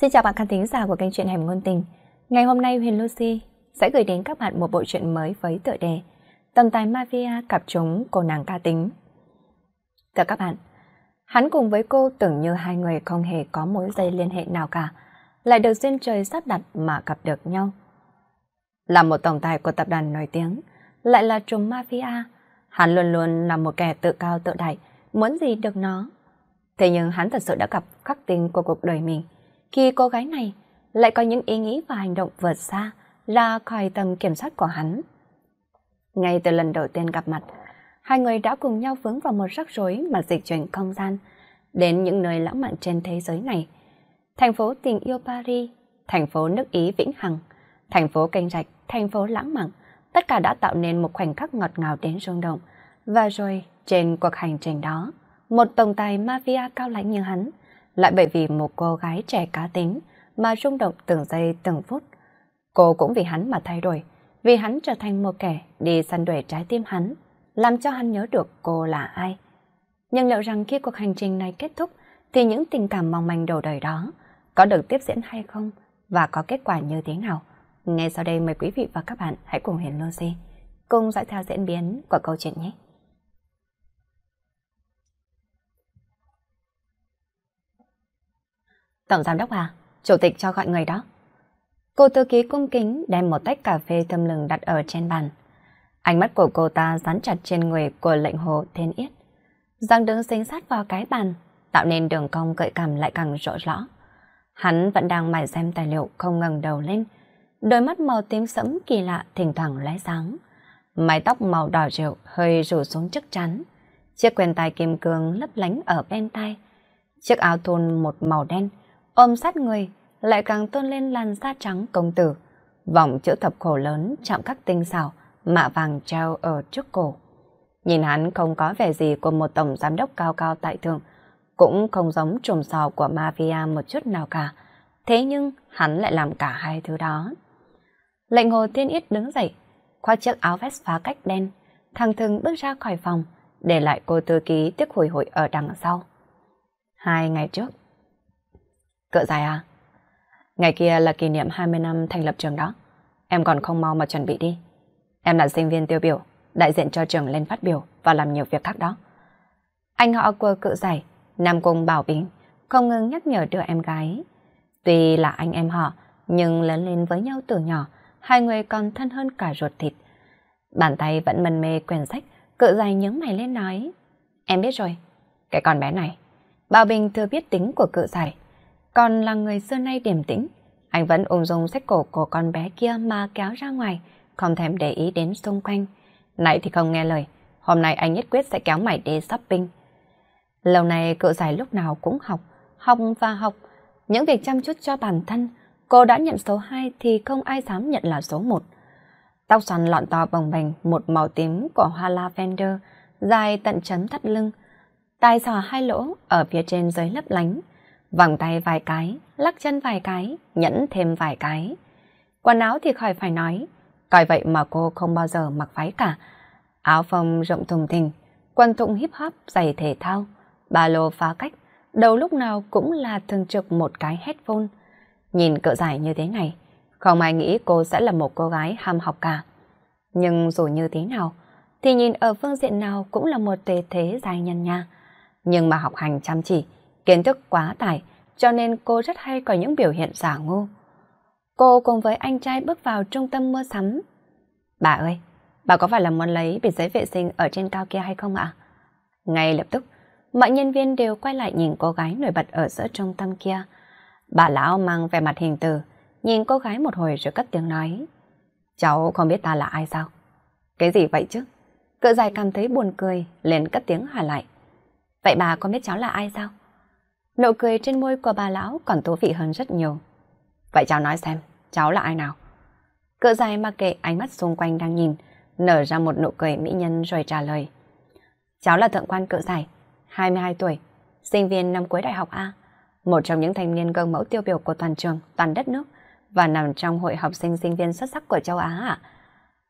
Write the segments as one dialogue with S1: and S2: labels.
S1: Xin chào bạn khán thính giả của kênh truyện Hẻm Ngôn Tình. Ngày hôm nay Huyền Lucy sẽ gửi đến các bạn một bộ truyện mới với tựa đề Tầm tài mafia cặp chống cô nàng ca tính. Thưa các bạn, hắn cùng với cô tưởng như hai người không hề có mối dây liên hệ nào cả, lại được duyên trời sắp đặt mà gặp được nhau. Là một tổng tài của tập đoàn nổi tiếng, lại là trùm mafia, hắn luôn luôn là một kẻ tự cao tự đại, muốn gì được nó. Thế nhưng hắn thật sự đã gặp khắc tinh của cuộc đời mình khi cô gái này lại có những ý nghĩ và hành động vượt xa là khỏi tầm kiểm soát của hắn. Ngay từ lần đầu tiên gặp mặt, hai người đã cùng nhau vướng vào một rắc rối mà dịch chuyển không gian đến những nơi lãng mạn trên thế giới này. Thành phố tình yêu Paris, thành phố nước Ý vĩnh hằng, thành phố kênh rạch, thành phố lãng mạn, tất cả đã tạo nên một khoảnh khắc ngọt ngào đến rung động. Và rồi, trên cuộc hành trình đó, một tổng tài mafia cao lãnh như hắn lại bởi vì một cô gái trẻ cá tính mà rung động từng giây từng phút. Cô cũng vì hắn mà thay đổi, vì hắn trở thành một kẻ đi săn đuổi trái tim hắn, làm cho hắn nhớ được cô là ai. Nhưng liệu rằng khi cuộc hành trình này kết thúc thì những tình cảm mong manh đầu đời đó có được tiếp diễn hay không và có kết quả như thế nào? Ngay sau đây mời quý vị và các bạn hãy cùng Hiền Lucy cùng dõi theo diễn biến của câu chuyện nhé. Tổng giám đốc à, chủ tịch cho gọi người đó. Cô thư ký cung kính đem một tách cà phê thơm lừng đặt ở trên bàn. Ánh mắt của cô ta dán chặt trên người của lệnh hồ thiên yết. Giang đứng xinh sát vào cái bàn, tạo nên đường cong gợi cảm lại càng rõ rõ. Hắn vẫn đang mải xem tài liệu không ngẩng đầu lên, đôi mắt màu tím sẫm kỳ lạ thỉnh thoảng lóe sáng. Mái tóc màu đỏ rượu hơi rủ xuống chắc chắn. Chiếc quen tai kim cương lấp lánh ở bên tai. Chiếc áo thun một màu đen ôm sát người, lại càng tôn lên làn da trắng công tử. Vòng chữ thập khổ lớn chạm các tinh xảo, mạ vàng treo ở trước cổ. Nhìn hắn không có vẻ gì của một tổng giám đốc cao cao tại thượng, cũng không giống trùm sò của mafia một chút nào cả. Thế nhưng hắn lại làm cả hai thứ đó. Lệnh hồ thiên ít đứng dậy, khoác chiếc áo vest phá cách đen, thằng thừng bước ra khỏi phòng, để lại cô thư ký tiếc hồi hội ở đằng sau. Hai ngày trước, Cỡ dài à? Ngày kia là kỷ niệm 20 năm thành lập trường đó. Em còn không mau mà chuẩn bị đi. Em là sinh viên tiêu biểu, đại diện cho trường lên phát biểu và làm nhiều việc khác đó. Anh họ của cự giải, Nam Cung Bảo Bình, không ngừng nhắc nhở đứa em gái. Tuy là anh em họ, nhưng lớn lên với nhau từ nhỏ, hai người còn thân hơn cả ruột thịt. Bàn tay vẫn mân mê quyển sách, cự dài nhướng mày lên nói. Em biết rồi, cái con bé này. Bảo Bình thừa biết tính của cự giải, còn là người xưa nay điềm tĩnh, anh vẫn ung dung sách cổ của con bé kia mà kéo ra ngoài, không thèm để ý đến xung quanh. Nãy thì không nghe lời, hôm nay anh nhất quyết sẽ kéo mày đi shopping. Lâu nay cậu giải lúc nào cũng học, học và học. Những việc chăm chút cho bản thân, cô đã nhận số 2 thì không ai dám nhận là số 1. Tóc xoăn lọn to bồng bềnh, một màu tím của hoa lavender, dài tận chấm thắt lưng. Tai sò hai lỗ ở phía trên dưới lấp lánh, Vòng tay vài cái, lắc chân vài cái, nhẫn thêm vài cái. Quần áo thì khỏi phải nói, coi vậy mà cô không bao giờ mặc váy cả. Áo phông rộng thùng thình, quần thụng hip hop giày thể thao, ba lô phá cách, đầu lúc nào cũng là thường trực một cái headphone. Nhìn cỡ dài như thế này, không ai nghĩ cô sẽ là một cô gái ham học cả. Nhưng dù như thế nào, thì nhìn ở phương diện nào cũng là một tề thế dài nhân nha. Nhưng mà học hành chăm chỉ, kiến thức quá tải, cho nên cô rất hay có những biểu hiện giả ngu. Cô cùng với anh trai bước vào trung tâm mua sắm. Bà ơi, bà có phải là muốn lấy bịch giấy vệ sinh ở trên cao kia hay không ạ? Ngay lập tức, mọi nhân viên đều quay lại nhìn cô gái nổi bật ở giữa trung tâm kia. Bà lão mang vẻ mặt hình từ, nhìn cô gái một hồi rồi cất tiếng nói. Cháu không biết ta là ai sao? Cái gì vậy chứ? Cỡ dài cảm thấy buồn cười, liền cất tiếng hỏi lại. Vậy bà có biết cháu là ai sao? nụ cười trên môi của bà lão còn thú vị hơn rất nhiều. Vậy cháu nói xem, cháu là ai nào? Cỡ dài mà kệ ánh mắt xung quanh đang nhìn, nở ra một nụ cười mỹ nhân rồi trả lời. Cháu là thượng quan cỡ dài, 22 tuổi, sinh viên năm cuối đại học A, một trong những thanh niên gương mẫu tiêu biểu của toàn trường, toàn đất nước và nằm trong hội học sinh sinh viên xuất sắc của châu Á ạ.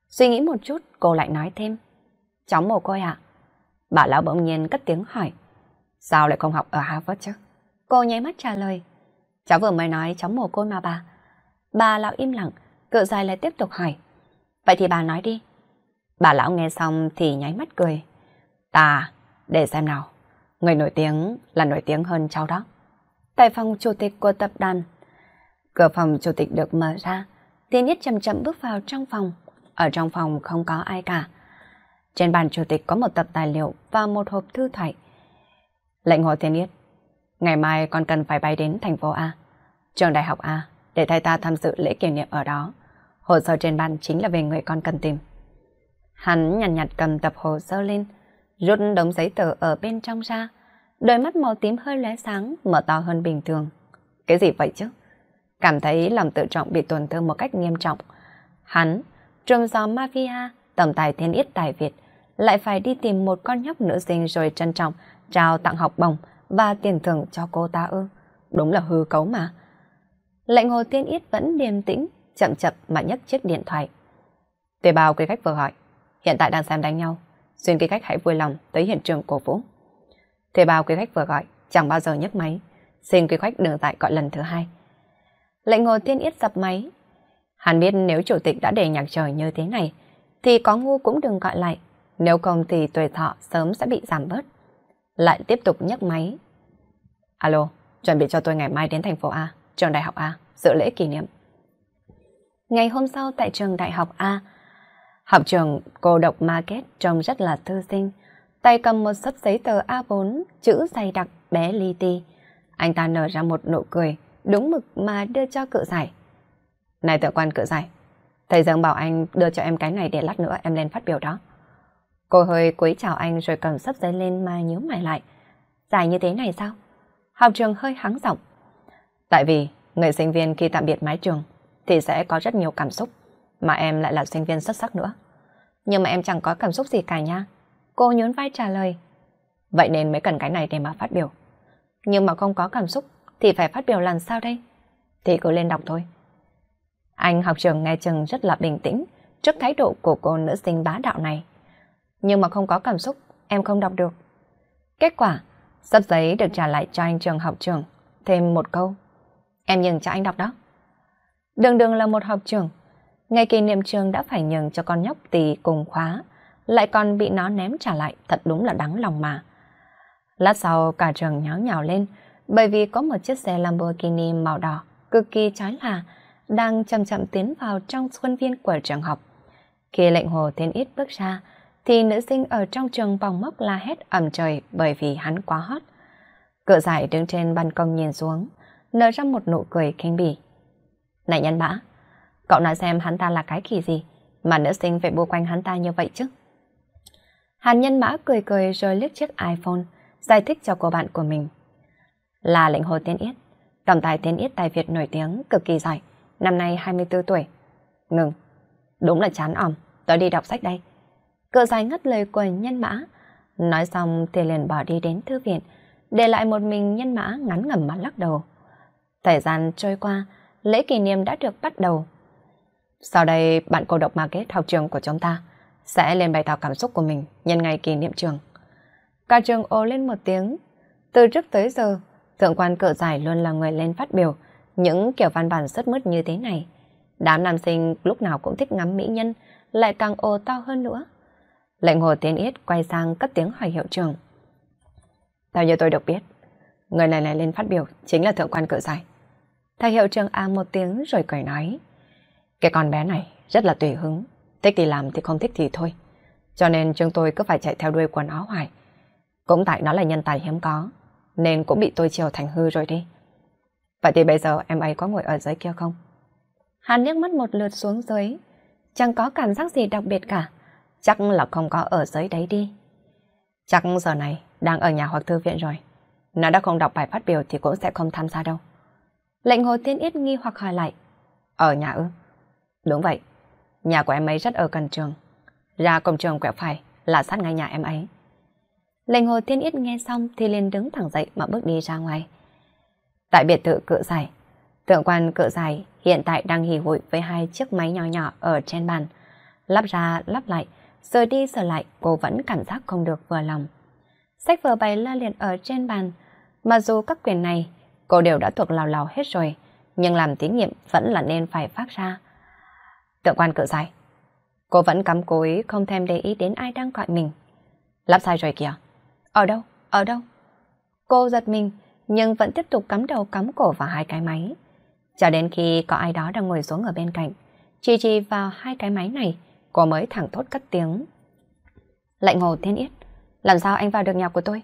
S1: Suy nghĩ một chút, cô lại nói thêm. Cháu mồ côi ạ. Bà lão bỗng nhiên cất tiếng hỏi. Sao lại không học ở Harvard chứ? Cô nháy mắt trả lời. Cháu vừa mới nói cháu mồ côi mà bà. Bà lão im lặng, cự dài lại tiếp tục hỏi. Vậy thì bà nói đi. Bà lão nghe xong thì nháy mắt cười. Ta, để xem nào. Người nổi tiếng là nổi tiếng hơn cháu đó. Tại phòng chủ tịch của tập đoàn. Cửa phòng chủ tịch được mở ra. Tiên Nhất chậm chậm bước vào trong phòng. Ở trong phòng không có ai cả. Trên bàn chủ tịch có một tập tài liệu và một hộp thư thoại. Lệnh hồ Tiên Nhất Ngày mai con cần phải bay đến thành phố A, trường đại học A, để thay ta tham dự lễ kỷ niệm ở đó. Hồ sơ trên bàn chính là về người con cần tìm. Hắn nhàn nhạt, cầm tập hồ sơ lên, rút đống giấy tờ ở bên trong ra, đôi mắt màu tím hơi lóe sáng, mở to hơn bình thường. Cái gì vậy chứ? Cảm thấy lòng tự trọng bị tổn thương một cách nghiêm trọng. Hắn, trùm gió mafia, tổng tài thiên ít tài Việt, lại phải đi tìm một con nhóc nữ sinh rồi trân trọng, trao tặng học bổng, và tiền thưởng cho cô ta ư? Đúng là hư cấu mà. Lệnh hồ tiên ít vẫn điềm tĩnh, chậm chậm mà nhấc chiếc điện thoại. Tề bào quý khách vừa hỏi, hiện tại đang xem đánh nhau. Xuyên quý khách hãy vui lòng tới hiện trường cổ vũ. Tề bào quý khách vừa gọi, chẳng bao giờ nhấc máy. Xin quý khách đừng tại gọi lần thứ hai. Lệnh hồ tiên ít dập máy. Hắn biết nếu chủ tịch đã để nhạc trời như thế này, thì có ngu cũng đừng gọi lại. Nếu không thì tuổi thọ sớm sẽ bị giảm bớt lại tiếp tục nhấc máy. Alo, chuẩn bị cho tôi ngày mai đến thành phố A, trường đại học A, dự lễ kỷ niệm. Ngày hôm sau tại trường đại học A, học trường cô độc market trông rất là thư sinh, tay cầm một sấp giấy tờ A4, chữ dày đặc bé li ti. Anh ta nở ra một nụ cười, đúng mực mà đưa cho cự giải. Này tự quan cự giải, thầy Dương bảo anh đưa cho em cái này để lát nữa em lên phát biểu đó. Cô hơi cúi chào anh rồi cầm sấp giấy lên mà nhíu mày lại. Dài như thế này sao? Học trường hơi hắng giọng. Tại vì người sinh viên khi tạm biệt mái trường thì sẽ có rất nhiều cảm xúc, mà em lại là sinh viên xuất sắc nữa. Nhưng mà em chẳng có cảm xúc gì cả nha. Cô nhún vai trả lời. Vậy nên mới cần cái này để mà phát biểu. Nhưng mà không có cảm xúc thì phải phát biểu làm sao đây? Thì cứ lên đọc thôi. Anh học trường nghe chừng rất là bình tĩnh trước thái độ của cô nữ sinh bá đạo này nhưng mà không có cảm xúc, em không đọc được. Kết quả, sắp giấy được trả lại cho anh trường học trường, thêm một câu. Em nhường cho anh đọc đó. Đường đường là một học trường, ngay kỷ niệm trường đã phải nhường cho con nhóc tỷ cùng khóa, lại còn bị nó ném trả lại, thật đúng là đáng lòng mà. Lát sau cả trường nháo nhào lên, bởi vì có một chiếc xe Lamborghini màu đỏ, cực kỳ trái là, đang chậm chậm tiến vào trong khuôn viên của trường học. Khi lệnh hồ tiến ít bước ra, thì nữ sinh ở trong trường bỏng mốc la hét ẩm trời bởi vì hắn quá hot. Cự giải đứng trên ban công nhìn xuống, nở ra một nụ cười khinh bỉ. Này nhân bã, cậu nói xem hắn ta là cái kỳ gì mà nữ sinh phải bô quanh hắn ta như vậy chứ? Hàn nhân mã cười cười rồi liếc chiếc iPhone, giải thích cho cô bạn của mình. Là lệnh hồ tiên yết, tổng tài tiên yết tài Việt nổi tiếng, cực kỳ giỏi, năm nay 24 tuổi. Ngừng, đúng là chán ỏm, tớ đi đọc sách đây cự dài ngắt lời của nhân mã. Nói xong thì liền bỏ đi đến thư viện, để lại một mình nhân mã ngắn ngẩm mà lắc đầu. Thời gian trôi qua, lễ kỷ niệm đã được bắt đầu. Sau đây, bạn cô độc mà kết học trường của chúng ta sẽ lên bày tỏ cảm xúc của mình nhân ngày kỷ niệm trường. Cả trường ồ lên một tiếng. Từ trước tới giờ, thượng quan cự dài luôn là người lên phát biểu những kiểu văn bản rất mứt như thế này. Đám nam sinh lúc nào cũng thích ngắm mỹ nhân, lại càng ồ to hơn nữa. Lệnh hồ tiến yết quay sang cất tiếng hỏi hiệu trưởng. Theo như tôi được biết, người này này lên phát biểu chính là thượng quan cự giải. Thầy hiệu trưởng à một tiếng rồi cười nói. Cái con bé này rất là tùy hứng, thích thì làm thì không thích thì thôi. Cho nên chúng tôi cứ phải chạy theo đuôi của nó hoài. Cũng tại nó là nhân tài hiếm có, nên cũng bị tôi chiều thành hư rồi đi. Vậy thì bây giờ em ấy có ngồi ở dưới kia không? Hắn liếc mắt một lượt xuống dưới, chẳng có cảm giác gì đặc biệt cả chắc là không có ở dưới đấy đi. Chắc giờ này đang ở nhà hoặc thư viện rồi. Nó đã không đọc bài phát biểu thì cũng sẽ không tham gia đâu. Lệnh Hồ Tiên Yết nghi hoặc hỏi lại. Ở nhà ư? Đúng vậy. Nhà của em ấy rất ở gần trường. Ra công trường quẹo phải là sát ngay nhà em ấy. Lệnh Hồ Tiên Yết nghe xong thì liền đứng thẳng dậy mà bước đi ra ngoài. Tại biệt thự cự giải, tượng quan cự giải hiện tại đang hì hụi với hai chiếc máy nhỏ nhỏ ở trên bàn. Lắp ra lắp lại, rồi đi sờ lại, cô vẫn cảm giác không được vừa lòng. Sách vừa bày la liệt ở trên bàn. mà dù các quyền này, cô đều đã thuộc lào lào hết rồi, nhưng làm thí nghiệm vẫn là nên phải phát ra. Tượng quan cự dài. Cô vẫn cắm cố ý không thèm để ý đến ai đang gọi mình. Lắp sai rồi kìa. Ở đâu? Ở đâu? Cô giật mình, nhưng vẫn tiếp tục cắm đầu cắm cổ vào hai cái máy. Cho đến khi có ai đó đang ngồi xuống ở bên cạnh, chỉ chỉ vào hai cái máy này, cô mới thẳng thốt cất tiếng. Lại ngồi thiên yết, làm sao anh vào được nhà của tôi?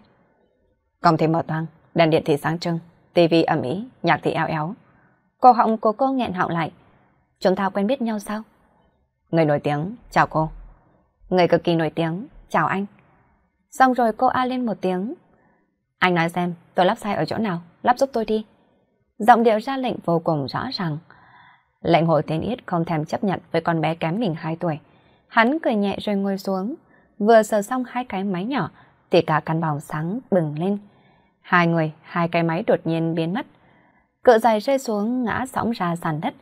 S1: Công thì mở toang, đèn điện thì sáng trưng, tivi ẩm ý, nhạc thì eo éo. Cô họng của cô nghẹn họng lại. Chúng ta quen biết nhau sao? Người nổi tiếng, chào cô. Người cực kỳ nổi tiếng, chào anh. Xong rồi cô a lên một tiếng. Anh nói xem, tôi lắp sai ở chỗ nào, lắp giúp tôi đi. Giọng điệu ra lệnh vô cùng rõ ràng. Lệnh hồ thiên yết không thèm chấp nhận với con bé kém mình 2 tuổi. Hắn cười nhẹ rồi ngồi xuống, vừa sờ xong hai cái máy nhỏ, thì cả căn phòng sáng bừng lên. Hai người, hai cái máy đột nhiên biến mất. Cự dài rơi xuống ngã sóng ra sàn đất,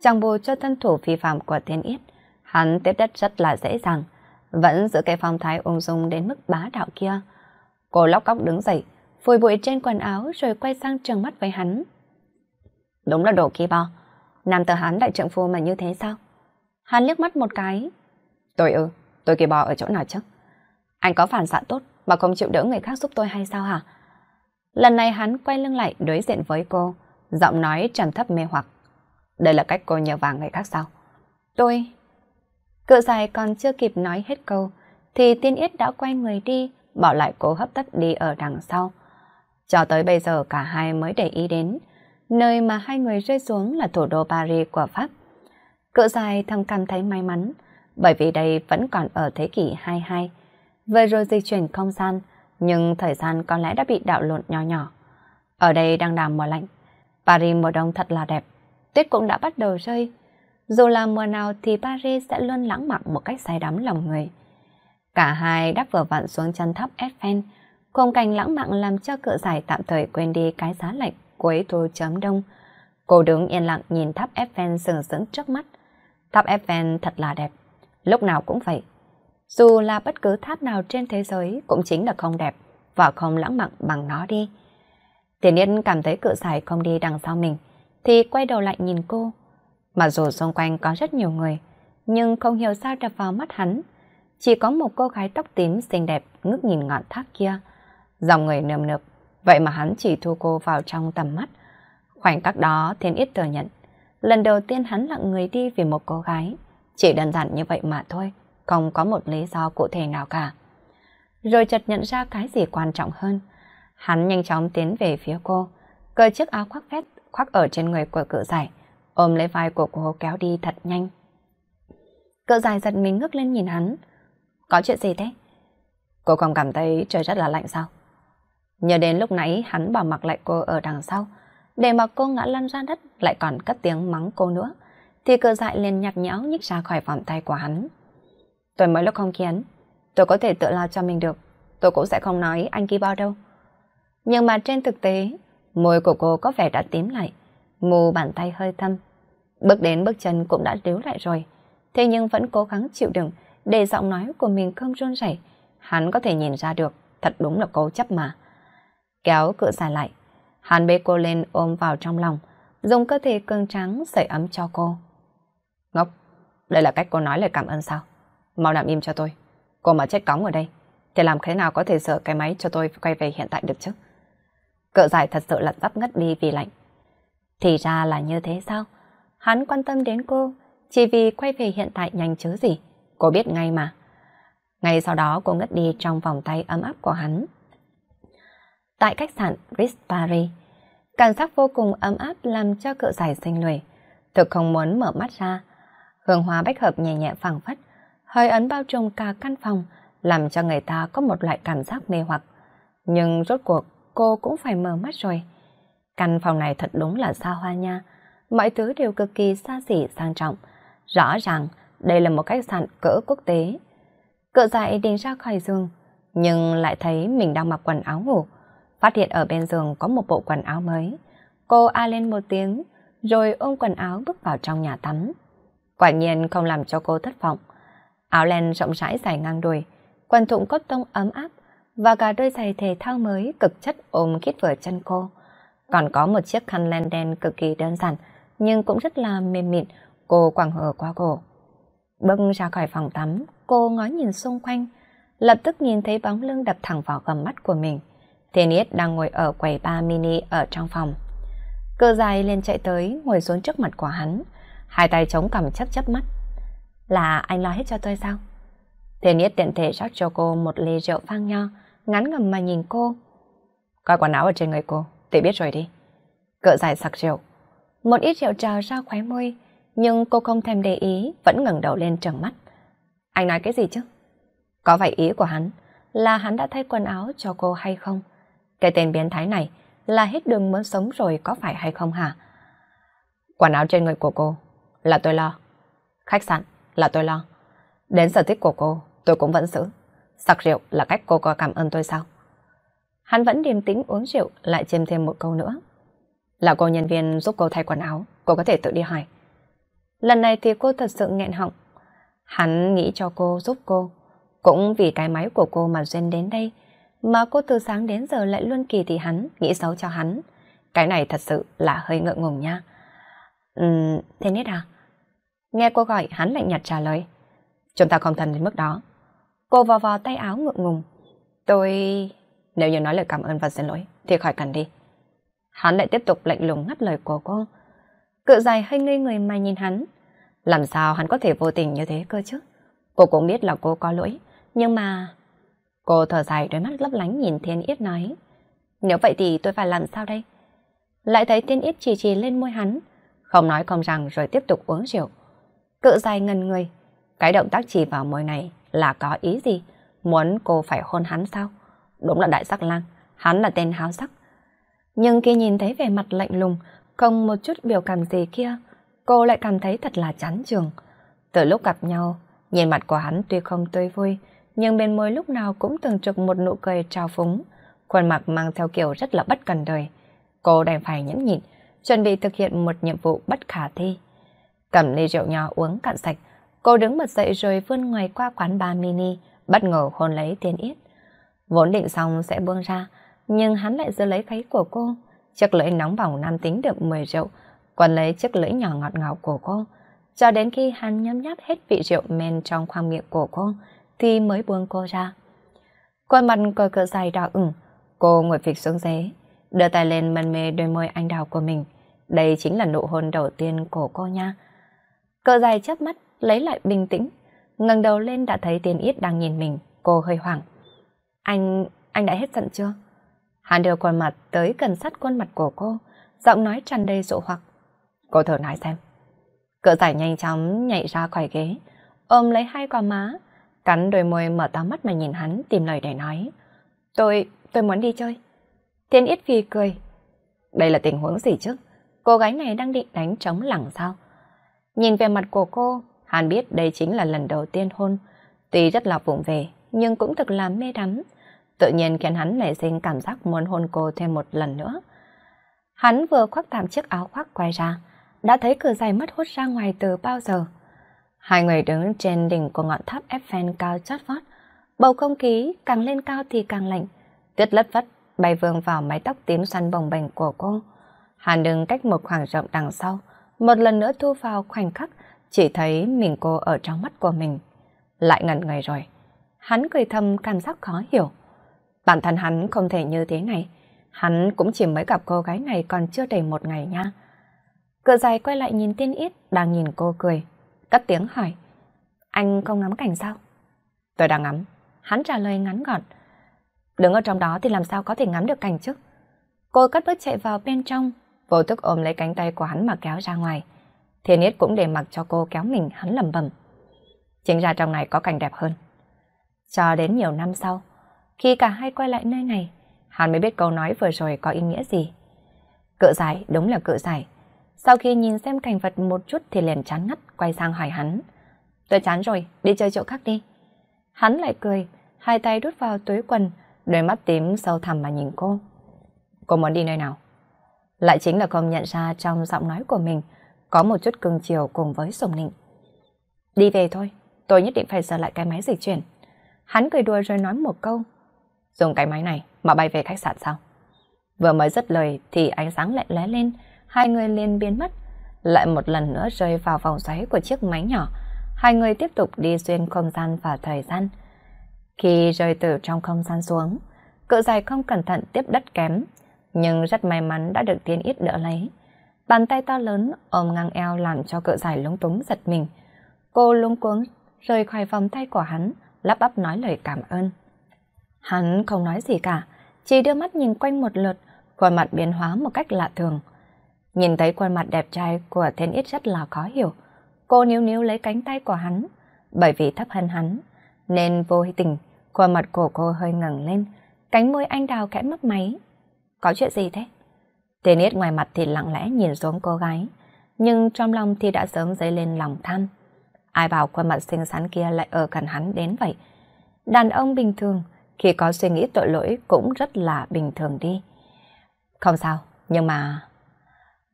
S1: chẳng bù cho thân thủ vi phạm của thiên yết. Hắn tiếp đất rất là dễ dàng, vẫn giữ cái phong thái ung dung đến mức bá đạo kia. Cô lóc cóc đứng dậy, phủi bụi trên quần áo rồi quay sang trường mắt với hắn. Đúng là đồ kỳ bò, nam tử hắn đại trượng phu mà như thế sao? Hắn liếc mắt một cái, Tôi ư, tôi kỳ bò ở chỗ nào chứ? Anh có phản xạ tốt mà không chịu đỡ người khác giúp tôi hay sao hả? Lần này hắn quay lưng lại đối diện với cô, giọng nói trầm thấp mê hoặc. Đây là cách cô nhờ vàng người khác sao? Tôi... Cự dài còn chưa kịp nói hết câu, thì tiên yết đã quay người đi, bỏ lại cô hấp tấp đi ở đằng sau. Cho tới bây giờ cả hai mới để ý đến, nơi mà hai người rơi xuống là thủ đô Paris của Pháp. Cự dài thầm cảm thấy may mắn, bởi vì đây vẫn còn ở thế kỷ 22. Vừa rồi di chuyển không gian, nhưng thời gian có lẽ đã bị đảo lộn nhỏ nhỏ. Ở đây đang là mùa lạnh, Paris mùa đông thật là đẹp, tuyết cũng đã bắt đầu rơi. Dù là mùa nào thì Paris sẽ luôn lãng mạn một cách say đắm lòng người. Cả hai đáp vừa vặn xuống chân tháp Eiffel, khung cảnh lãng mạn làm cho cự giải tạm thời quên đi cái giá lạnh cuối thu chớm đông. Cô đứng yên lặng nhìn tháp Eiffel sừng sững trước mắt. Tháp Eiffel thật là đẹp, lúc nào cũng vậy. Dù là bất cứ tháp nào trên thế giới cũng chính là không đẹp và không lãng mạn bằng nó đi. Tiền Yên cảm thấy cự sải không đi đằng sau mình, thì quay đầu lại nhìn cô. mà dù xung quanh có rất nhiều người, nhưng không hiểu sao đập vào mắt hắn. Chỉ có một cô gái tóc tím xinh đẹp ngước nhìn ngọn tháp kia. Dòng người nườm nượp, vậy mà hắn chỉ thu cô vào trong tầm mắt. Khoảnh khắc đó Thiên yết thừa nhận, lần đầu tiên hắn lặng người đi vì một cô gái. Chỉ đơn giản như vậy mà thôi, không có một lý do cụ thể nào cả. Rồi chợt nhận ra cái gì quan trọng hơn. Hắn nhanh chóng tiến về phía cô, cởi chiếc áo khoác vest khoác ở trên người của cự giải, ôm lấy vai của cô kéo đi thật nhanh. Cự giải giật mình ngước lên nhìn hắn. Có chuyện gì thế? Cô không cảm thấy trời rất là lạnh sao? Nhớ đến lúc nãy hắn bỏ mặc lại cô ở đằng sau, để mà cô ngã lăn ra đất lại còn cất tiếng mắng cô nữa thì cờ dại liền nhạt nhẽo nhích ra khỏi vòng tay của hắn. Tôi mới lúc không kiến, tôi có thể tự lo cho mình được, tôi cũng sẽ không nói anh ghi bao đâu. Nhưng mà trên thực tế, môi của cô có vẻ đã tím lại, mù bàn tay hơi thâm. Bước đến bước chân cũng đã điếu lại rồi, thế nhưng vẫn cố gắng chịu đựng để giọng nói của mình không run rẩy. Hắn có thể nhìn ra được, thật đúng là cố chấp mà. Kéo cự dài lại, hắn bế cô lên ôm vào trong lòng, dùng cơ thể cương trắng sưởi ấm cho cô. Ngốc, đây là cách cô nói lời cảm ơn sao? Mau nằm im cho tôi. Cô mà chết cóng ở đây, thì làm thế nào có thể sợ cái máy cho tôi quay về hiện tại được chứ? Cợ dài thật sự là sắp ngất đi vì lạnh. Thì ra là như thế sao? Hắn quan tâm đến cô, chỉ vì quay về hiện tại nhanh chứ gì. Cô biết ngay mà. Ngay sau đó cô ngất đi trong vòng tay ấm áp của hắn. Tại khách sạn Ritz Paris, cảm giác vô cùng ấm áp làm cho cự giải sinh lười. Thực không muốn mở mắt ra, Hương hoa bách hợp nhẹ nhẹ phẳng phất, hơi ấn bao trùm cả căn phòng, làm cho người ta có một loại cảm giác mê hoặc. Nhưng rốt cuộc cô cũng phải mở mắt rồi. Căn phòng này thật đúng là xa hoa nha, mọi thứ đều cực kỳ xa xỉ sang trọng. Rõ ràng đây là một khách sạn cỡ quốc tế. Cự dại định ra khỏi giường, nhưng lại thấy mình đang mặc quần áo ngủ. Phát hiện ở bên giường có một bộ quần áo mới. Cô a lên một tiếng, rồi ôm quần áo bước vào trong nhà tắm. Quả nhiên không làm cho cô thất vọng. Áo len rộng rãi dài ngang đùi, quần thụng cốt tông ấm áp và cả đôi giày thể thao mới cực chất ôm khít vừa chân cô. Còn có một chiếc khăn len đen cực kỳ đơn giản, nhưng cũng rất là mềm mịn, cô quàng hờ qua cổ. Bước ra khỏi phòng tắm, cô ngó nhìn xung quanh, lập tức nhìn thấy bóng lưng đập thẳng vào gầm mắt của mình. Thiên Yết đang ngồi ở quầy ba mini ở trong phòng. Cơ dài lên chạy tới, ngồi xuống trước mặt của hắn hai tay chống cằm chấp chấp mắt. Là anh lo hết cho tôi sao? thế Yết tiện thể rót cho cô một ly rượu vang nho, ngắn ngầm mà nhìn cô. Coi quần áo ở trên người cô, tự biết rồi đi. Cỡ dài sặc rượu. Một ít rượu trào ra khóe môi, nhưng cô không thèm để ý, vẫn ngẩng đầu lên trừng mắt. Anh nói cái gì chứ? Có vậy ý của hắn là hắn đã thay quần áo cho cô hay không? Cái tên biến thái này là hết đường muốn sống rồi có phải hay không hả? Quần áo trên người của cô là tôi lo. Khách sạn là tôi lo. Đến sở thích của cô, tôi cũng vẫn giữ. Sặc rượu là cách cô có cảm ơn tôi sao? Hắn vẫn điềm tĩnh uống rượu, lại chêm thêm một câu nữa. Là cô nhân viên giúp cô thay quần áo, cô có thể tự đi hỏi. Lần này thì cô thật sự nghẹn họng. Hắn nghĩ cho cô, giúp cô. Cũng vì cái máy của cô mà Duyên đến đây, mà cô từ sáng đến giờ lại luôn kỳ thị hắn, nghĩ xấu cho hắn. Cái này thật sự là hơi ngượng ngùng nha. Ừm, thế nết à? Nghe cô gọi hắn lạnh nhạt trả lời. Chúng ta không thân đến mức đó. Cô vò vò tay áo ngượng ngùng. Tôi... Nếu như nói lời cảm ơn và xin lỗi thì khỏi cần đi. Hắn lại tiếp tục lạnh lùng ngắt lời của cô. Cự dài hơi ngây người mà nhìn hắn. Làm sao hắn có thể vô tình như thế cơ chứ? Cô cũng biết là cô có lỗi, nhưng mà... Cô thở dài đôi mắt lấp lánh nhìn Thiên Yết nói. Nếu vậy thì tôi phải làm sao đây? Lại thấy Thiên Yết chỉ chỉ lên môi hắn, không nói không rằng rồi tiếp tục uống rượu cự dài ngần người. Cái động tác chỉ vào môi này là có ý gì? Muốn cô phải hôn hắn sao? Đúng là đại sắc lang, hắn là tên háo sắc. Nhưng khi nhìn thấy vẻ mặt lạnh lùng, không một chút biểu cảm gì kia, cô lại cảm thấy thật là chán trường. Từ lúc gặp nhau, nhìn mặt của hắn tuy không tươi vui, nhưng bên môi lúc nào cũng từng trực một nụ cười trào phúng, khuôn mặt mang theo kiểu rất là bất cần đời. Cô đành phải nhẫn nhịn, chuẩn bị thực hiện một nhiệm vụ bất khả thi. Cầm ly rượu nhỏ uống cạn sạch, cô đứng bật dậy rồi vươn ngoài qua quán bar mini, bất ngờ hôn lấy tiên yết. Vốn định xong sẽ buông ra, nhưng hắn lại giữ lấy gáy của cô. Chiếc lưỡi nóng bỏng nam tính được mười rượu, còn lấy chiếc lưỡi nhỏ ngọt ngào của cô. Cho đến khi hắn nhấm nháp hết vị rượu men trong khoang miệng của cô, thì mới buông cô ra. Khuôn mặt cờ cờ dài đỏ ửng, cô ngồi phịch xuống ghế, đưa tay lên mân mê đôi môi anh đào của mình. Đây chính là nụ hôn đầu tiên của cô nha. Cỡ dài chớp mắt, lấy lại bình tĩnh, ngẩng đầu lên đã thấy tiền ít đang nhìn mình, cô hơi hoảng. Anh, anh đã hết giận chưa? Hắn đưa khuôn mặt tới gần sát khuôn mặt của cô, giọng nói tràn đầy dụ hoặc. Cô thử nói xem. Cỡ dài nhanh chóng nhảy ra khỏi ghế, ôm lấy hai quả má, cắn đôi môi mở to mắt mà nhìn hắn tìm lời để nói. Tôi, tôi muốn đi chơi. tiền ít Phi cười. Đây là tình huống gì chứ? Cô gái này đang định đánh trống lẳng sao? Nhìn về mặt của cô, Hàn biết đây chính là lần đầu tiên hôn. Tuy rất là vụng về, nhưng cũng thực là mê đắm. Tự nhiên khiến hắn nảy sinh cảm giác muốn hôn cô thêm một lần nữa. Hắn vừa khoác tạm chiếc áo khoác quay ra, đã thấy cửa dài mất hút ra ngoài từ bao giờ. Hai người đứng trên đỉnh của ngọn tháp Eiffel cao chót vót. Bầu không khí càng lên cao thì càng lạnh. Tuyết lất vất bay vương vào mái tóc tím xoăn bồng bềnh của cô. Hàn đứng cách một khoảng rộng đằng sau, một lần nữa thu vào khoảnh khắc, chỉ thấy mình cô ở trong mắt của mình. Lại ngẩn người rồi. Hắn cười thầm cảm giác khó hiểu. Bản thân hắn không thể như thế này. Hắn cũng chỉ mới gặp cô gái này còn chưa đầy một ngày nha. Cự dài quay lại nhìn tiên ít, đang nhìn cô cười. Cất tiếng hỏi. Anh không ngắm cảnh sao? Tôi đang ngắm. Hắn trả lời ngắn gọn. Đứng ở trong đó thì làm sao có thể ngắm được cảnh chứ? Cô cất bước chạy vào bên trong, vô thức ôm lấy cánh tay của hắn mà kéo ra ngoài. Thiên Yết cũng để mặc cho cô kéo mình hắn lầm bầm. Chính ra trong này có cảnh đẹp hơn. Cho đến nhiều năm sau, khi cả hai quay lại nơi này, hắn mới biết câu nói vừa rồi có ý nghĩa gì. Cự giải đúng là cự giải. Sau khi nhìn xem cảnh vật một chút thì liền chán ngắt quay sang hỏi hắn. Tôi chán rồi, đi chơi chỗ khác đi. Hắn lại cười, hai tay đút vào túi quần, đôi mắt tím sâu thẳm mà nhìn cô. Cô muốn đi nơi nào? lại chính là không nhận ra trong giọng nói của mình có một chút cưng chiều cùng với sùng nịnh. Đi về thôi, tôi nhất định phải sửa lại cái máy dịch chuyển. Hắn cười đùa rồi nói một câu. Dùng cái máy này mà bay về khách sạn sao? Vừa mới dứt lời thì ánh sáng lại lóe lên, hai người liền biến mất, lại một lần nữa rơi vào vòng xoáy của chiếc máy nhỏ. Hai người tiếp tục đi xuyên không gian và thời gian. Khi rơi từ trong không gian xuống, cự dài không cẩn thận tiếp đất kém, nhưng rất may mắn đã được Thiên Ít đỡ lấy. Bàn tay to lớn ôm ngang eo làm cho cỡ dài lúng túng giật mình. Cô lúng cuống rời khỏi vòng tay của hắn, lắp bắp nói lời cảm ơn. Hắn không nói gì cả, chỉ đưa mắt nhìn quanh một lượt, khuôn mặt biến hóa một cách lạ thường. Nhìn thấy khuôn mặt đẹp trai của Thiên Ít rất là khó hiểu. Cô níu níu lấy cánh tay của hắn, bởi vì thấp hơn hắn, nên vô tình khuôn mặt của cô hơi ngẩng lên, cánh môi anh đào khẽ mất máy có chuyện gì thế? Tên yết ngoài mặt thì lặng lẽ nhìn xuống cô gái, nhưng trong lòng thì đã sớm dấy lên lòng tham. Ai bảo khuôn mặt xinh xắn kia lại ở gần hắn đến vậy? Đàn ông bình thường, khi có suy nghĩ tội lỗi cũng rất là bình thường đi. Không sao, nhưng mà...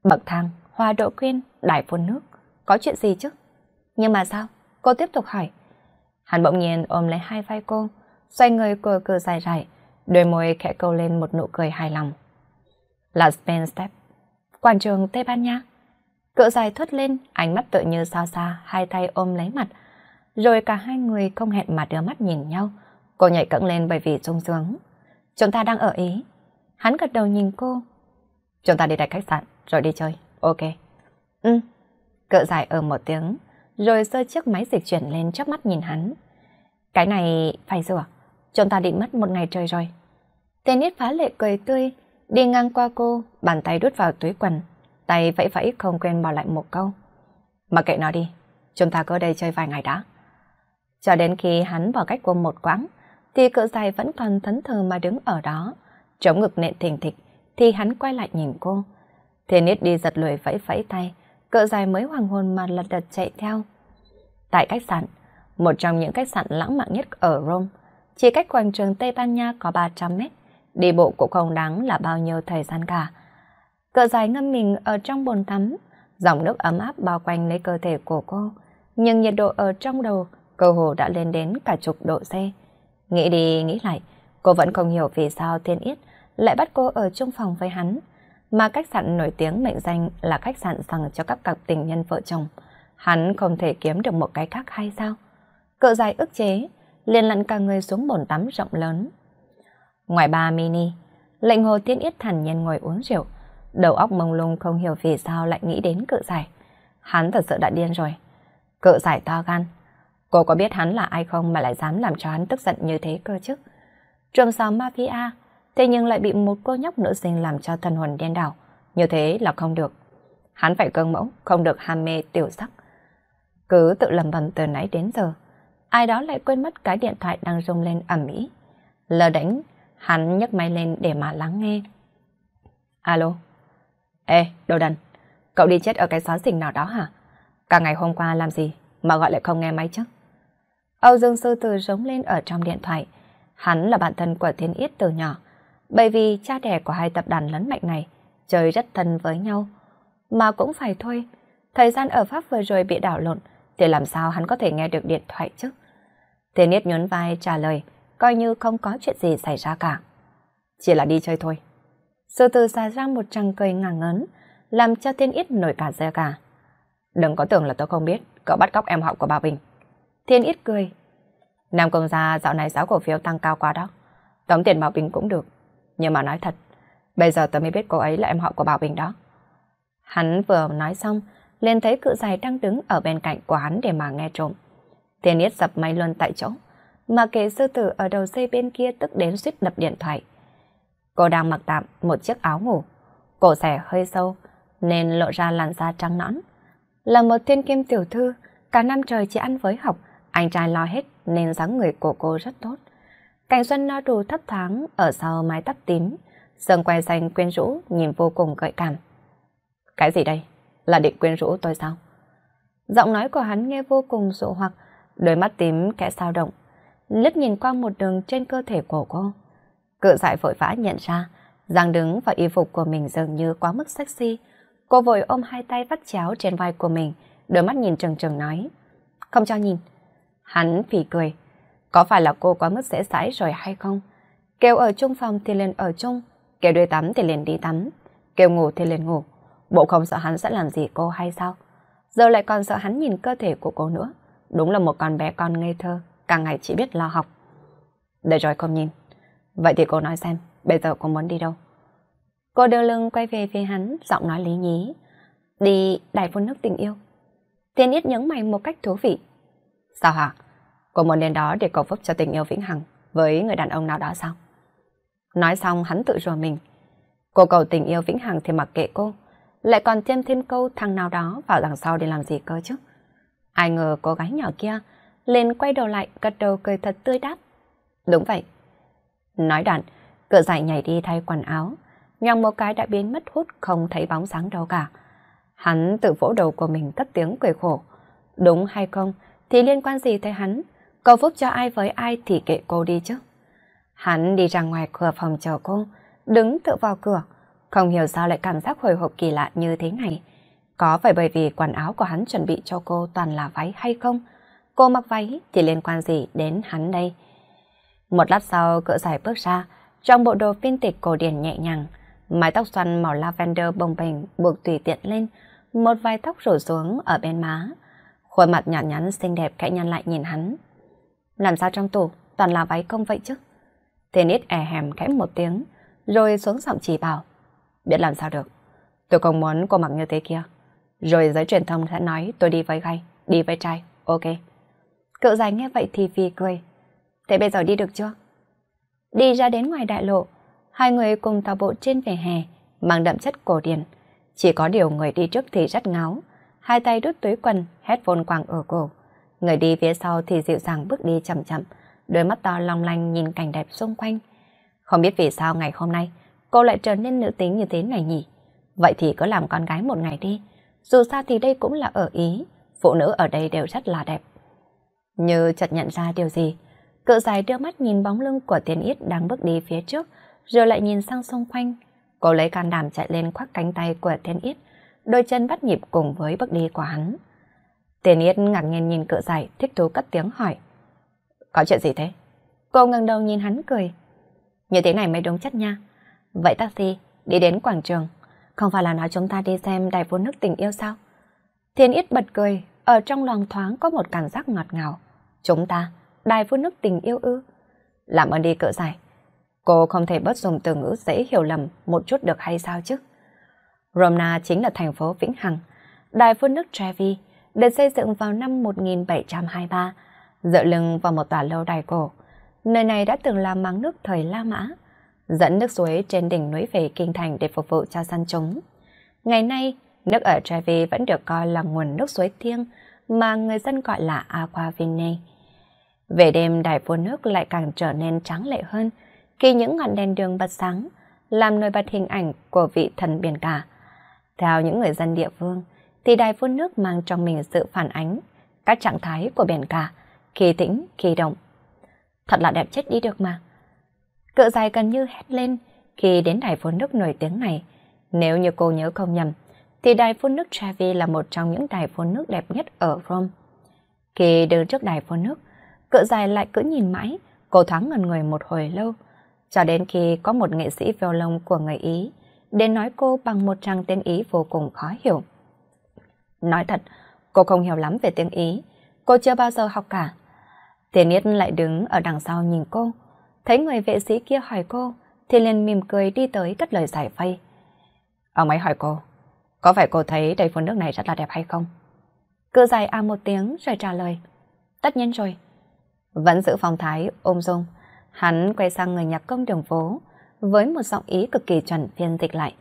S1: Bậc thang, hoa độ quyên, đại phun nước, có chuyện gì chứ? Nhưng mà sao? Cô tiếp tục hỏi. Hắn bỗng nhiên ôm lấy hai vai cô, xoay người cười cười dài dài. Đôi môi khẽ câu lên một nụ cười hài lòng. Là Spain Step, quảng trường Tây Ban Nha. Cỡ dài thốt lên, ánh mắt tự như xa xa, hai tay ôm lấy mặt. Rồi cả hai người không hẹn mà đưa mắt nhìn nhau. Cô nhảy cẫng lên bởi vì sung sướng. Chúng ta đang ở Ý. Hắn gật đầu nhìn cô. Chúng ta đi đại khách sạn, rồi đi chơi. Ok. Ừ. Cỡ dài ở một tiếng, rồi rơi chiếc máy dịch chuyển lên trước mắt nhìn hắn. Cái này phải rửa. Chúng ta định mất một ngày trời rồi. Tên phá lệ cười tươi, đi ngang qua cô, bàn tay đút vào túi quần. Tay vẫy vẫy không quên bỏ lại một câu. Mà kệ nó đi, chúng ta cứ đây chơi vài ngày đã. Cho đến khi hắn bỏ cách cô một quãng, thì cỡ dài vẫn còn thấn thờ mà đứng ở đó. Chống ngực nện thình thịch, thì hắn quay lại nhìn cô. Thiên đi giật lùi vẫy vẫy tay, cỡ dài mới hoàng hồn mà lật đật chạy theo. Tại khách sạn, một trong những khách sạn lãng mạn nhất ở Rome, chỉ cách quảng trường Tây Ban Nha có 300 mét, đi bộ cũng không đáng là bao nhiêu thời gian cả. Cỡ dài ngâm mình ở trong bồn tắm, dòng nước ấm áp bao quanh lấy cơ thể của cô, nhưng nhiệt độ ở trong đầu cơ hồ đã lên đến cả chục độ C. Nghĩ đi nghĩ lại, cô vẫn không hiểu vì sao Thiên Yết lại bắt cô ở chung phòng với hắn, mà khách sạn nổi tiếng mệnh danh là khách sạn dành cho các cặp tình nhân vợ chồng. Hắn không thể kiếm được một cái khác hay sao? Cỡ dài ức chế, liền lặn cả người xuống bồn tắm rộng lớn. Ngoài ba mini, lệnh hồ thiên yết thần nhân ngồi uống rượu, đầu óc mông lung không hiểu vì sao lại nghĩ đến cự giải. Hắn thật sự đã điên rồi. Cự giải to gan. Cô có biết hắn là ai không mà lại dám làm cho hắn tức giận như thế cơ chứ? Trường sao mafia, thế nhưng lại bị một cô nhóc nữ sinh làm cho thần hồn điên đảo. Như thế là không được. Hắn phải cương mẫu, không được ham mê tiểu sắc. Cứ tự lầm bầm từ nãy đến giờ ai đó lại quên mất cái điện thoại đang rung lên ẩm mỹ. Lờ đánh, hắn nhấc máy lên để mà lắng nghe. Alo? Ê, đồ đần, cậu đi chết ở cái xóa xỉnh nào đó hả? Cả ngày hôm qua làm gì mà gọi lại không nghe máy chứ? Âu Dương Sư Từ rống lên ở trong điện thoại. Hắn là bạn thân của Thiên Yết từ nhỏ, bởi vì cha đẻ của hai tập đoàn lớn mạnh này chơi rất thân với nhau. Mà cũng phải thôi, thời gian ở Pháp vừa rồi bị đảo lộn, thì làm sao hắn có thể nghe được điện thoại chứ? Thiên Niết nhún vai trả lời, coi như không có chuyện gì xảy ra cả. Chỉ là đi chơi thôi. Sư tử xài ra một tràng cười ngả ngớn, làm cho Thiên Ít nổi cả da gà. Đừng có tưởng là tôi không biết, cậu bắt cóc em họ của bà Bình. Thiên Ít cười. Nam công gia dạo này giá cổ phiếu tăng cao quá đó. Tống tiền Bảo Bình cũng được. Nhưng mà nói thật, bây giờ tôi mới biết cô ấy là em họ của Bảo Bình đó. Hắn vừa nói xong, liền thấy cự dài đang đứng ở bên cạnh của hắn để mà nghe trộm. Thiên Yết dập máy luôn tại chỗ, mà kệ sư tử ở đầu dây bên kia tức đến suýt đập điện thoại. Cô đang mặc tạm một chiếc áo ngủ, cổ rẻ hơi sâu nên lộ ra làn da trắng nõn. Là một thiên kim tiểu thư, cả năm trời chỉ ăn với học, anh trai lo hết nên dáng người của cô rất tốt. Cảnh xuân no đủ thấp thoáng ở sau mái tóc tím, sương quay xanh quyến rũ nhìn vô cùng gợi cảm. Cái gì đây? Là định quyến rũ tôi sao? Giọng nói của hắn nghe vô cùng dụ hoặc, Đôi mắt tím kẽ sao động, lướt nhìn qua một đường trên cơ thể của cô. Cự dại vội vã nhận ra, giang đứng và y phục của mình dường như quá mức sexy. Cô vội ôm hai tay vắt chéo trên vai của mình, đôi mắt nhìn trừng trừng nói. Không cho nhìn. Hắn phỉ cười. Có phải là cô quá mức dễ dãi rồi hay không? Kêu ở chung phòng thì liền ở chung, kêu đi tắm thì liền đi tắm, kêu ngủ thì liền ngủ. Bộ không sợ hắn sẽ làm gì cô hay sao? Giờ lại còn sợ hắn nhìn cơ thể của cô nữa đúng là một con bé con ngây thơ, càng ngày chỉ biết lo học. Để rồi không nhìn. Vậy thì cô nói xem, bây giờ cô muốn đi đâu? Cô đưa lưng quay về phía hắn, giọng nói lý nhí. Đi đại phun nước tình yêu. Thiên ít nhấn mạnh một cách thú vị. Sao hả? Cô muốn đến đó để cầu phúc cho tình yêu vĩnh hằng với người đàn ông nào đó sao? Nói xong hắn tự rùa mình. Cô cầu tình yêu vĩnh hằng thì mặc kệ cô. Lại còn thêm thêm câu thằng nào đó vào đằng sau để làm gì cơ chứ? Ai ngờ cô gái nhỏ kia lên quay đầu lại gật đầu cười thật tươi đáp. Đúng vậy. Nói đoạn, cự giải nhảy đi thay quần áo, nhằm một cái đã biến mất hút không thấy bóng sáng đâu cả. Hắn tự vỗ đầu của mình cất tiếng cười khổ. Đúng hay không thì liên quan gì tới hắn, cầu phúc cho ai với ai thì kệ cô đi chứ. Hắn đi ra ngoài cửa phòng chờ cô, đứng tựa vào cửa, không hiểu sao lại cảm giác hồi hộp kỳ lạ như thế này. Có phải bởi vì quần áo của hắn chuẩn bị cho cô toàn là váy hay không? Cô mặc váy thì liên quan gì đến hắn đây? Một lát sau cỡ giải bước ra, trong bộ đồ phiên tịch cổ điển nhẹ nhàng, mái tóc xoăn màu lavender bồng bềnh buộc tùy tiện lên, một vài tóc rủ xuống ở bên má. Khuôn mặt nhọn nhắn xinh đẹp khẽ nhăn lại nhìn hắn. Làm sao trong tủ toàn là váy công vậy chứ? Tên ít e hèm khẽ một tiếng, rồi xuống giọng chỉ bảo. Biết làm sao được, tôi không muốn cô mặc như thế kia. Rồi giới truyền thông sẽ nói tôi đi với gay, đi với trai, ok. Cậu dài nghe vậy thì phi cười. Thế bây giờ đi được chưa? Đi ra đến ngoài đại lộ, hai người cùng tàu bộ trên vỉa hè, mang đậm chất cổ điển. Chỉ có điều người đi trước thì rất ngáo, hai tay đút túi quần, headphone quàng ở cổ. Người đi phía sau thì dịu dàng bước đi chậm chậm, đôi mắt to long lanh nhìn cảnh đẹp xung quanh. Không biết vì sao ngày hôm nay cô lại trở nên nữ tính như thế này nhỉ? Vậy thì cứ làm con gái một ngày đi dù sao thì đây cũng là ở Ý, phụ nữ ở đây đều rất là đẹp. Như chợt nhận ra điều gì, cự dài đưa mắt nhìn bóng lưng của tiền ít đang bước đi phía trước, rồi lại nhìn sang xung quanh. Cô lấy can đảm chạy lên khoác cánh tay của tiền ít, đôi chân bắt nhịp cùng với bước đi của hắn. Tiền ít ngạc nhiên nhìn cự dài, thích thú cất tiếng hỏi. Có chuyện gì thế? Cô ngẩng đầu nhìn hắn cười. Như thế này mới đúng chất nha. Vậy taxi, đi đến quảng trường, không phải là nói chúng ta đi xem đài phố nước tình yêu sao? Thiên ít bật cười, ở trong lòng thoáng có một cảm giác ngọt ngào. Chúng ta, đài phút nước tình yêu ư. Làm ơn đi cỡ dài. Cô không thể bớt dùng từ ngữ dễ hiểu lầm một chút được hay sao chứ? Romna chính là thành phố Vĩnh Hằng. Đài phút nước Trevi được xây dựng vào năm 1723, dựa lưng vào một tòa lâu đài cổ. Nơi này đã từng là máng nước thời La Mã dẫn nước suối trên đỉnh núi về kinh thành để phục vụ cho săn chúng. Ngày nay, nước ở Trevi vẫn được coi là nguồn nước suối thiêng mà người dân gọi là Aqua Vine. Về đêm, đài vua nước lại càng trở nên trắng lệ hơn khi những ngọn đèn đường bật sáng, làm nổi bật hình ảnh của vị thần biển cả. Theo những người dân địa phương, thì đài phun nước mang trong mình sự phản ánh, các trạng thái của biển cả, khi tĩnh, khi động. Thật là đẹp chết đi được mà. Cỡ dài gần như hét lên khi đến đài phun nước nổi tiếng này. Nếu như cô nhớ không nhầm, thì đài phun nước Trevi là một trong những đài phun nước đẹp nhất ở Rome. Khi đứng trước đài phun nước, cỡ dài lại cứ nhìn mãi, cô thoáng ngần người một hồi lâu, cho đến khi có một nghệ sĩ violon của người Ý đến nói cô bằng một trang tiếng Ý vô cùng khó hiểu. Nói thật, cô không hiểu lắm về tiếng Ý, cô chưa bao giờ học cả. Tiền Yết lại đứng ở đằng sau nhìn cô, Thấy người vệ sĩ kia hỏi cô, thì liền mỉm cười đi tới cất lời giải vây. Ông ấy hỏi cô, có phải cô thấy đầy phun nước này rất là đẹp hay không? Cứ dài à một tiếng rồi trả lời. Tất nhiên rồi. Vẫn giữ phong thái, ôm dung. Hắn quay sang người nhạc công đường phố, với một giọng ý cực kỳ chuẩn phiên dịch lại.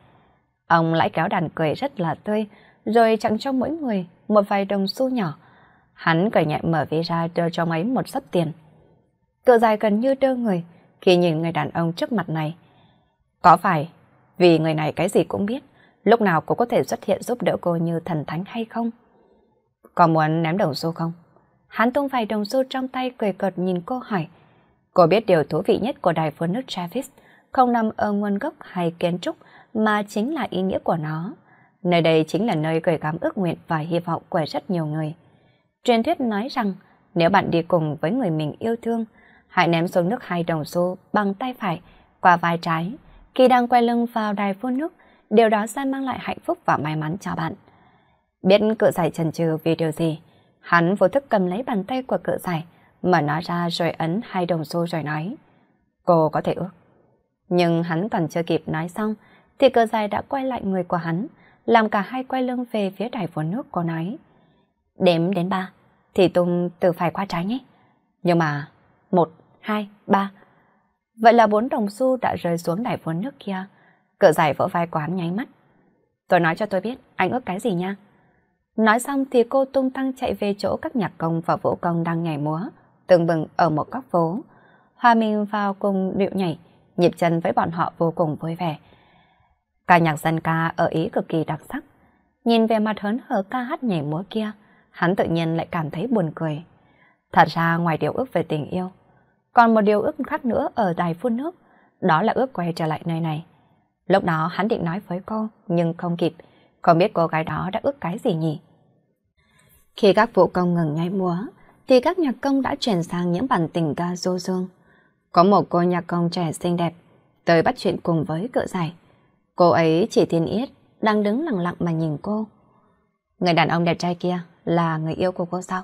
S1: Ông lại kéo đàn cười rất là tươi, rồi chặn cho mỗi người một vài đồng xu nhỏ. Hắn cười nhẹ mở ví ra đưa cho mấy một sấp tiền cựa dài gần như đơ người khi nhìn người đàn ông trước mặt này. Có phải vì người này cái gì cũng biết, lúc nào cũng có thể xuất hiện giúp đỡ cô như thần thánh hay không? Có muốn ném đồng xu không? Hắn tung vài đồng xu trong tay cười cợt nhìn cô hỏi. Cô biết điều thú vị nhất của đài phố nước Travis không nằm ở nguồn gốc hay kiến trúc mà chính là ý nghĩa của nó. Nơi đây chính là nơi gửi gắm ước nguyện và hy vọng của rất nhiều người. Truyền thuyết nói rằng nếu bạn đi cùng với người mình yêu thương, Hải ném xuống nước hai đồng xu bằng tay phải, qua vai trái. Khi đang quay lưng vào đài phun nước, điều đó sẽ mang lại hạnh phúc và may mắn cho bạn. Biết cự giải trần trừ vì điều gì, hắn vô thức cầm lấy bàn tay của cự giải, mở nó ra rồi ấn hai đồng xu rồi nói. Cô có thể ước. Nhưng hắn còn chưa kịp nói xong, thì cự giải đã quay lại người của hắn, làm cả hai quay lưng về phía đài phun nước cô nói. Đếm đến ba, thì tung từ phải qua trái nhé. Nhưng mà, một, hai ba Vậy là bốn đồng xu đã rơi xuống đài vốn nước kia. Cự giải vỗ vai quán nháy mắt. Tôi nói cho tôi biết, anh ước cái gì nha. Nói xong thì cô tung tăng chạy về chỗ các nhạc công và vũ công đang nhảy múa, từng bừng ở một góc phố. Hòa mình vào cùng điệu nhảy, nhịp chân với bọn họ vô cùng vui vẻ. Ca nhạc dân ca ở Ý cực kỳ đặc sắc. Nhìn về mặt hớn hở ca hát nhảy múa kia, hắn tự nhiên lại cảm thấy buồn cười. Thật ra ngoài điều ước về tình yêu, còn một điều ước khác nữa ở đài phun nước, đó là ước quay trở lại nơi này. Lúc đó hắn định nói với cô, nhưng không kịp, không biết cô gái đó đã ước cái gì nhỉ. Khi các vũ công ngừng nhảy múa, thì các nhạc công đã chuyển sang những bản tình ca du dương. Có một cô nhạc công trẻ xinh đẹp, tới bắt chuyện cùng với cự giải. Cô ấy chỉ thiên yết, đang đứng lặng lặng mà nhìn cô. Người đàn ông đẹp trai kia là người yêu của cô sao?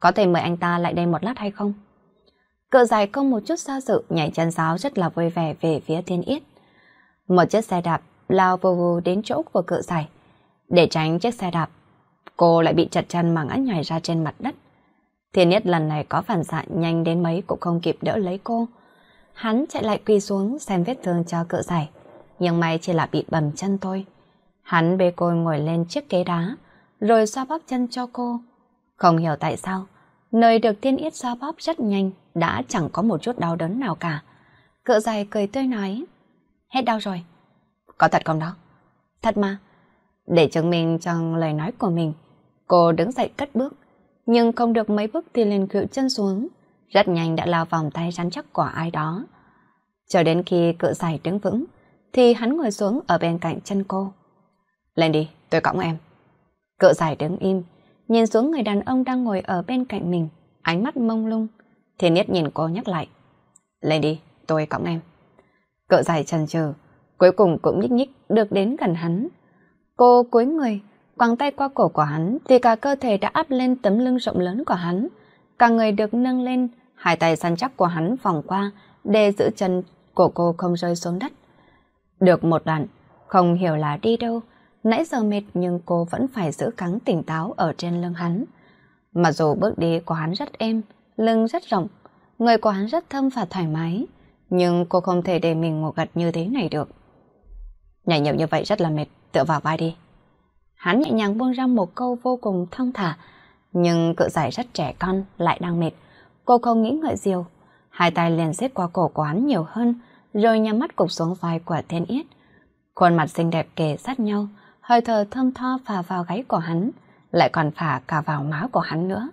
S1: Có thể mời anh ta lại đây một lát hay không? cỡ dài không một chút xa dự nhảy chân giáo rất là vui vẻ về phía thiên yết. Một chiếc xe đạp lao vù vù đến chỗ của cỡ dài. Để tránh chiếc xe đạp, cô lại bị chật chân mà ngã nhảy ra trên mặt đất. Thiên yết lần này có phản xạ nhanh đến mấy cũng không kịp đỡ lấy cô. Hắn chạy lại quỳ xuống xem vết thương cho cỡ dài. Nhưng may chỉ là bị bầm chân thôi. Hắn bê cô ngồi lên chiếc ghế đá, rồi xoa bóp chân cho cô. Không hiểu tại sao, nơi được thiên yết xoa bóp rất nhanh, đã chẳng có một chút đau đớn nào cả. Cự dài cười tươi nói, hết đau rồi. Có thật không đó? Thật mà. Để chứng minh trong lời nói của mình, cô đứng dậy cất bước, nhưng không được mấy bước thì liền cự chân xuống, rất nhanh đã lao vòng tay rắn chắc của ai đó. Cho đến khi cự dài đứng vững, thì hắn ngồi xuống ở bên cạnh chân cô. Lên đi, tôi cõng em. Cự dài đứng im, nhìn xuống người đàn ông đang ngồi ở bên cạnh mình, ánh mắt mông lung. Thiên Niết nhìn cô nhắc lại. Lên đi, tôi cõng em. cỡ dài chần chừ, cuối cùng cũng nhích nhích được đến gần hắn. Cô cúi người, quàng tay qua cổ của hắn thì cả cơ thể đã áp lên tấm lưng rộng lớn của hắn. Cả người được nâng lên, hai tay săn chắc của hắn vòng qua để giữ chân của cô không rơi xuống đất. Được một đoạn, không hiểu là đi đâu, nãy giờ mệt nhưng cô vẫn phải giữ cắn tỉnh táo ở trên lưng hắn. Mặc dù bước đi của hắn rất êm, lưng rất rộng, người của hắn rất thâm và thoải mái, nhưng cô không thể để mình ngủ gật như thế này được. Nhảy nhiều như vậy rất là mệt, tựa vào vai đi. Hắn nhẹ nhàng buông ra một câu vô cùng thong thả, nhưng cự giải rất trẻ con lại đang mệt. Cô không nghĩ ngợi diều, hai tay liền xếp qua cổ của hắn nhiều hơn, rồi nhắm mắt cục xuống vai của thiên yết. Khuôn mặt xinh đẹp kề sát nhau, hơi thở thơm tho phà vào gáy của hắn, lại còn phả cả vào má của hắn nữa.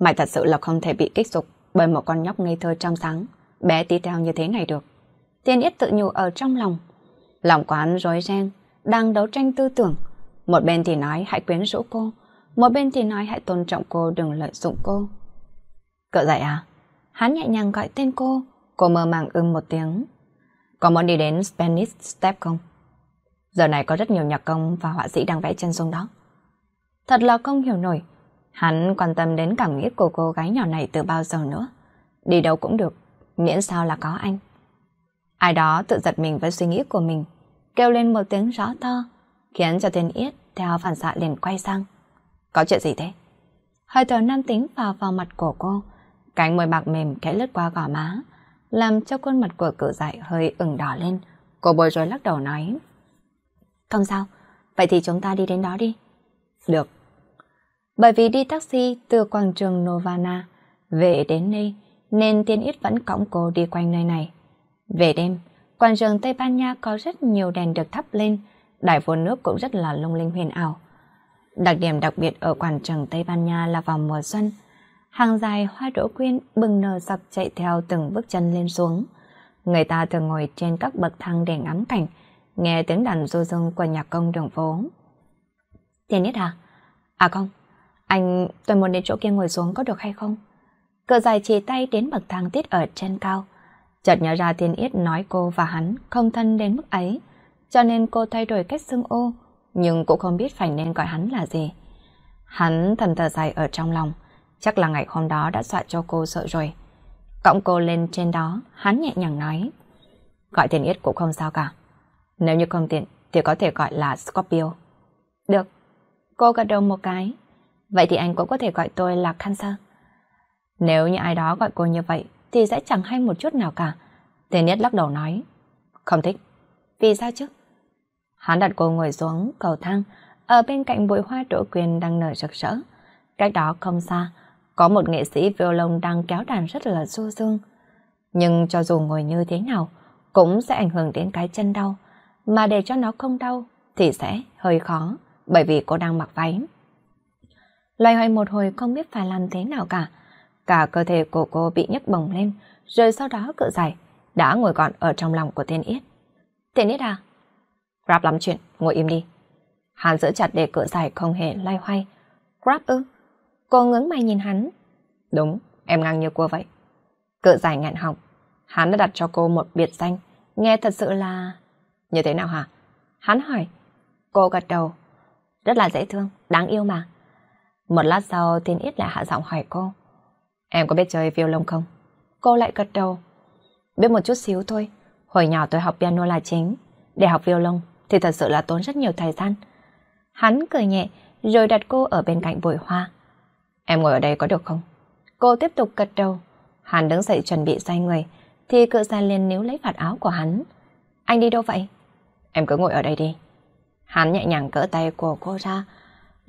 S1: Mày thật sự là không thể bị kích dục bởi một con nhóc ngây thơ trong sáng, bé tí teo như thế này được. Tiên Yết tự nhủ ở trong lòng. Lòng quán rối ren, đang đấu tranh tư tưởng. Một bên thì nói hãy quyến rũ cô, một bên thì nói hãy tôn trọng cô đừng lợi dụng cô. Cậu dậy à? Hắn nhẹ nhàng gọi tên cô, cô mơ màng ưng một tiếng. Có muốn đi đến Spanish Step không? Giờ này có rất nhiều nhạc công và họa sĩ đang vẽ chân dung đó. Thật là không hiểu nổi, Hắn quan tâm đến cảm nghĩ của cô gái nhỏ này từ bao giờ nữa. Đi đâu cũng được, miễn sao là có anh. Ai đó tự giật mình với suy nghĩ của mình, kêu lên một tiếng rõ to, khiến cho tên Yết theo phản xạ liền quay sang. Có chuyện gì thế? Hơi thở nam tính vào vào mặt của cô, cánh môi bạc mềm khẽ lướt qua gò má, làm cho khuôn mặt của cử dại hơi ửng đỏ lên. Cô bối rối lắc đầu nói. Không sao, vậy thì chúng ta đi đến đó đi. Được. Bởi vì đi taxi từ quảng trường Novana về đến đây nên Tiên Ít vẫn cõng cô đi quanh nơi này. Về đêm, quảng trường Tây Ban Nha có rất nhiều đèn được thắp lên, đại vua nước cũng rất là lung linh huyền ảo. Đặc điểm đặc biệt ở quảng trường Tây Ban Nha là vào mùa xuân, hàng dài hoa đỗ quyên bừng nở sập chạy theo từng bước chân lên xuống. Người ta thường ngồi trên các bậc thang để ngắm cảnh, nghe tiếng đàn du dương của nhạc công đường phố. Tiền ít à? À không, anh, tôi muốn đến chỗ kia ngồi xuống có được hay không? Cự dài chỉ tay đến bậc thang tiết ở trên cao. Chợt nhớ ra Thiên Yết nói cô và hắn không thân đến mức ấy, cho nên cô thay đổi cách xưng ô, nhưng cũng không biết phải nên gọi hắn là gì. Hắn thầm thở dài ở trong lòng, chắc là ngày hôm đó đã dọa cho cô sợ rồi. cõng cô lên trên đó, hắn nhẹ nhàng nói. Gọi Thiên Yết cũng không sao cả. Nếu như không tiện thì có thể gọi là Scorpio. Được. Cô gật đầu một cái, Vậy thì anh cũng có thể gọi tôi là Cancer. Nếu như ai đó gọi cô như vậy thì sẽ chẳng hay một chút nào cả. Tên Nhất lắc đầu nói. Không thích. Vì sao chứ? Hắn đặt cô ngồi xuống cầu thang ở bên cạnh bụi hoa đỗ quyền đang nở rực rỡ. Cách đó không xa, có một nghệ sĩ violon đang kéo đàn rất là du dương. Nhưng cho dù ngồi như thế nào, cũng sẽ ảnh hưởng đến cái chân đau. Mà để cho nó không đau thì sẽ hơi khó, bởi vì cô đang mặc váy. Loay hoay một hồi không biết phải làm thế nào cả. Cả cơ thể của cô bị nhấc bồng lên, rồi sau đó cự dài đã ngồi gọn ở trong lòng của tên Yết. Tên Yết à? Grab lắm chuyện, ngồi im đi. Hắn giữ chặt để cự dài không hề loay hoay. Grab ư? Cô ngưỡng mày nhìn hắn. Đúng, em ngang như cô vậy. Cự dài ngạn họng. Hắn đã đặt cho cô một biệt danh, nghe thật sự là... Như thế nào hả? Hắn hỏi. Cô gật đầu. Rất là dễ thương, đáng yêu mà. Một lát sau Thiên Ít lại hạ giọng hỏi cô. Em có biết chơi violon không? Cô lại gật đầu. Biết một chút xíu thôi. Hồi nhỏ tôi học piano là chính. Để học violon thì thật sự là tốn rất nhiều thời gian. Hắn cười nhẹ rồi đặt cô ở bên cạnh bụi hoa. Em ngồi ở đây có được không? Cô tiếp tục gật đầu. Hắn đứng dậy chuẩn bị xoay người thì cự ra liền níu lấy vạt áo của hắn. Anh đi đâu vậy? Em cứ ngồi ở đây đi. Hắn nhẹ nhàng cỡ tay của cô ra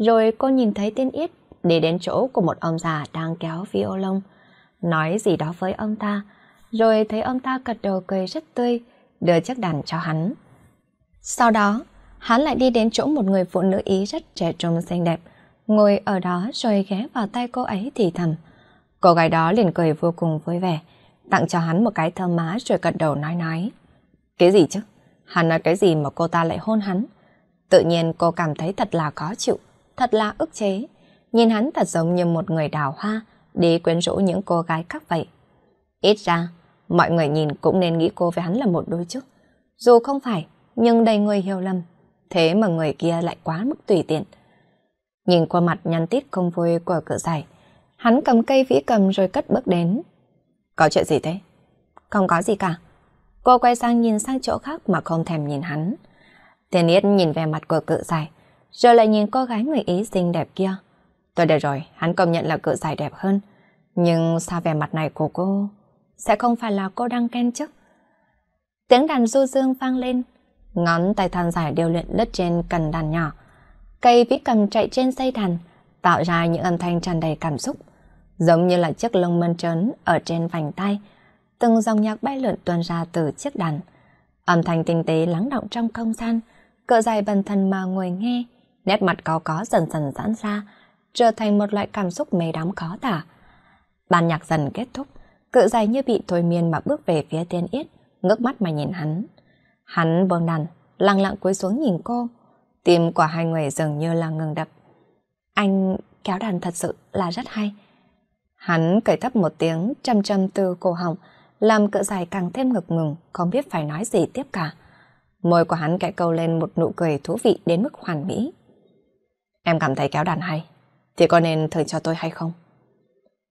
S1: rồi cô nhìn thấy tên ít đi đến chỗ của một ông già đang kéo violon, nói gì đó với ông ta, rồi thấy ông ta cật đầu cười rất tươi, đưa chiếc đàn cho hắn. Sau đó, hắn lại đi đến chỗ một người phụ nữ Ý rất trẻ trung xinh đẹp, ngồi ở đó rồi ghé vào tay cô ấy thì thầm. Cô gái đó liền cười vô cùng vui vẻ, tặng cho hắn một cái thơm má rồi cật đầu nói nói. Cái gì chứ? Hắn nói cái gì mà cô ta lại hôn hắn? Tự nhiên cô cảm thấy thật là khó chịu thật là ức chế. Nhìn hắn thật giống như một người đào hoa, đi quyến rũ những cô gái khác vậy. Ít ra, mọi người nhìn cũng nên nghĩ cô với hắn là một đôi chứ. Dù không phải, nhưng đầy người hiểu lầm. Thế mà người kia lại quá mức tùy tiện. Nhìn qua mặt nhăn tít không vui của cửa giải, hắn cầm cây vĩ cầm rồi cất bước đến. Có chuyện gì thế? Không có gì cả. Cô quay sang nhìn sang chỗ khác mà không thèm nhìn hắn. Tiền Yết nhìn về mặt của cự giải, rồi lại nhìn cô gái người Ý xinh đẹp kia. Tôi đã rồi, hắn công nhận là cỡ dài đẹp hơn. Nhưng sao về mặt này của cô? Sẽ không phải là cô đang khen chứ? Tiếng đàn du dương vang lên, ngón tay than dài điều luyện lướt trên cần đàn nhỏ. Cây vĩ cầm chạy trên dây đàn, tạo ra những âm thanh tràn đầy cảm xúc, giống như là chiếc lông mơn trớn ở trên vành tay. Từng dòng nhạc bay lượn tuần ra từ chiếc đàn. Âm thanh tinh tế lắng động trong không gian, cỡ dài bần thần mà ngồi nghe nét mặt cao có dần dần giãn ra, trở thành một loại cảm xúc mê đắm khó tả. Ban nhạc dần kết thúc, cự dài như bị thôi miên mà bước về phía tiên yết, ngước mắt mà nhìn hắn. Hắn buông đàn, lặng lặng cúi xuống nhìn cô, tim của hai người dường như là ngừng đập. Anh kéo đàn thật sự là rất hay. Hắn cởi thấp một tiếng châm châm từ cổ họng, làm cự dài càng thêm ngực ngừng, không biết phải nói gì tiếp cả. Môi của hắn kẽ câu lên một nụ cười thú vị đến mức hoàn mỹ. Em cảm thấy kéo đàn hay, thì có nên thử cho tôi hay không?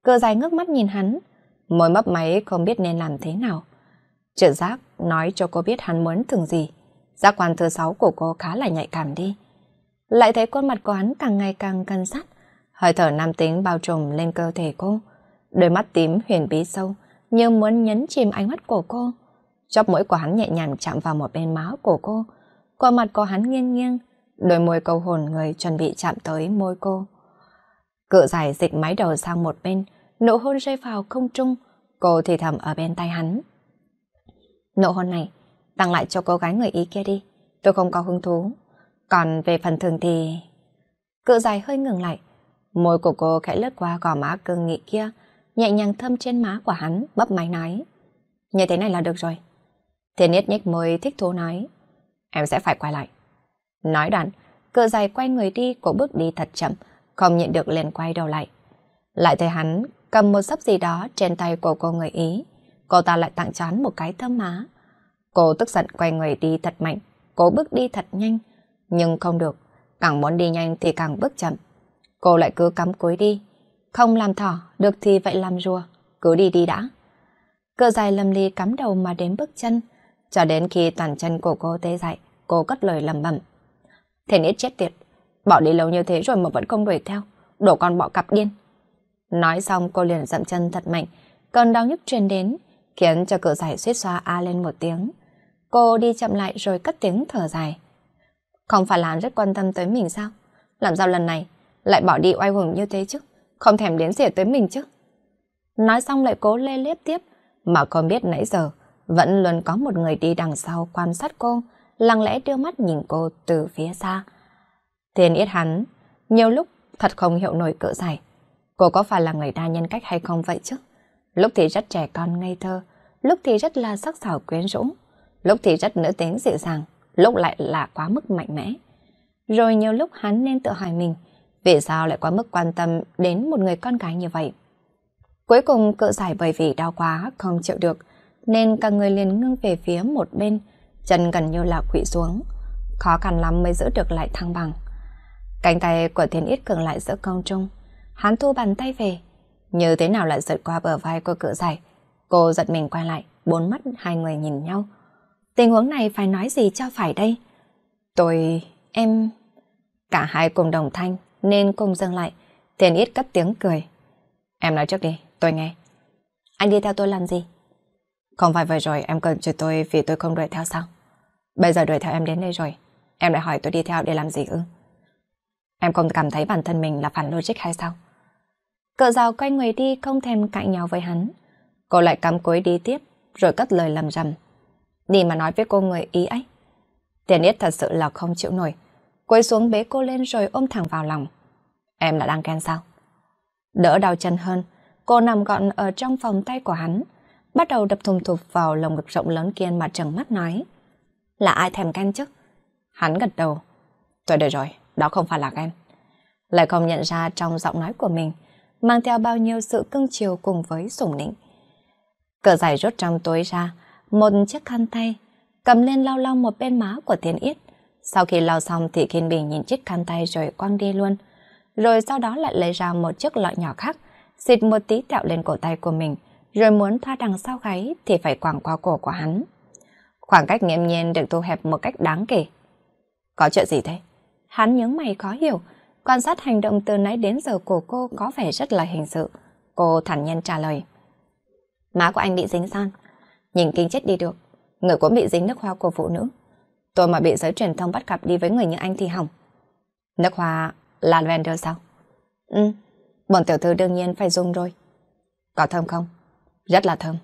S1: Cơ dài ngước mắt nhìn hắn, môi mấp máy không biết nên làm thế nào. Trực giác nói cho cô biết hắn muốn thường gì. Giác quan thứ sáu của cô khá là nhạy cảm đi. Lại thấy khuôn mặt của hắn càng ngày càng cân sắt, hơi thở nam tính bao trùm lên cơ thể cô. Đôi mắt tím huyền bí sâu, như muốn nhấn chìm ánh mắt của cô. Chóp mũi của hắn nhẹ nhàng chạm vào một bên má của cô. khuôn mặt của hắn nghiêng nghiêng, đôi môi câu hồn người chuẩn bị chạm tới môi cô. Cự giải dịch máy đầu sang một bên, nụ hôn rơi vào không trung, cô thì thầm ở bên tay hắn. Nụ hôn này, tặng lại cho cô gái người ý kia đi, tôi không có hứng thú. Còn về phần thường thì... Cự dài hơi ngừng lại, môi của cô khẽ lướt qua gò má cương nghị kia, nhẹ nhàng thơm trên má của hắn, bấp máy nói. Như thế này là được rồi. Thiên Yết nhếch môi thích thú nói. Em sẽ phải quay lại. Nói đoạn, cờ dài quay người đi cổ bước đi thật chậm, không nhận được liền quay đầu lại. Lại thấy hắn cầm một sấp gì đó trên tay của cô người Ý. Cô ta lại tặng cho hắn một cái thơm má. Cô tức giận quay người đi thật mạnh, cố bước đi thật nhanh. Nhưng không được, càng muốn đi nhanh thì càng bước chậm. Cô lại cứ cắm cúi đi. Không làm thỏ, được thì vậy làm rùa, cứ đi đi đã. Cờ dài lầm ly cắm đầu mà đến bước chân, cho đến khi toàn chân của cô tê dại, cô cất lời lầm bẩm Thế nết chết tiệt, bỏ đi lâu như thế rồi mà vẫn không đuổi theo, đổ con bọ cặp điên. Nói xong cô liền dậm chân thật mạnh, cơn đau nhức truyền đến, khiến cho cửa giải suýt xoa a lên một tiếng. Cô đi chậm lại rồi cất tiếng thở dài. Không phải là rất quan tâm tới mình sao? Làm sao lần này lại bỏ đi oai hùng như thế chứ? Không thèm đến xỉa tới mình chứ? Nói xong lại cố lê lết tiếp, mà không biết nãy giờ vẫn luôn có một người đi đằng sau quan sát cô, lặng lẽ đưa mắt nhìn cô từ phía xa. Thiên yết hắn, nhiều lúc thật không hiểu nổi cỡ giải. Cô có phải là người đa nhân cách hay không vậy chứ? Lúc thì rất trẻ con ngây thơ, lúc thì rất là sắc sảo quyến rũ, lúc thì rất nữ tính dịu dàng, lúc lại là quá mức mạnh mẽ. Rồi nhiều lúc hắn nên tự hỏi mình, vì sao lại quá mức quan tâm đến một người con gái như vậy? Cuối cùng cỡ giải bởi vì đau quá không chịu được, nên cả người liền ngưng về phía một bên, chân gần như là quỵ xuống. Khó khăn lắm mới giữ được lại thăng bằng. Cánh tay của Thiên Ít cường lại giữa không trung. Hắn thu bàn tay về. Như thế nào lại giật qua bờ vai của cự giải. Cô giật mình quay lại, bốn mắt hai người nhìn nhau. Tình huống này phải nói gì cho phải đây? Tôi... em... Cả hai cùng đồng thanh nên cùng dừng lại. Thiên Ít cất tiếng cười. Em nói trước đi, tôi nghe. Anh đi theo tôi làm gì? Không phải vừa rồi em cần chửi tôi vì tôi không đuổi theo sao? Bây giờ đuổi theo em đến đây rồi, em lại hỏi tôi đi theo để làm gì ư? Em không cảm thấy bản thân mình là phản logic hay sao? Cợ rào quay người đi không thèm cạnh nhau với hắn. Cô lại cắm cối đi tiếp, rồi cất lời lầm rầm. Đi mà nói với cô người ý ấy. Tiền yết thật sự là không chịu nổi. Quay xuống bế cô lên rồi ôm thẳng vào lòng. Em là đang ghen sao? Đỡ đau chân hơn, cô nằm gọn ở trong vòng tay của hắn, bắt đầu đập thùng thục vào lồng ngực rộng lớn kia mà trừng mắt nói là ai thèm ghen chứ? Hắn gật đầu. Tôi được rồi, đó không phải là ghen. Lại không nhận ra trong giọng nói của mình, mang theo bao nhiêu sự cưng chiều cùng với sủng nịnh. Cờ giải rút trong túi ra, một chiếc khăn tay, cầm lên lau lau một bên má của thiên Yết. Sau khi lau xong thì Kiên Bình nhìn chiếc khăn tay rồi quăng đi luôn. Rồi sau đó lại lấy ra một chiếc lọ nhỏ khác, xịt một tí tẹo lên cổ tay của mình, rồi muốn thoa đằng sau gáy thì phải quàng qua cổ của hắn. Khoảng cách nghiêm nhiên được thu hẹp một cách đáng kể. Có chuyện gì thế? Hắn nhướng mày khó hiểu, quan sát hành động từ nãy đến giờ của cô có vẻ rất là hình sự. Cô thản nhiên trả lời. Má của anh bị dính san. nhìn kinh chết đi được. Người cũng bị dính nước hoa của phụ nữ. Tôi mà bị giới truyền thông bắt gặp đi với người như anh thì hỏng. Nước hoa là lavender sao? Ừ, bọn tiểu thư đương nhiên phải dùng rồi. Có thơm không? Rất là thơm.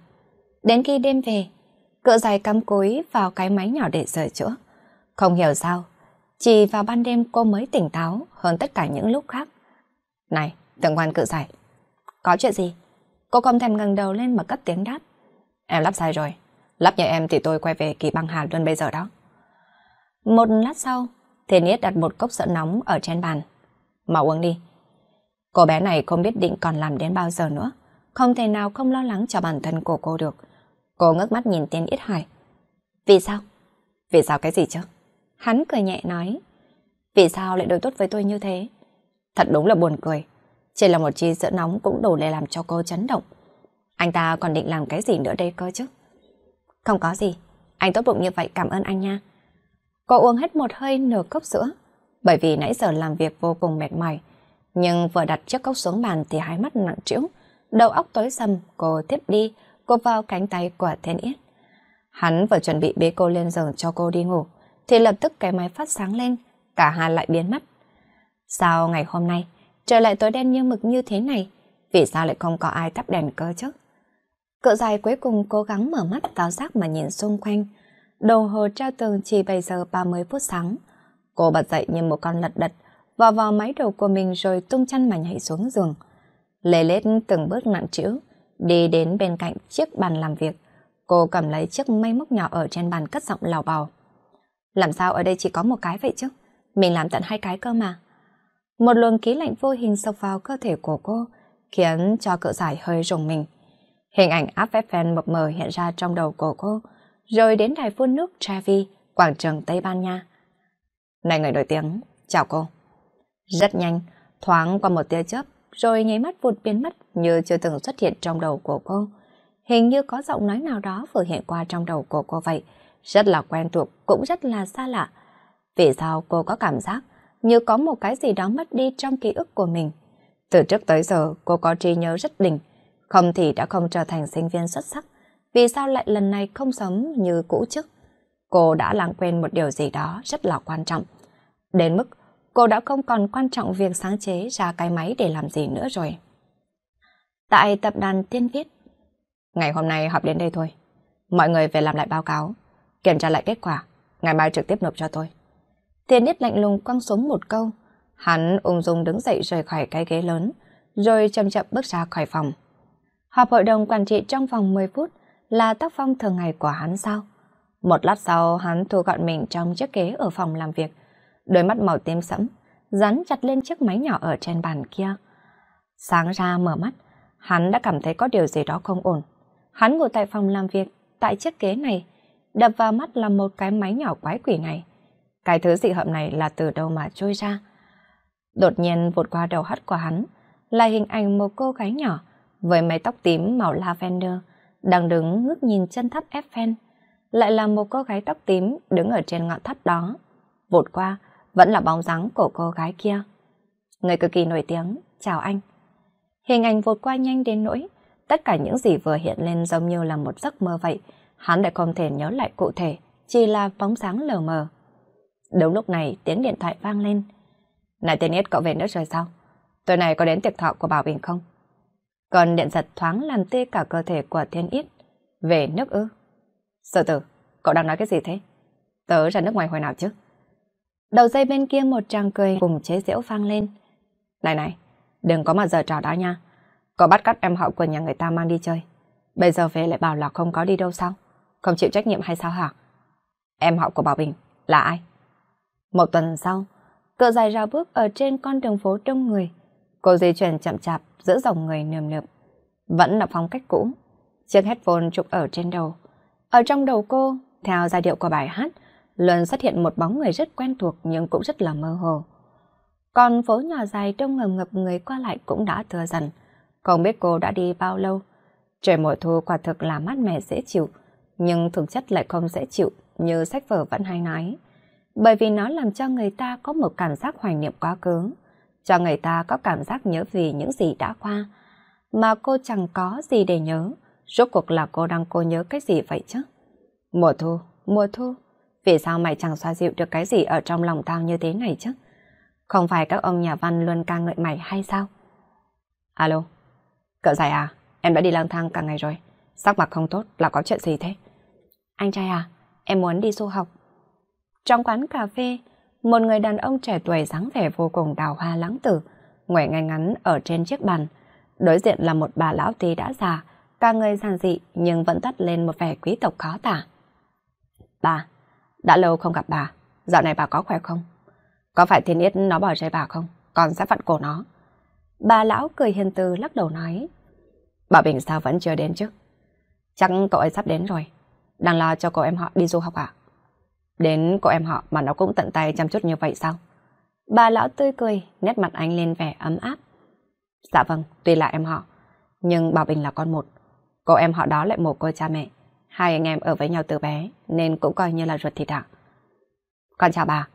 S1: Đến khi đêm về, cỡ dài cắm cối vào cái máy nhỏ để sửa chữa. Không hiểu sao, chỉ vào ban đêm cô mới tỉnh táo hơn tất cả những lúc khác. Này, tưởng quan cự dài Có chuyện gì? Cô không thèm ngẩng đầu lên mà cất tiếng đáp. Em lắp sai rồi. Lắp như em thì tôi quay về kỳ băng hà luôn bây giờ đó. Một lát sau, Thiên niết đặt một cốc sữa nóng ở trên bàn. Mau uống đi. Cô bé này không biết định còn làm đến bao giờ nữa. Không thể nào không lo lắng cho bản thân của cô được. Cô ngước mắt nhìn Tiên Ít hỏi. Vì sao? Vì sao cái gì chứ? Hắn cười nhẹ nói. Vì sao lại đối tốt với tôi như thế? Thật đúng là buồn cười. Chỉ là một chi sữa nóng cũng đủ để làm cho cô chấn động. Anh ta còn định làm cái gì nữa đây cơ chứ? Không có gì. Anh tốt bụng như vậy cảm ơn anh nha. Cô uống hết một hơi nửa cốc sữa. Bởi vì nãy giờ làm việc vô cùng mệt mỏi. Nhưng vừa đặt chiếc cốc xuống bàn thì hai mắt nặng trĩu, đầu óc tối sầm, cô tiếp đi, cô vào cánh tay của thiên yết. Hắn vừa chuẩn bị bế cô lên giường cho cô đi ngủ, thì lập tức cái máy phát sáng lên, cả hai lại biến mất. Sao ngày hôm nay, trời lại tối đen như mực như thế này, vì sao lại không có ai tắt đèn cơ chứ? Cậu dài cuối cùng cố gắng mở mắt táo giác mà nhìn xung quanh. Đồng hồ treo tường chỉ 7 giờ 30 phút sáng. Cô bật dậy như một con lật đật, vò vào máy đầu của mình rồi tung chăn mà nhảy xuống giường. Lê lết từng bước nặng chữ đi đến bên cạnh chiếc bàn làm việc. Cô cầm lấy chiếc máy móc nhỏ ở trên bàn cất giọng lào bào. Làm sao ở đây chỉ có một cái vậy chứ? Mình làm tận hai cái cơ mà. Một luồng khí lạnh vô hình sộc vào cơ thể của cô, khiến cho cỡ giải hơi rùng mình. Hình ảnh áp phép fan mập mờ hiện ra trong đầu của cô, rồi đến đài phun nước Trevi, quảng trường Tây Ban Nha. Này người nổi tiếng, chào cô. Rất nhanh, thoáng qua một tia chớp, rồi nháy mắt vụt biến mất như chưa từng xuất hiện trong đầu của cô. Hình như có giọng nói nào đó vừa hiện qua trong đầu của cô vậy, rất là quen thuộc, cũng rất là xa lạ. Vì sao cô có cảm giác như có một cái gì đó mất đi trong ký ức của mình? Từ trước tới giờ cô có trí nhớ rất đỉnh, không thì đã không trở thành sinh viên xuất sắc. Vì sao lại lần này không sống như cũ trước? Cô đã lãng quên một điều gì đó rất là quan trọng. Đến mức cô đã không còn quan trọng việc sáng chế ra cái máy để làm gì nữa rồi. Tại tập đoàn Tiên Viết, ngày hôm nay họp đến đây thôi. Mọi người về làm lại báo cáo, kiểm tra lại kết quả, ngày mai trực tiếp nộp cho tôi. Tiên Nhất lạnh lùng quăng xuống một câu, hắn ung dung đứng dậy rời khỏi cái ghế lớn, rồi chậm chậm bước ra khỏi phòng. Họp hội đồng quản trị trong vòng 10 phút là tác phong thường ngày của hắn sao? Một lát sau, hắn thu gọn mình trong chiếc ghế ở phòng làm việc, đôi mắt màu tím sẫm, dán chặt lên chiếc máy nhỏ ở trên bàn kia. Sáng ra mở mắt, hắn đã cảm thấy có điều gì đó không ổn. Hắn ngồi tại phòng làm việc, tại chiếc ghế này, đập vào mắt là một cái máy nhỏ quái quỷ này. Cái thứ dị hợm này là từ đâu mà trôi ra? Đột nhiên vụt qua đầu hắt của hắn là hình ảnh một cô gái nhỏ với mái tóc tím màu lavender đang đứng ngước nhìn chân tháp Eiffel. Lại là một cô gái tóc tím đứng ở trên ngọn tháp đó. Vụt qua, vẫn là bóng dáng của cô gái kia. Người cực kỳ nổi tiếng, chào anh. Hình ảnh vụt qua nhanh đến nỗi, tất cả những gì vừa hiện lên giống như là một giấc mơ vậy, hắn lại không thể nhớ lại cụ thể, chỉ là bóng dáng lờ mờ. Đúng lúc này tiếng điện thoại vang lên. Này tên ít cậu về nước rồi sao? Tối nay có đến tiệc thọ của Bảo Bình không? Còn điện giật thoáng làm tê cả cơ thể của thiên ít. Về nước ư? Sở tử, cậu đang nói cái gì thế? Tớ ra nước ngoài hồi nào chứ? Đầu dây bên kia một tràng cười cùng chế giễu vang lên. Này này, đừng có mà giờ trò đó nha. Có bắt cắt em họ của nhà người ta mang đi chơi. Bây giờ về lại bảo là không có đi đâu sao? Không chịu trách nhiệm hay sao hả? Em họ của Bảo Bình là ai? Một tuần sau, cựa dài ra bước ở trên con đường phố đông người. Cô di chuyển chậm chạp giữa dòng người nườm nượp. Vẫn là phong cách cũ. Chiếc headphone trục ở trên đầu. Ở trong đầu cô, theo giai điệu của bài hát, luôn xuất hiện một bóng người rất quen thuộc nhưng cũng rất là mơ hồ. Còn phố nhỏ dài trong ngầm ngập người qua lại cũng đã thừa dần. Không biết cô đã đi bao lâu. Trời mùa thu quả thực là mát mẻ dễ chịu, nhưng thực chất lại không dễ chịu như sách vở vẫn hay nói. Bởi vì nó làm cho người ta có một cảm giác hoài niệm quá khứ, cho người ta có cảm giác nhớ về những gì đã qua, mà cô chẳng có gì để nhớ. Rốt cuộc là cô đang cô nhớ cái gì vậy chứ? Mùa thu, mùa thu, vì sao mày chẳng xoa dịu được cái gì ở trong lòng tao như thế này chứ? Không phải các ông nhà văn luôn ca ngợi mày hay sao? Alo, cậu dài à, em đã đi lang thang cả ngày rồi. Sắc mặt không tốt là có chuyện gì thế? Anh trai à, em muốn đi du học. Trong quán cà phê, một người đàn ông trẻ tuổi dáng vẻ vô cùng đào hoa lãng tử, ngồi ngay ngắn ở trên chiếc bàn. Đối diện là một bà lão tí đã già, cả người giản dị nhưng vẫn tắt lên một vẻ quý tộc khó tả. Bà, đã lâu không gặp bà, dạo này bà có khỏe không? Có phải thiên yết nó bỏ rơi bà không? Con sẽ vặn cổ nó. Bà lão cười hiền từ lắc đầu nói. Bà Bình sao vẫn chưa đến chứ? Chắc cậu ấy sắp đến rồi. Đang lo cho cậu em họ đi du học ạ. Đến cậu em họ mà nó cũng tận tay chăm chút như vậy sao? Bà lão tươi cười, nét mặt anh lên vẻ ấm áp. Dạ vâng, tuy là em họ, nhưng bà Bình là con một. cậu em họ đó lại một côi cha mẹ. Hai anh em ở với nhau từ bé nên cũng coi như là ruột thịt ạ. Con chào bà.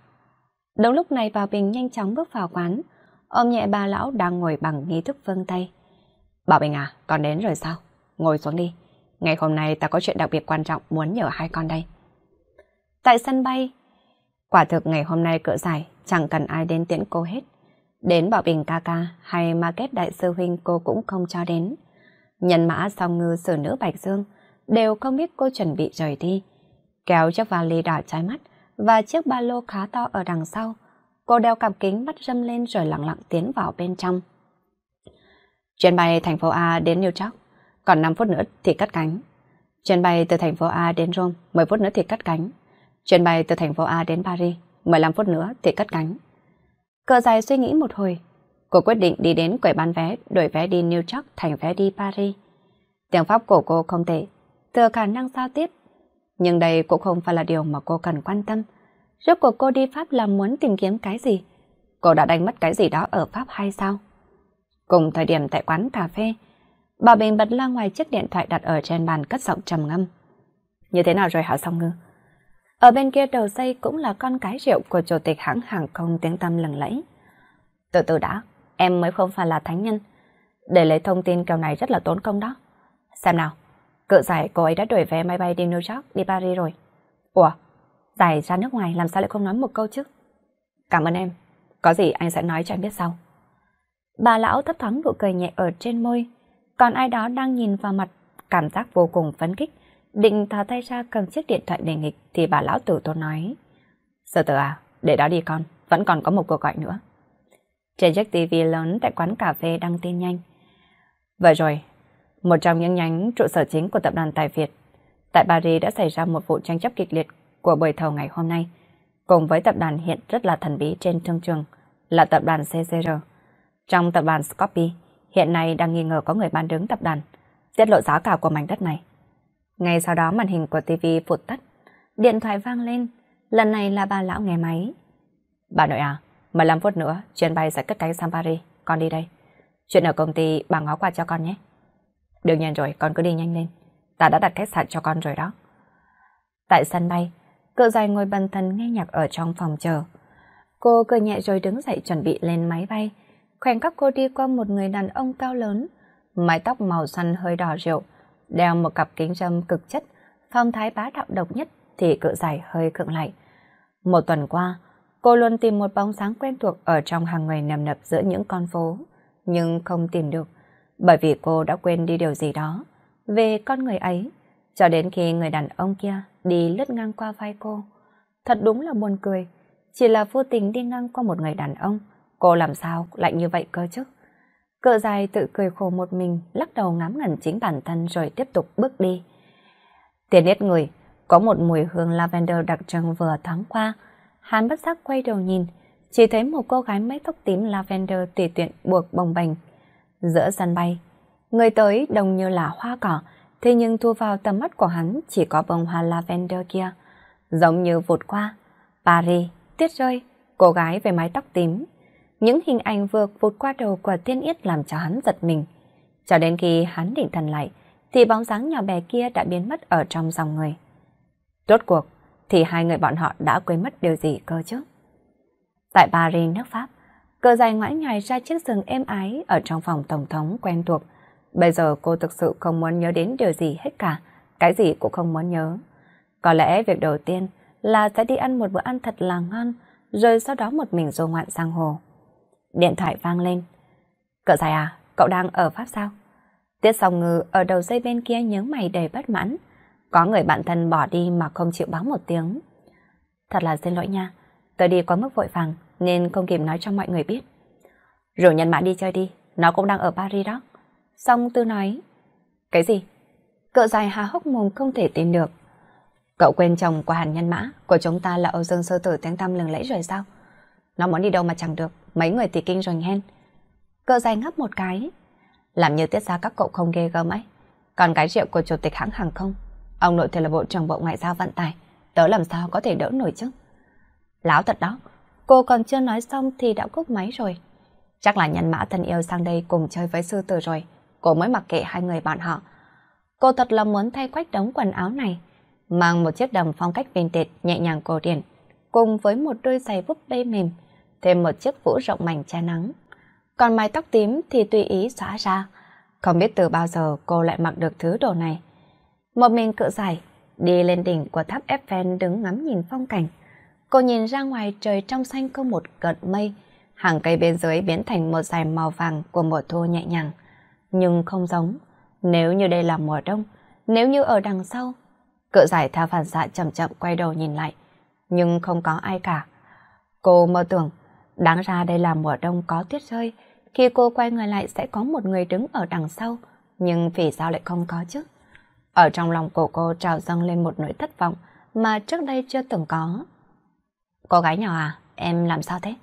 S1: Đúng lúc này Bảo Bình nhanh chóng bước vào quán, ôm nhẹ bà lão đang ngồi bằng nghi thức phương tay. Bảo Bình à, con đến rồi sao? Ngồi xuống đi. Ngày hôm nay ta có chuyện đặc biệt quan trọng muốn nhờ hai con đây. Tại sân bay, quả thực ngày hôm nay cỡ dài, chẳng cần ai đến tiễn cô hết. Đến Bảo Bình ca ca hay Market Đại sư Huynh cô cũng không cho đến. Nhân mã song ngư sử nữ Bạch Dương, đều không biết cô chuẩn bị rời đi. Kéo chiếc vali đỏ trái mắt và chiếc ba lô khá to ở đằng sau. Cô đeo cặp kính mắt râm lên rồi lặng lặng tiến vào bên trong. Chuyến bay thành phố A đến New York, còn 5 phút nữa thì cắt cánh. Chuyến bay từ thành phố A đến Rome, 10 phút nữa thì cắt cánh. Chuyến bay từ thành phố A đến Paris, 15 phút nữa thì cắt cánh. Cờ dài suy nghĩ một hồi, cô quyết định đi đến quầy bán vé, đổi vé đi New York thành vé đi Paris. Tiếng Pháp của cô không tệ, từ khả năng giao tiếp. Nhưng đây cũng không phải là điều mà cô cần quan tâm. Rốt cuộc cô đi Pháp là muốn tìm kiếm cái gì? Cô đã đánh mất cái gì đó ở Pháp hay sao? Cùng thời điểm tại quán cà phê, bà Bình bật la ngoài chiếc điện thoại đặt ở trên bàn cất giọng trầm ngâm. Như thế nào rồi hả Song Ngư? Ở bên kia đầu dây cũng là con cái rượu của chủ tịch hãng hàng không tiếng tâm lừng lẫy. Từ từ đã, em mới không phải là thánh nhân. Để lấy thông tin kiểu này rất là tốn công đó. Xem nào, Cự giải cô ấy đã đổi vé máy bay đi New York, đi Paris rồi. Ủa, giải ra nước ngoài làm sao lại không nói một câu chứ? Cảm ơn em, có gì anh sẽ nói cho em biết sau. Bà lão thấp thoáng nụ cười nhẹ ở trên môi, còn ai đó đang nhìn vào mặt, cảm giác vô cùng phấn khích, định thò tay ra cầm chiếc điện thoại đề nghịch thì bà lão tử tốn nói. Sở tử à, để đó đi con, vẫn còn có một cuộc gọi nữa. Trên chiếc TV lớn tại quán cà phê đăng tin nhanh. Vậy rồi, một trong những nhánh trụ sở chính của tập đoàn Tài Việt. Tại Paris đã xảy ra một vụ tranh chấp kịch liệt của buổi thầu ngày hôm nay, cùng với tập đoàn hiện rất là thần bí trên thương trường là tập đoàn CCR. Trong tập đoàn scopy hiện nay đang nghi ngờ có người ban đứng tập đoàn, tiết lộ giá cả của mảnh đất này. Ngay sau đó màn hình của TV phụt tắt, điện thoại vang lên, lần này là bà lão nghe máy. Bà nội à, 15 phút nữa, chuyến bay sẽ cất cánh sang Paris, con đi đây. Chuyện ở công ty bà ngó qua cho con nhé. Đương nhiên rồi, con cứ đi nhanh lên. Ta đã đặt khách sạn cho con rồi đó. Tại sân bay, cậu dài ngồi bần thần nghe nhạc ở trong phòng chờ. Cô cười nhẹ rồi đứng dậy chuẩn bị lên máy bay. Khoảnh khắc cô đi qua một người đàn ông cao lớn, mái tóc màu xanh hơi đỏ rượu, đeo một cặp kính râm cực chất, phong thái bá đạo độc nhất thì cự dài hơi cựng lại. Một tuần qua, cô luôn tìm một bóng sáng quen thuộc ở trong hàng người nằm nập giữa những con phố, nhưng không tìm được bởi vì cô đã quên đi điều gì đó về con người ấy, cho đến khi người đàn ông kia đi lướt ngang qua vai cô. Thật đúng là buồn cười, chỉ là vô tình đi ngang qua một người đàn ông, cô làm sao lại như vậy cơ chứ? Cỡ dài tự cười khổ một mình, lắc đầu ngắm ngẩn chính bản thân rồi tiếp tục bước đi. Tiền nét người, có một mùi hương lavender đặc trưng vừa thoáng qua, hắn bất giác quay đầu nhìn, chỉ thấy một cô gái mái tóc tím lavender tùy tiện buộc bồng bềnh Giữa sân bay, người tới đông như là hoa cỏ, thế nhưng thu vào tầm mắt của hắn chỉ có bông hoa lavender kia. Giống như vụt qua, Paris, tiết rơi, cô gái về mái tóc tím. Những hình ảnh vừa vụt qua đầu của thiên yết làm cho hắn giật mình. Cho đến khi hắn định thần lại, thì bóng dáng nhỏ bé kia đã biến mất ở trong dòng người. Tốt cuộc, thì hai người bọn họ đã quên mất điều gì cơ chứ? Tại Paris, nước Pháp, cờ dài ngoãi nhòi ra chiếc giường êm ái ở trong phòng tổng thống quen thuộc. Bây giờ cô thực sự không muốn nhớ đến điều gì hết cả, cái gì cũng không muốn nhớ. Có lẽ việc đầu tiên là sẽ đi ăn một bữa ăn thật là ngon, rồi sau đó một mình du ngoạn sang hồ. Điện thoại vang lên. Cậu dài à, cậu đang ở Pháp sao? Tiết sòng ngư ở đầu dây bên kia nhớ mày đầy bất mãn. Có người bạn thân bỏ đi mà không chịu báo một tiếng. Thật là xin lỗi nha, tôi đi quá mức vội vàng, nên không kịp nói cho mọi người biết. Rồi nhân mã đi chơi đi, nó cũng đang ở Paris đó. Xong tư nói, cái gì? Cậu dài há hốc mồm không thể tin được. Cậu quên chồng của hàn nhân mã, của chúng ta là Âu Dương Sơ Tử tiếng tăm lừng lẫy rồi sao? Nó muốn đi đâu mà chẳng được, mấy người thì kinh rồi hen. Cậu dài ngắp một cái, làm như tiết ra các cậu không ghê gớm ấy. Còn cái triệu của chủ tịch hãng hàng không, ông nội thì là bộ trưởng bộ ngoại giao vận tài, tớ làm sao có thể đỡ nổi chứ? Láo thật đó, Cô còn chưa nói xong thì đã cúp máy rồi. Chắc là nhân mã thân yêu sang đây cùng chơi với sư tử rồi. Cô mới mặc kệ hai người bạn họ. Cô thật là muốn thay quách đống quần áo này. Mang một chiếc đầm phong cách vintage nhẹ nhàng cổ điển. Cùng với một đôi giày búp bê mềm. Thêm một chiếc vũ rộng mảnh che nắng. Còn mái tóc tím thì tùy ý xóa ra. Không biết từ bao giờ cô lại mặc được thứ đồ này. Một mình cự giải, đi lên đỉnh của tháp Eiffel đứng ngắm nhìn phong cảnh. Cô nhìn ra ngoài trời trong xanh có một cợt mây, hàng cây bên dưới biến thành một dải màu vàng của mùa thu nhẹ nhàng. Nhưng không giống, nếu như đây là mùa đông, nếu như ở đằng sau, cự giải theo phản xạ chậm chậm quay đầu nhìn lại, nhưng không có ai cả. Cô mơ tưởng, đáng ra đây là mùa đông có tuyết rơi, khi cô quay người lại sẽ có một người đứng ở đằng sau, nhưng vì sao lại không có chứ? Ở trong lòng của cô trào dâng lên một nỗi thất vọng mà trước đây chưa từng có. Cô gái nhỏ à, em làm sao thế?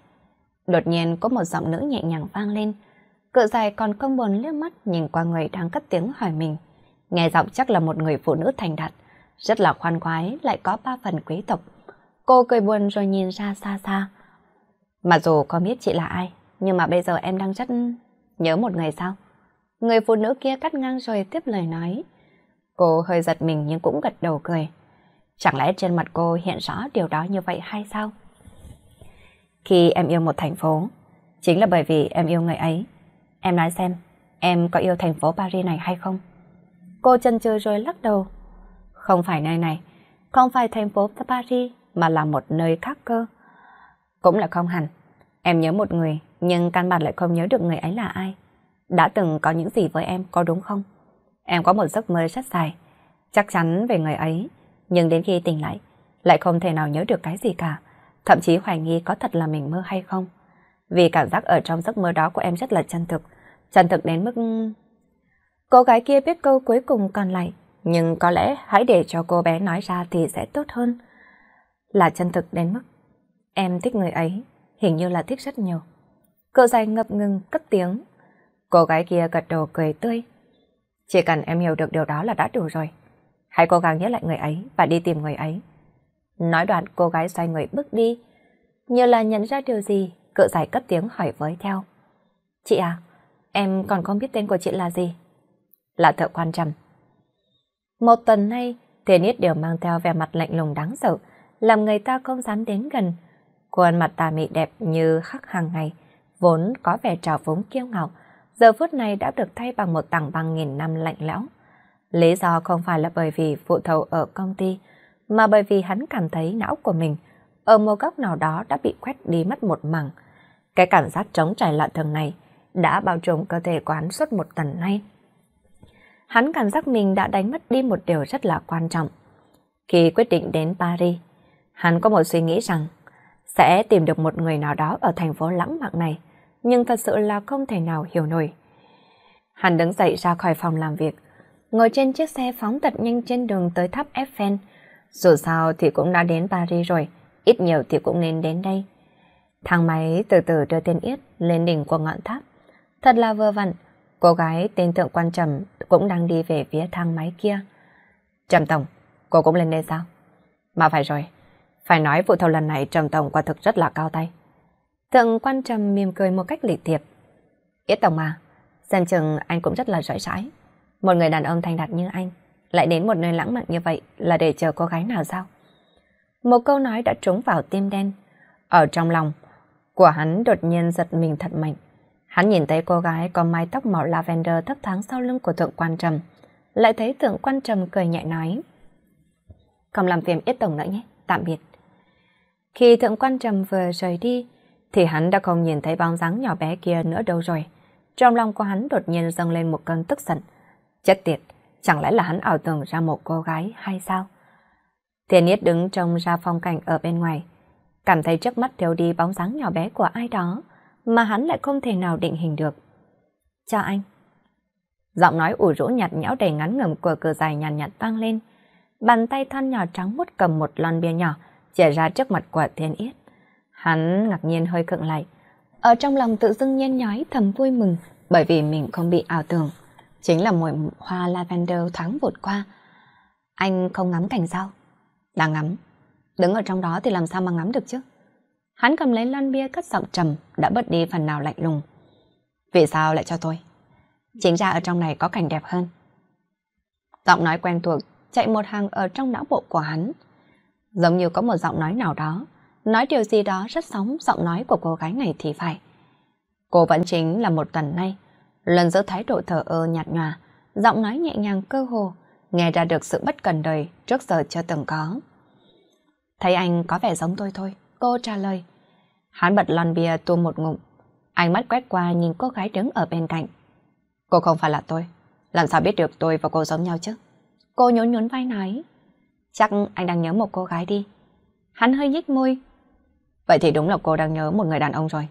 S1: Đột nhiên có một giọng nữ nhẹ nhàng vang lên. Cự dài còn không buồn liếc mắt nhìn qua người đang cất tiếng hỏi mình. Nghe giọng chắc là một người phụ nữ thành đạt, rất là khoan khoái, lại có ba phần quý tộc. Cô cười buồn rồi nhìn ra xa xa. Mặc dù có biết chị là ai, nhưng mà bây giờ em đang rất nhớ một người sao? Người phụ nữ kia cắt ngang rồi tiếp lời nói. Cô hơi giật mình nhưng cũng gật đầu cười. Chẳng lẽ trên mặt cô hiện rõ điều đó như vậy hay sao? Khi em yêu một thành phố, chính là bởi vì em yêu người ấy. Em nói xem, em có yêu thành phố Paris này hay không? Cô chân chừ rồi lắc đầu. Không phải nơi này, không phải thành phố Paris mà là một nơi khác cơ. Cũng là không hẳn. Em nhớ một người, nhưng căn bản lại không nhớ được người ấy là ai. Đã từng có những gì với em, có đúng không? Em có một giấc mơ rất dài. Chắc chắn về người ấy, nhưng đến khi tỉnh lại, lại không thể nào nhớ được cái gì cả, thậm chí hoài nghi có thật là mình mơ hay không. Vì cảm giác ở trong giấc mơ đó của em rất là chân thực, chân thực đến mức... Cô gái kia biết câu cuối cùng còn lại, nhưng có lẽ hãy để cho cô bé nói ra thì sẽ tốt hơn. Là chân thực đến mức... Em thích người ấy, hình như là thích rất nhiều. Cậu dài ngập ngừng cất tiếng. Cô gái kia gật đầu cười tươi. Chỉ cần em hiểu được điều đó là đã đủ rồi. Hãy cố gắng nhớ lại người ấy và đi tìm người ấy. Nói đoạn cô gái xoay người bước đi. Như là nhận ra điều gì, cự giải cất tiếng hỏi với theo. Chị à, em còn không biết tên của chị là gì. Là thợ quan trầm. Một tuần nay, thiên ít đều mang theo vẻ mặt lạnh lùng đáng sợ, làm người ta không dám đến gần. Khuôn mặt tà mị đẹp như khắc hàng ngày, vốn có vẻ trào vốn kiêu ngạo, giờ phút này đã được thay bằng một tảng băng nghìn năm lạnh lẽo. Lý do không phải là bởi vì vụ thầu ở công ty, mà bởi vì hắn cảm thấy não của mình ở một góc nào đó đã bị quét đi mất một mảng. Cái cảm giác trống trải lạ thường này đã bao trùm cơ thể của hắn suốt một tuần nay. Hắn cảm giác mình đã đánh mất đi một điều rất là quan trọng. Khi quyết định đến Paris, hắn có một suy nghĩ rằng sẽ tìm được một người nào đó ở thành phố lãng mạn này, nhưng thật sự là không thể nào hiểu nổi. Hắn đứng dậy ra khỏi phòng làm việc, ngồi trên chiếc xe phóng thật nhanh trên đường tới tháp Eiffel. Dù sao thì cũng đã đến Paris rồi, ít nhiều thì cũng nên đến đây. Thang máy từ từ đưa tên Yết lên đỉnh của ngọn tháp. Thật là vừa vặn, cô gái tên Thượng quan trầm cũng đang đi về phía thang máy kia. Trầm Tổng, cô cũng lên đây sao? Mà phải rồi, phải nói vụ thầu lần này Trầm Tổng quả thực rất là cao tay. Thượng quan trầm mỉm cười một cách lịch thiệp. Yết Tổng à, xem chừng anh cũng rất là giỏi sãi. Một người đàn ông thành đạt như anh lại đến một nơi lãng mạn như vậy là để chờ cô gái nào sao? Một câu nói đã trúng vào tim đen. Ở trong lòng của hắn đột nhiên giật mình thật mạnh. Hắn nhìn thấy cô gái có mái tóc màu lavender thấp thoáng sau lưng của thượng quan trầm. Lại thấy thượng quan trầm cười nhẹ nói. Không làm phiền ít tổng nữa nhé, tạm biệt. Khi thượng quan trầm vừa rời đi, thì hắn đã không nhìn thấy bóng dáng nhỏ bé kia nữa đâu rồi. Trong lòng của hắn đột nhiên dâng lên một cơn tức giận. Chất tiệt, chẳng lẽ là hắn ảo tưởng ra một cô gái hay sao? Thiên Niết đứng trông ra phong cảnh ở bên ngoài, cảm thấy trước mắt thiếu đi bóng dáng nhỏ bé của ai đó mà hắn lại không thể nào định hình được. Cho anh. Giọng nói ủ rũ nhạt nhẽo đầy ngắn ngầm của cửa dài nhàn nhạt, vang lên. Bàn tay thon nhỏ trắng mút cầm một lon bia nhỏ chảy ra trước mặt của Thiên Yết. Hắn ngạc nhiên hơi khựng lại. Ở trong lòng tự dưng nhen nhói thầm vui mừng bởi vì mình không bị ảo tưởng chính là mùi hoa lavender thoáng vụt qua. Anh không ngắm cảnh sao? đang ngắm. Đứng ở trong đó thì làm sao mà ngắm được chứ? Hắn cầm lấy lon bia cất giọng trầm, đã bớt đi phần nào lạnh lùng. Vì sao lại cho tôi? Chính ra ở trong này có cảnh đẹp hơn. Giọng nói quen thuộc chạy một hàng ở trong não bộ của hắn. Giống như có một giọng nói nào đó, nói điều gì đó rất sóng giọng nói của cô gái này thì phải. Cô vẫn chính là một tuần nay, Lần giữa thái độ thờ ơ nhạt nhòa, giọng nói nhẹ nhàng cơ hồ, nghe ra được sự bất cần đời trước giờ chưa từng có. Thấy anh có vẻ giống tôi thôi, cô trả lời. Hắn bật lon bia tuôn một ngụm, ánh mắt quét qua nhìn cô gái đứng ở bên cạnh. Cô không phải là tôi, làm sao biết được tôi và cô giống nhau chứ? Cô nhún nhún vai nói. Chắc anh đang nhớ một cô gái đi. Hắn hơi nhích môi. Vậy thì đúng là cô đang nhớ một người đàn ông rồi.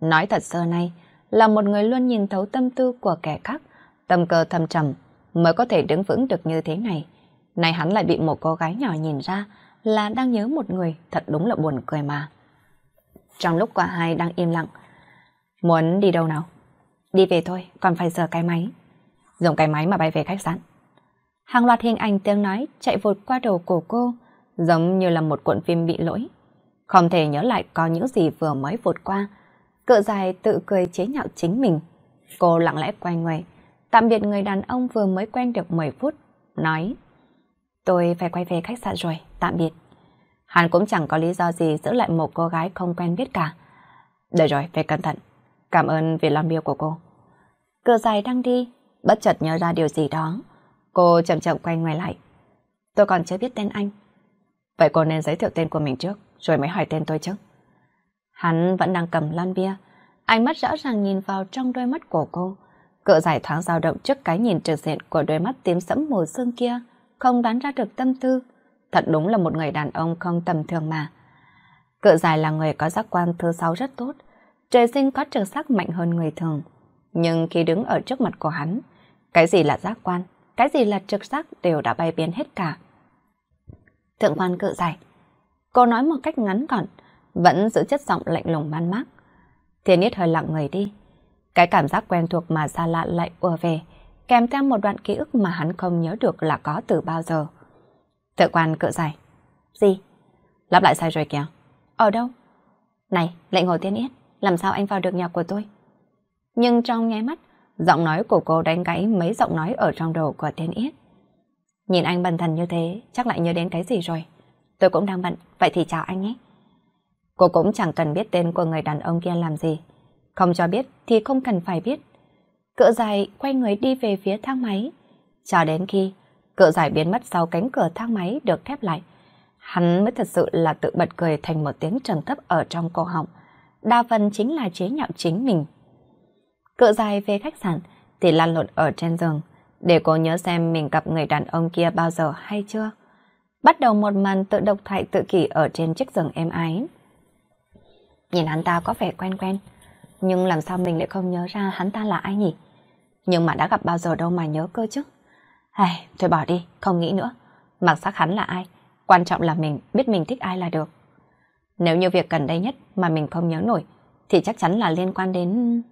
S1: Nói thật sơ nay, là một người luôn nhìn thấu tâm tư của kẻ khác, tâm cơ thâm trầm, mới có thể đứng vững được như thế này. Này hắn lại bị một cô gái nhỏ nhìn ra là đang nhớ một người, thật đúng là buồn cười mà. Trong lúc cả hai đang im lặng, muốn đi đâu nào? Đi về thôi, còn phải giờ cái máy. Dùng cái máy mà bay về khách sạn. Hàng loạt hình ảnh tiếng nói chạy vụt qua đầu cổ cô, giống như là một cuộn phim bị lỗi. Không thể nhớ lại có những gì vừa mới vụt qua, Cự dài tự cười chế nhạo chính mình. Cô lặng lẽ quay người, tạm biệt người đàn ông vừa mới quen được 10 phút, nói Tôi phải quay về khách sạn rồi, tạm biệt. Hắn cũng chẳng có lý do gì giữ lại một cô gái không quen biết cả. Được rồi, phải cẩn thận. Cảm ơn vì làm biêu của cô. Cự dài đang đi, bất chợt nhớ ra điều gì đó. Cô chậm chậm quay người lại. Tôi còn chưa biết tên anh. Vậy cô nên giới thiệu tên của mình trước, rồi mới hỏi tên tôi chứ. Hắn vẫn đang cầm lon bia, ánh mắt rõ ràng nhìn vào trong đôi mắt của cô. Cự giải thoáng dao động trước cái nhìn trực diện của đôi mắt tím sẫm màu xương kia, không đoán ra được tâm tư. Thật đúng là một người đàn ông không tầm thường mà. Cự giải là người có giác quan thứ sáu rất tốt, trời sinh có trực giác mạnh hơn người thường. Nhưng khi đứng ở trước mặt của hắn, cái gì là giác quan, cái gì là trực giác đều đã bay biến hết cả. Thượng quan cự giải Cô nói một cách ngắn gọn, vẫn giữ chất giọng lạnh lùng man mác. Thiên Niết hơi lặng người đi. Cái cảm giác quen thuộc mà xa lạ lại ùa về, kèm theo một đoạn ký ức mà hắn không nhớ được là có từ bao giờ. Tự quan cựa dài. Gì? Lắp lại sai rồi kìa. Ở đâu? Này, lệnh hồ Thiên Niết, làm sao anh vào được nhà của tôi? Nhưng trong nháy mắt, giọng nói của cô đánh gãy mấy giọng nói ở trong đầu của Thiên Yết. Nhìn anh bần thần như thế, chắc lại nhớ đến cái gì rồi. Tôi cũng đang bận, vậy thì chào anh nhé. Cô cũng chẳng cần biết tên của người đàn ông kia làm gì. Không cho biết thì không cần phải biết. Cự dài quay người đi về phía thang máy. Cho đến khi cự dài biến mất sau cánh cửa thang máy được khép lại, hắn mới thật sự là tự bật cười thành một tiếng trầm thấp ở trong cổ họng. Đa phần chính là chế nhạo chính mình. Cự dài về khách sạn thì lan lộn ở trên giường để cô nhớ xem mình gặp người đàn ông kia bao giờ hay chưa. Bắt đầu một màn tự độc thoại tự kỷ ở trên chiếc giường êm ái. Nhìn hắn ta có vẻ quen quen, nhưng làm sao mình lại không nhớ ra hắn ta là ai nhỉ? Nhưng mà đã gặp bao giờ đâu mà nhớ cơ chứ. Ai, thôi bỏ đi, không nghĩ nữa. Mặc sắc hắn là ai, quan trọng là mình biết mình thích ai là được. Nếu như việc gần đây nhất mà mình không nhớ nổi, thì chắc chắn là liên quan đến...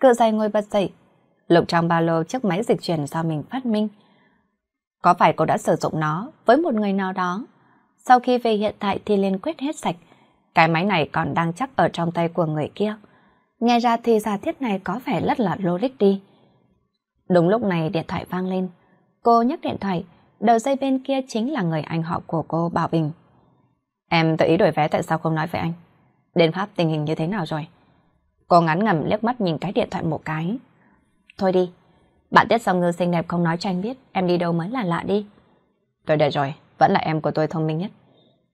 S1: Cự dày ngồi bật dậy, lục trong ba lô chiếc máy dịch chuyển do mình phát minh. Có phải cô đã sử dụng nó với một người nào đó? Sau khi về hiện tại thì liền quyết hết sạch, cái máy này còn đang chắc ở trong tay của người kia. Nghe ra thì giả thiết này có vẻ rất là logic đi. Đúng lúc này điện thoại vang lên. Cô nhấc điện thoại, đầu dây bên kia chính là người anh họ của cô Bảo Bình. Em tự ý đổi vé tại sao không nói với anh? Đến Pháp tình hình như thế nào rồi? Cô ngắn ngầm liếc mắt nhìn cái điện thoại một cái. Thôi đi, bạn Tiết xong Ngư xinh đẹp không nói cho anh biết em đi đâu mới là lạ đi. Tôi để rồi, vẫn là em của tôi thông minh nhất.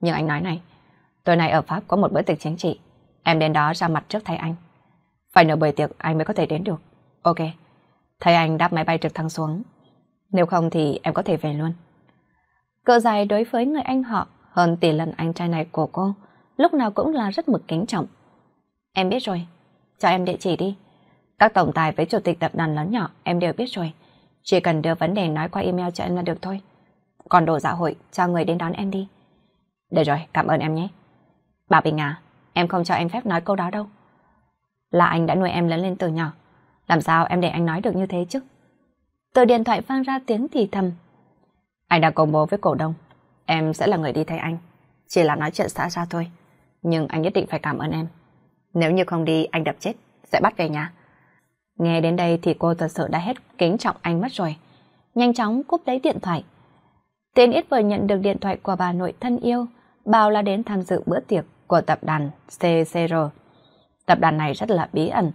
S1: Nhưng anh nói này, Tối nay ở Pháp có một bữa tiệc chính trị. Em đến đó ra mặt trước thầy anh. Phải nửa buổi tiệc anh mới có thể đến được. Ok. thầy anh đáp máy bay trực thăng xuống. Nếu không thì em có thể về luôn. Cỡ dài đối với người anh họ hơn tỷ lần anh trai này của cô, lúc nào cũng là rất mực kính trọng. Em biết rồi, cho em địa chỉ đi. Các tổng tài với chủ tịch tập đoàn lớn nhỏ em đều biết rồi. Chỉ cần đưa vấn đề nói qua email cho em là được thôi. Còn đồ dạ hội, cho người đến đón em đi. Được rồi, cảm ơn em nhé. Bà Bình à, em không cho em phép nói câu đó đâu. Là anh đã nuôi em lớn lên từ nhỏ, làm sao em để anh nói được như thế chứ? Từ điện thoại vang ra tiếng thì thầm. Anh đã công bố với cổ đông, em sẽ là người đi thay anh. Chỉ là nói chuyện xã ra thôi, nhưng anh nhất định phải cảm ơn em. Nếu như không đi, anh đập chết, sẽ bắt về nhà. Nghe đến đây thì cô thật sự đã hết kính trọng anh mất rồi. Nhanh chóng cúp lấy điện thoại. Tiến ít vừa nhận được điện thoại của bà nội thân yêu, bảo là đến tham dự bữa tiệc của tập đoàn CCR. Tập đoàn này rất là bí ẩn,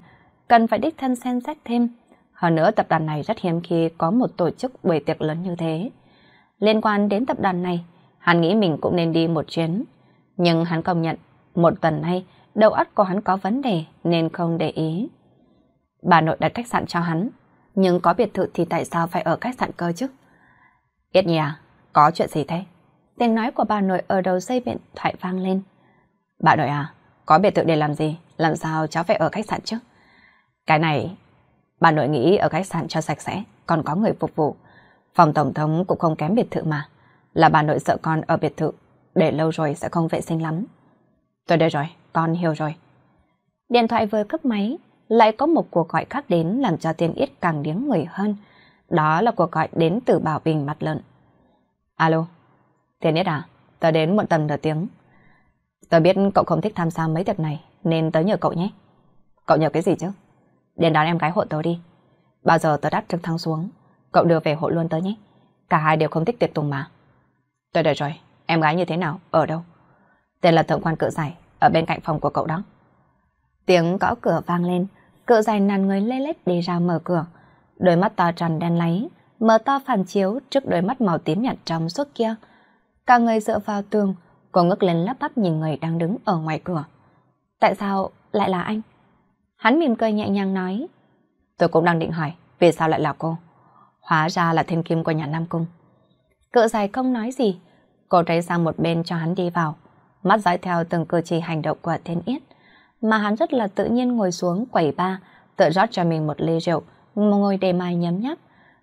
S1: cần phải đích thân xem xét thêm. Hơn nữa tập đoàn này rất hiếm khi có một tổ chức buổi tiệc lớn như thế. Liên quan đến tập đoàn này, hắn nghĩ mình cũng nên đi một chuyến. Nhưng hắn công nhận, một tuần nay đầu óc của hắn có vấn đề nên không để ý. Bà nội đặt khách sạn cho hắn, nhưng có biệt thự thì tại sao phải ở khách sạn cơ chứ? Yết nhi à, có chuyện gì thế? Tiếng nói của bà nội ở đầu dây điện thoại vang lên. Bà đội à, có biệt thự để làm gì? Làm sao cháu phải ở khách sạn chứ? Cái này, bà nội nghĩ ở khách sạn cho sạch sẽ, còn có người phục vụ. Phòng tổng thống cũng không kém biệt thự mà. Là bà nội sợ con ở biệt thự, để lâu rồi sẽ không vệ sinh lắm. Tôi đây rồi, con hiểu rồi. Điện thoại vừa cấp máy, lại có một cuộc gọi khác đến làm cho tiên ít càng điếng người hơn. Đó là cuộc gọi đến từ Bảo Bình mặt lợn. Alo, tiên ít à, tôi đến một tầm nửa tiếng. Tớ biết cậu không thích tham gia mấy tiệc này, nên tớ nhờ cậu nhé. Cậu nhờ cái gì chứ? Đến đón em gái hộ tớ đi. Bao giờ tớ đắt trực thăng xuống, cậu đưa về hộ luôn tớ nhé. Cả hai đều không thích tiệc tùng mà. Tôi đợi rồi, em gái như thế nào, ở đâu? Tên là thượng quan cự giải, ở bên cạnh phòng của cậu đó. Tiếng gõ cửa vang lên, cự giải nàn người lê lết đi ra mở cửa. Đôi mắt to tròn đen lấy mở to phản chiếu trước đôi mắt màu tím nhạt trong suốt kia. Cả người dựa vào tường, Cô ngước lên lắp bắp nhìn người đang đứng ở ngoài cửa. Tại sao lại là anh? Hắn mỉm cười nhẹ nhàng nói. Tôi cũng đang định hỏi, vì sao lại là cô? Hóa ra là thiên kim của nhà Nam Cung. Cự dài không nói gì, cô tránh sang một bên cho hắn đi vào. Mắt dõi theo từng cử chỉ hành động của thiên yết, mà hắn rất là tự nhiên ngồi xuống quẩy ba, tự rót cho mình một ly rượu, ngồi đề mai nhấm nháp.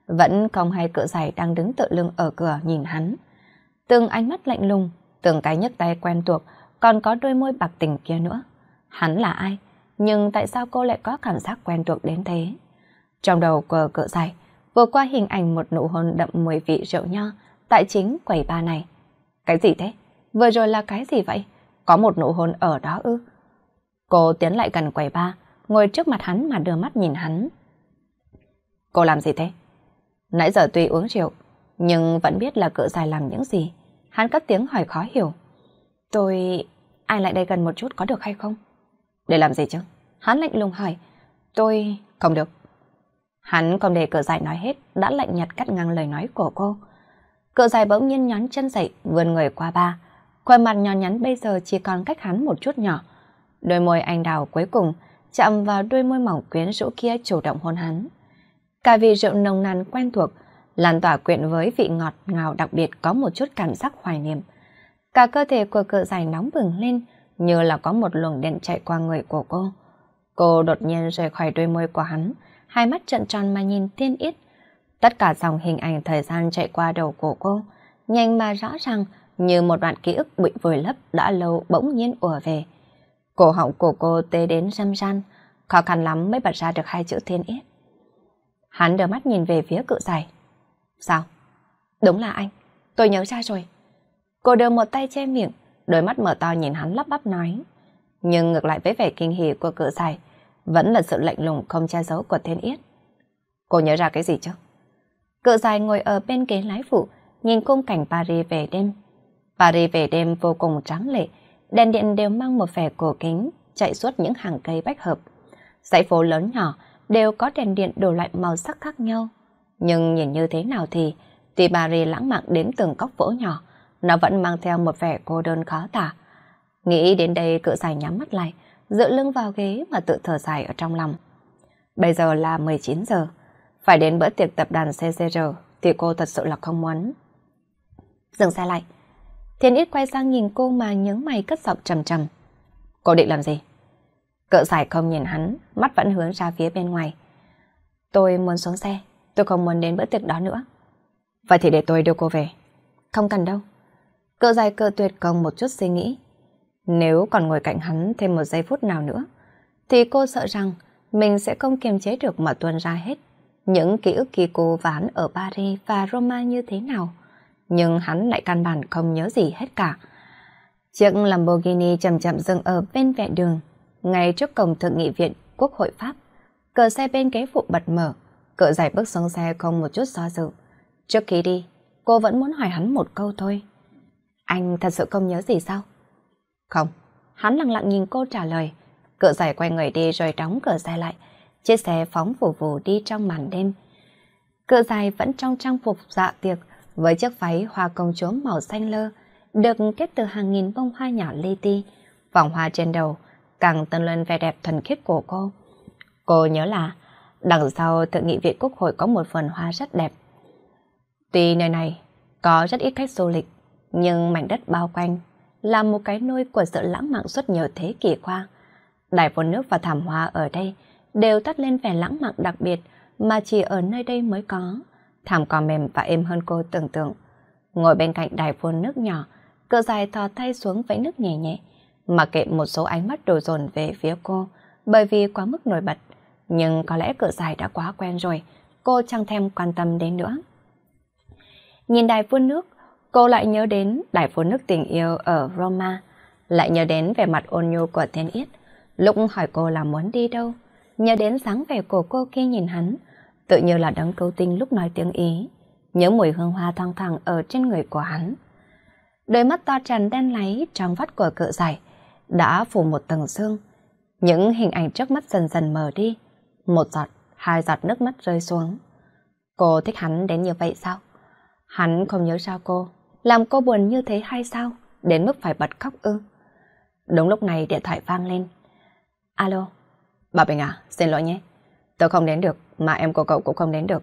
S1: Vẫn không hay cự dài đang đứng tự lưng ở cửa nhìn hắn. Từng ánh mắt lạnh lùng, từng cái nhấc tay quen thuộc, còn có đôi môi bạc tình kia nữa. Hắn là ai? Nhưng tại sao cô lại có cảm giác quen thuộc đến thế? Trong đầu cờ cỡ dài, vừa qua hình ảnh một nụ hôn đậm mùi vị rượu nho tại chính quầy ba này. Cái gì thế? Vừa rồi là cái gì vậy? Có một nụ hôn ở đó ư? Cô tiến lại gần quầy ba, ngồi trước mặt hắn mà đưa mắt nhìn hắn. Cô làm gì thế? Nãy giờ tuy uống rượu, nhưng vẫn biết là cỡ dài làm những gì hắn cất tiếng hỏi khó hiểu. Tôi... ai lại đây gần một chút có được hay không? Để làm gì chứ? Hắn lạnh lùng hỏi. Tôi... không được. Hắn còn để cỡ dài nói hết, đã lạnh nhạt cắt ngang lời nói của cô. Cỡ dài bỗng nhiên nhón chân dậy, vươn người qua ba. Khuôn mặt nhỏ nhắn bây giờ chỉ còn cách hắn một chút nhỏ. Đôi môi anh đào cuối cùng chạm vào đôi môi mỏng quyến rũ kia chủ động hôn hắn. Cả vì rượu nồng nàn quen thuộc, lan tỏa quyện với vị ngọt ngào đặc biệt có một chút cảm giác hoài niệm. Cả cơ thể của cự dài nóng bừng lên, như là có một luồng điện chạy qua người của cô. Cô đột nhiên rời khỏi đôi môi của hắn, hai mắt trợn tròn mà nhìn tiên ít. Tất cả dòng hình ảnh thời gian chạy qua đầu của cô, nhanh mà rõ ràng như một đoạn ký ức bị vùi lấp đã lâu bỗng nhiên ùa về. Cổ họng của cô tê đến râm ran, khó khăn lắm mới bật ra được hai chữ thiên ít. Hắn đưa mắt nhìn về phía cự dài. Sao? Đúng là anh, tôi nhớ ra rồi. Cô đưa một tay che miệng, đôi mắt mở to nhìn hắn lắp bắp nói. Nhưng ngược lại với vẻ kinh hỉ của cự dài, vẫn là sự lạnh lùng không che giấu của thiên yết. Cô nhớ ra cái gì chứ? Cự dài ngồi ở bên ghế lái phụ, nhìn khung cảnh Paris về đêm. Paris về đêm vô cùng trắng lệ, đèn điện đều mang một vẻ cổ kính, chạy suốt những hàng cây bách hợp. Dãy phố lớn nhỏ đều có đèn điện đủ loại màu sắc khác nhau. Nhưng nhìn như thế nào thì, tuy lãng mạn đến từng góc vỗ nhỏ, nó vẫn mang theo một vẻ cô đơn khó tả. Nghĩ đến đây cự dài nhắm mắt lại, dựa lưng vào ghế mà tự thở dài ở trong lòng. Bây giờ là 19 giờ, phải đến bữa tiệc tập đoàn CCR thì cô thật sự là không muốn. Dừng xe lại, Thiên ít quay sang nhìn cô mà nhớ mày cất giọng trầm trầm. Cô định làm gì? Cỡ giải không nhìn hắn, mắt vẫn hướng ra phía bên ngoài. Tôi muốn xuống xe. Tôi không muốn đến bữa tiệc đó nữa. Vậy thì để tôi đưa cô về. Không cần đâu. Cỡ dài cỡ tuyệt không một chút suy nghĩ. Nếu còn ngồi cạnh hắn thêm một giây phút nào nữa, thì cô sợ rằng mình sẽ không kiềm chế được mà tuôn ra hết. Những ký ức kỳ cô ván ở Paris và Roma như thế nào, nhưng hắn lại căn bản không nhớ gì hết cả. Chiếc Lamborghini chậm chậm dừng ở bên vệ đường, ngay trước cổng thượng nghị viện Quốc hội Pháp. Cờ xe bên kế phụ bật mở, Cự giải bước xuống xe không một chút do dự. Trước khi đi, cô vẫn muốn hỏi hắn một câu thôi. Anh thật sự không nhớ gì sao? Không. Hắn lặng lặng nhìn cô trả lời. Cự giải quay người đi rồi đóng cửa xe lại. Chiếc xe phóng vù vù đi trong màn đêm. Cự dài vẫn trong trang phục dạ tiệc với chiếc váy hoa công chúa màu xanh lơ được kết từ hàng nghìn bông hoa nhỏ li ti. Vòng hoa trên đầu càng tân lên vẻ đẹp thuần khiết của cô. Cô nhớ là Đằng sau thượng nghị viện quốc hội có một vườn hoa rất đẹp. Tuy nơi này có rất ít khách du lịch, nhưng mảnh đất bao quanh là một cái nôi của sự lãng mạn suốt nhiều thế kỷ qua. Đài vốn nước và thảm hoa ở đây đều tắt lên vẻ lãng mạn đặc biệt mà chỉ ở nơi đây mới có. Thảm cỏ mềm và êm hơn cô tưởng tượng. Ngồi bên cạnh đài vốn nước nhỏ, cỡ dài thò tay xuống vẫy nước nhẹ nhẹ, mà kệ một số ánh mắt đồ dồn về phía cô, bởi vì quá mức nổi bật nhưng có lẽ cửa dài đã quá quen rồi, cô chẳng thèm quan tâm đến nữa. Nhìn đài phun nước, cô lại nhớ đến đài phun nước tình yêu ở Roma, lại nhớ đến vẻ mặt ôn nhu của Thiên Yết, lúc hỏi cô là muốn đi đâu, nhớ đến sáng vẻ của cô khi nhìn hắn, tự như là đấng cứu tinh lúc nói tiếng Ý, nhớ mùi hương hoa thoang thoảng ở trên người của hắn. Đôi mắt to tràn đen láy trong vắt của cỡ dài đã phủ một tầng xương. Những hình ảnh trước mắt dần dần mờ đi, một giọt, hai giọt nước mắt rơi xuống. Cô thích hắn đến như vậy sao? Hắn không nhớ sao cô, làm cô buồn như thế hay sao? Đến mức phải bật khóc ư? Đúng lúc này điện thoại vang lên. Alo, bà Bình à, xin lỗi nhé. Tớ không đến được, mà em của cậu cũng không đến được.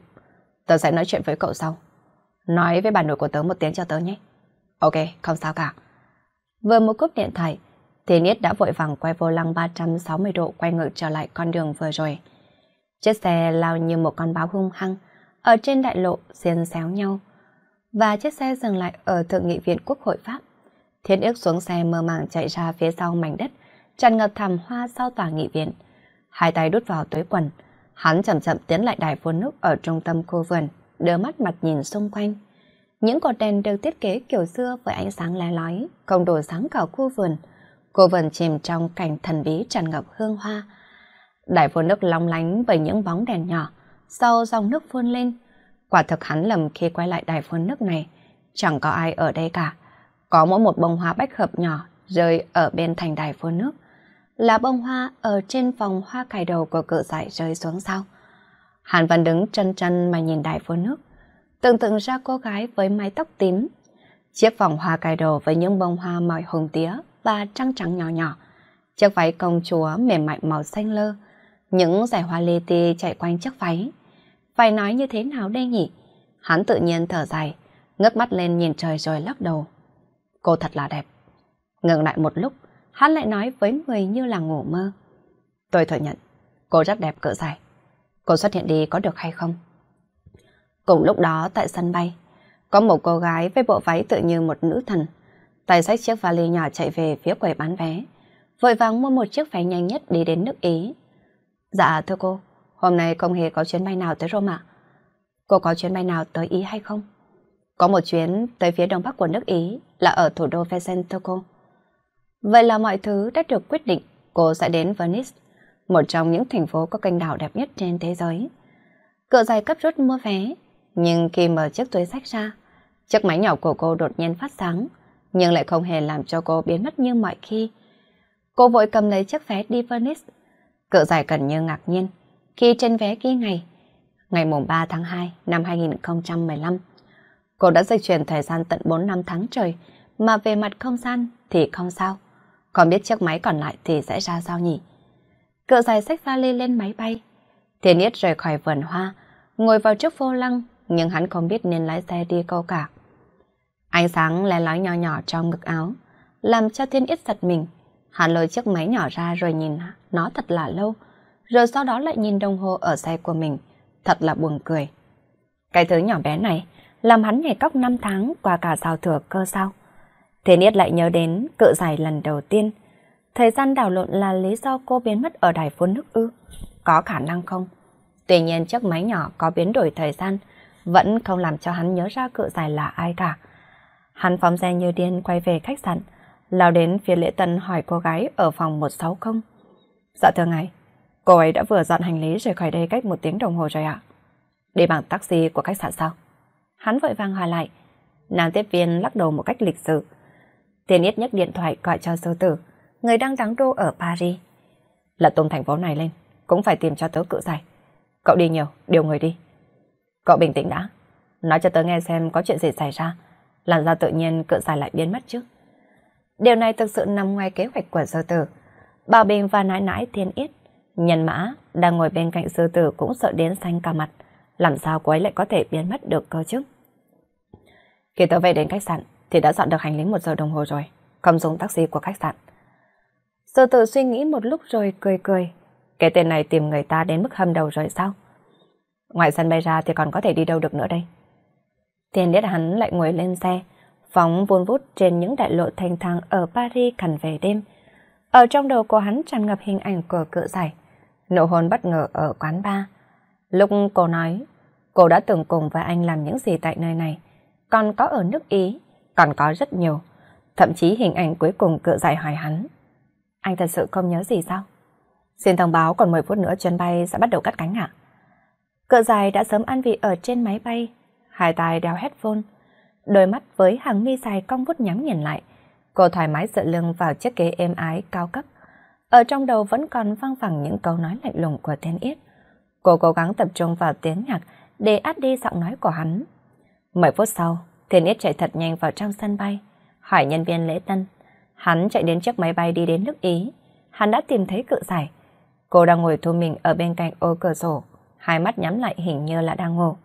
S1: Tớ sẽ nói chuyện với cậu sau. Nói với bà nội của tớ một tiếng cho tớ nhé. Ok, không sao cả. Vừa một cúp điện thoại, Thiên Niết đã vội vàng quay vô lăng 360 độ quay ngược trở lại con đường vừa rồi. Chiếc xe lao như một con báo hung hăng, ở trên đại lộ xiên xéo nhau. Và chiếc xe dừng lại ở Thượng nghị viện Quốc hội Pháp. Thiết ước xuống xe mơ màng chạy ra phía sau mảnh đất, tràn ngập thảm hoa sau tòa nghị viện. Hai tay đút vào túi quần, hắn chậm chậm tiến lại đài phun nước ở trung tâm khu vườn, đưa mắt mặt nhìn xung quanh. Những cột đèn được thiết kế kiểu xưa với ánh sáng lé lói, không đổ sáng cả khu vườn. khu vườn chìm trong cảnh thần bí tràn ngập hương hoa, Đài phun nước long lánh bởi những bóng đèn nhỏ, sau dòng nước phun lên. Quả thực hắn lầm khi quay lại đài phun nước này, chẳng có ai ở đây cả. Có mỗi một bông hoa bách hợp nhỏ rơi ở bên thành đài phun nước. Là bông hoa ở trên phòng hoa cài đầu của cự dại rơi xuống sau. Hàn Văn đứng chân chân mà nhìn đài phun nước, tưởng tượng ra cô gái với mái tóc tím. Chiếc vòng hoa cài đầu với những bông hoa mỏi hồng tía và trăng trắng nhỏ nhỏ. Chiếc váy công chúa mềm mại màu xanh lơ, những giải hoa lê tê chạy quanh chiếc váy. Phải nói như thế nào đây nhỉ? Hắn tự nhiên thở dài, ngước mắt lên nhìn trời rồi lắc đầu. Cô thật là đẹp. Ngừng lại một lúc, hắn lại nói với người như là ngủ mơ. Tôi thừa nhận, cô rất đẹp cỡ dài. Cô xuất hiện đi có được hay không? Cùng lúc đó tại sân bay, có một cô gái với bộ váy tự như một nữ thần, tài xách chiếc vali nhỏ chạy về phía quầy bán vé, vội vàng mua một chiếc vé nhanh nhất đi đến nước Ý. Dạ thưa cô, hôm nay không hề có chuyến bay nào tới Rome ạ. Cô có chuyến bay nào tới Ý hay không? Có một chuyến tới phía đông bắc của nước Ý là ở thủ đô Vesen thưa cô. Vậy là mọi thứ đã được quyết định, cô sẽ đến Venice, một trong những thành phố có kênh đảo đẹp nhất trên thế giới. Cậu dài cấp rút mua vé, nhưng khi mở chiếc túi sách ra, chiếc máy nhỏ của cô đột nhiên phát sáng, nhưng lại không hề làm cho cô biến mất như mọi khi. Cô vội cầm lấy chiếc vé đi Venice Cậu giải cần như ngạc nhiên khi trên vé ghi ngày ngày mùng 3 tháng 2 năm 2015. Cô đã dịch chuyển thời gian tận 4 năm tháng trời, mà về mặt không gian thì không sao. Còn biết chiếc máy còn lại thì sẽ ra sao nhỉ? Cậu dài sách vali lên máy bay. Thiên Yết rời khỏi vườn hoa, ngồi vào trước vô lăng, nhưng hắn không biết nên lái xe đi câu cả. Ánh sáng lé lói nhỏ nhỏ trong ngực áo, làm cho Thiên Yết giật mình. Hắn lôi chiếc máy nhỏ ra rồi nhìn nó thật là lâu, rồi sau đó lại nhìn đồng hồ ở xe của mình. Thật là buồn cười. Cái thứ nhỏ bé này làm hắn nhảy cóc 5 tháng qua cả giao thừa cơ sao. Thế Niết lại nhớ đến cự giải lần đầu tiên. Thời gian đảo lộn là lý do cô biến mất ở đài phun nước ư. Có khả năng không? Tuy nhiên chiếc máy nhỏ có biến đổi thời gian vẫn không làm cho hắn nhớ ra cự giải là ai cả. Hắn phóng xe như điên quay về khách sạn lao đến phía lễ tân hỏi cô gái ở phòng 160. Dạ thưa ngài, cô ấy đã vừa dọn hành lý rời khỏi đây cách một tiếng đồng hồ rồi ạ. Đi bằng taxi của khách sạn sao? Hắn vội vàng hỏi lại. Nàng tiếp viên lắc đầu một cách lịch sự. Tiền ít nhất điện thoại gọi cho sư tử, người đang đáng đô ở Paris. Lật tung thành phố này lên, cũng phải tìm cho tớ cự giải. Cậu đi nhiều, điều người đi. Cậu bình tĩnh đã. Nói cho tớ nghe xem có chuyện gì xảy ra. Làn ra tự nhiên cự giải lại biến mất chứ. Điều này thực sự nằm ngoài kế hoạch của sư tử. Bảo Bình và nãi nãi thiên yết. Nhân mã đang ngồi bên cạnh sư tử cũng sợ đến xanh cả mặt. Làm sao cô ấy lại có thể biến mất được cơ chứ? Khi tớ về đến khách sạn thì đã dọn được hành lý một giờ đồng hồ rồi. Không dùng taxi của khách sạn. Sư tử suy nghĩ một lúc rồi cười cười. Cái tên này tìm người ta đến mức hâm đầu rồi sao? Ngoài sân bay ra thì còn có thể đi đâu được nữa đây? thiên biết hắn lại ngồi lên xe. Phóng vun vút trên những đại lộ thanh thang ở Paris cần về đêm. Ở trong đầu của hắn tràn ngập hình ảnh của cự giải. Nụ hôn bất ngờ ở quán bar. Lúc cô nói, cô đã từng cùng với anh làm những gì tại nơi này. Còn có ở nước Ý, còn có rất nhiều. Thậm chí hình ảnh cuối cùng cự giải hỏi hắn. Anh thật sự không nhớ gì sao? Xin thông báo còn 10 phút nữa chuyến bay sẽ bắt đầu cắt cánh ạ. À? Cự dài đã sớm ăn vị ở trên máy bay, hải tài đeo headphone, đôi mắt với hàng mi dài cong vút nhắm nhìn lại. Cô thoải mái dựa lưng vào chiếc ghế êm ái cao cấp. Ở trong đầu vẫn còn vang vẳng những câu nói lạnh lùng của tên Yết. Cô cố gắng tập trung vào tiếng nhạc để át đi giọng nói của hắn. Mười phút sau, Thiên Yết chạy thật nhanh vào trong sân bay, hỏi nhân viên lễ tân. Hắn chạy đến chiếc máy bay đi đến nước Ý. Hắn đã tìm thấy cự giải. Cô đang ngồi thu mình ở bên cạnh ô cửa sổ, hai mắt nhắm lại hình như là đang ngủ.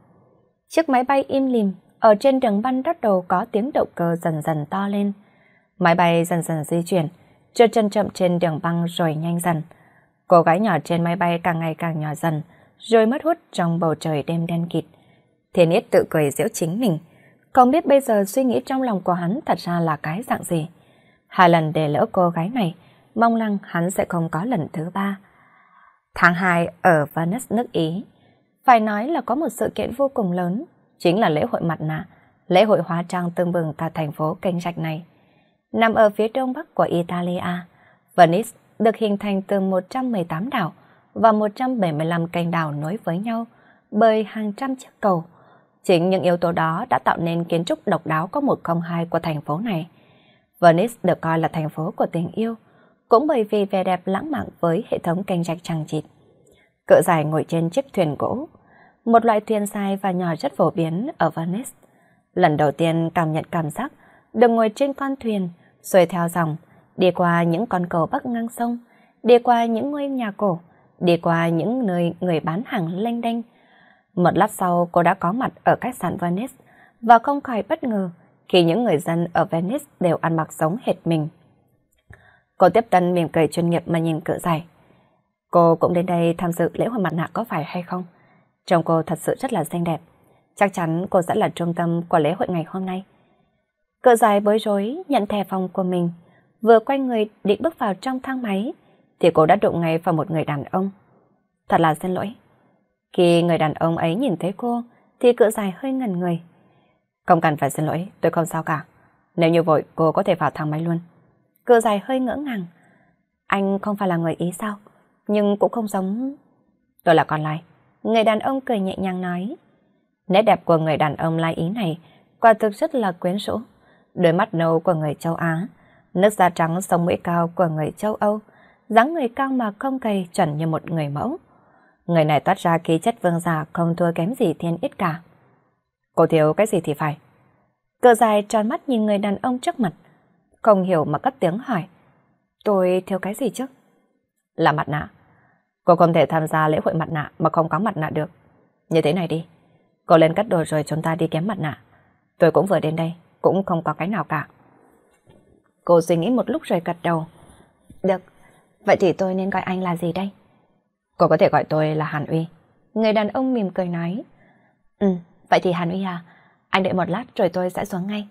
S1: Chiếc máy bay im lìm, ở trên đường băng bắt đầu có tiếng động cơ dần dần to lên. Máy bay dần dần di chuyển, trượt chân chậm trên đường băng rồi nhanh dần. Cô gái nhỏ trên máy bay càng ngày càng nhỏ dần, rồi mất hút trong bầu trời đêm đen kịt. Thiên Yết tự cười giễu chính mình, không biết bây giờ suy nghĩ trong lòng của hắn thật ra là cái dạng gì. Hai lần để lỡ cô gái này, mong rằng hắn sẽ không có lần thứ ba. Tháng 2 ở Venice nước Ý, phải nói là có một sự kiện vô cùng lớn chính là lễ hội mặt nạ, lễ hội hóa trang tương bừng tại thành phố kênh rạch này. Nằm ở phía đông bắc của Italia, Venice được hình thành từ 118 đảo và 175 kênh đảo nối với nhau bởi hàng trăm chiếc cầu. Chính những yếu tố đó đã tạo nên kiến trúc độc đáo có một không hai của thành phố này. Venice được coi là thành phố của tình yêu, cũng bởi vì vẻ đẹp lãng mạn với hệ thống kênh rạch trang trịt. cỡ dài ngồi trên chiếc thuyền gỗ, một loại thuyền dài và nhỏ rất phổ biến ở Venice. Lần đầu tiên cảm nhận cảm giác được ngồi trên con thuyền, xuôi theo dòng, đi qua những con cầu bắc ngang sông, đi qua những ngôi nhà cổ, đi qua những nơi người bán hàng lênh đênh. Một lát sau cô đã có mặt ở khách sạn Venice và không khỏi bất ngờ khi những người dân ở Venice đều ăn mặc giống hệt mình. Cô tiếp tân mỉm cười chuyên nghiệp mà nhìn cự dài. Cô cũng đến đây tham dự lễ hội mặt nạ có phải hay không? Trông cô thật sự rất là xinh đẹp. Chắc chắn cô sẽ là trung tâm của lễ hội ngày hôm nay. Cỡ dài bối rối nhận thẻ phòng của mình, vừa quay người định bước vào trong thang máy, thì cô đã đụng ngay vào một người đàn ông. Thật là xin lỗi. Khi người đàn ông ấy nhìn thấy cô, thì cỡ dài hơi ngần người. Không cần phải xin lỗi, tôi không sao cả. Nếu như vội, cô có thể vào thang máy luôn. Cỡ dài hơi ngỡ ngàng. Anh không phải là người Ý sao? Nhưng cũng không giống... Tôi là con lai người đàn ông cười nhẹ nhàng nói. Nét đẹp của người đàn ông lai ý này quả thực rất là quyến rũ. Đôi mắt nâu của người châu Á, nước da trắng sống mũi cao của người châu Âu, dáng người cao mà không cày chuẩn như một người mẫu. Người này toát ra khí chất vương giả không thua kém gì thiên ít cả. Cô thiếu cái gì thì phải. Cờ dài tròn mắt nhìn người đàn ông trước mặt, không hiểu mà cất tiếng hỏi. Tôi thiếu cái gì chứ? Là mặt nạ. Cô không thể tham gia lễ hội mặt nạ mà không có mặt nạ được. Như thế này đi, cô lên cắt đồ rồi chúng ta đi kiếm mặt nạ. Tôi cũng vừa đến đây, cũng không có cái nào cả. Cô suy nghĩ một lúc rồi gật đầu. Được, vậy thì tôi nên gọi anh là gì đây? Cô có thể gọi tôi là Hàn Uy. Người đàn ông mỉm cười nói. Ừ, vậy thì Hàn Uy à, anh đợi một lát rồi tôi sẽ xuống ngay.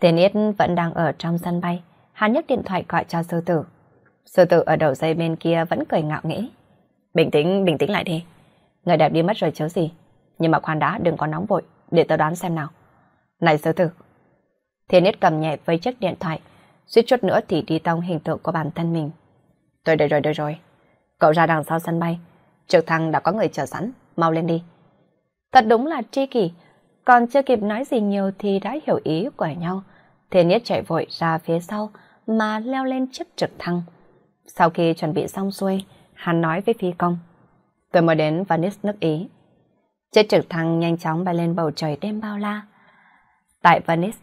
S1: Tiền Yết vẫn đang ở trong sân bay. Hắn nhấc điện thoại gọi cho sư tử. Sư tử ở đầu dây bên kia vẫn cười ngạo nghĩ. Bình tĩnh, bình tĩnh lại đi. Người đẹp đi mất rồi chứ gì. Nhưng mà khoan đã, đừng có nóng vội, để tớ đoán xem nào. Này sư tử. Thiên Nhất cầm nhẹ với chiếc điện thoại, suýt chút nữa thì đi tông hình tượng của bản thân mình. Tôi đợi rồi, đợi rồi. Cậu ra đằng sau sân bay, trực thăng đã có người chờ sẵn, mau lên đi. Thật đúng là tri kỷ, còn chưa kịp nói gì nhiều thì đã hiểu ý của nhau. Thiên Nhất chạy vội ra phía sau mà leo lên chiếc trực thăng. Sau khi chuẩn bị xong xuôi, hắn nói với phi công. Tôi mới đến Venice nước Ý. Chiếc trực thăng nhanh chóng bay lên bầu trời đêm bao la. Tại Venice,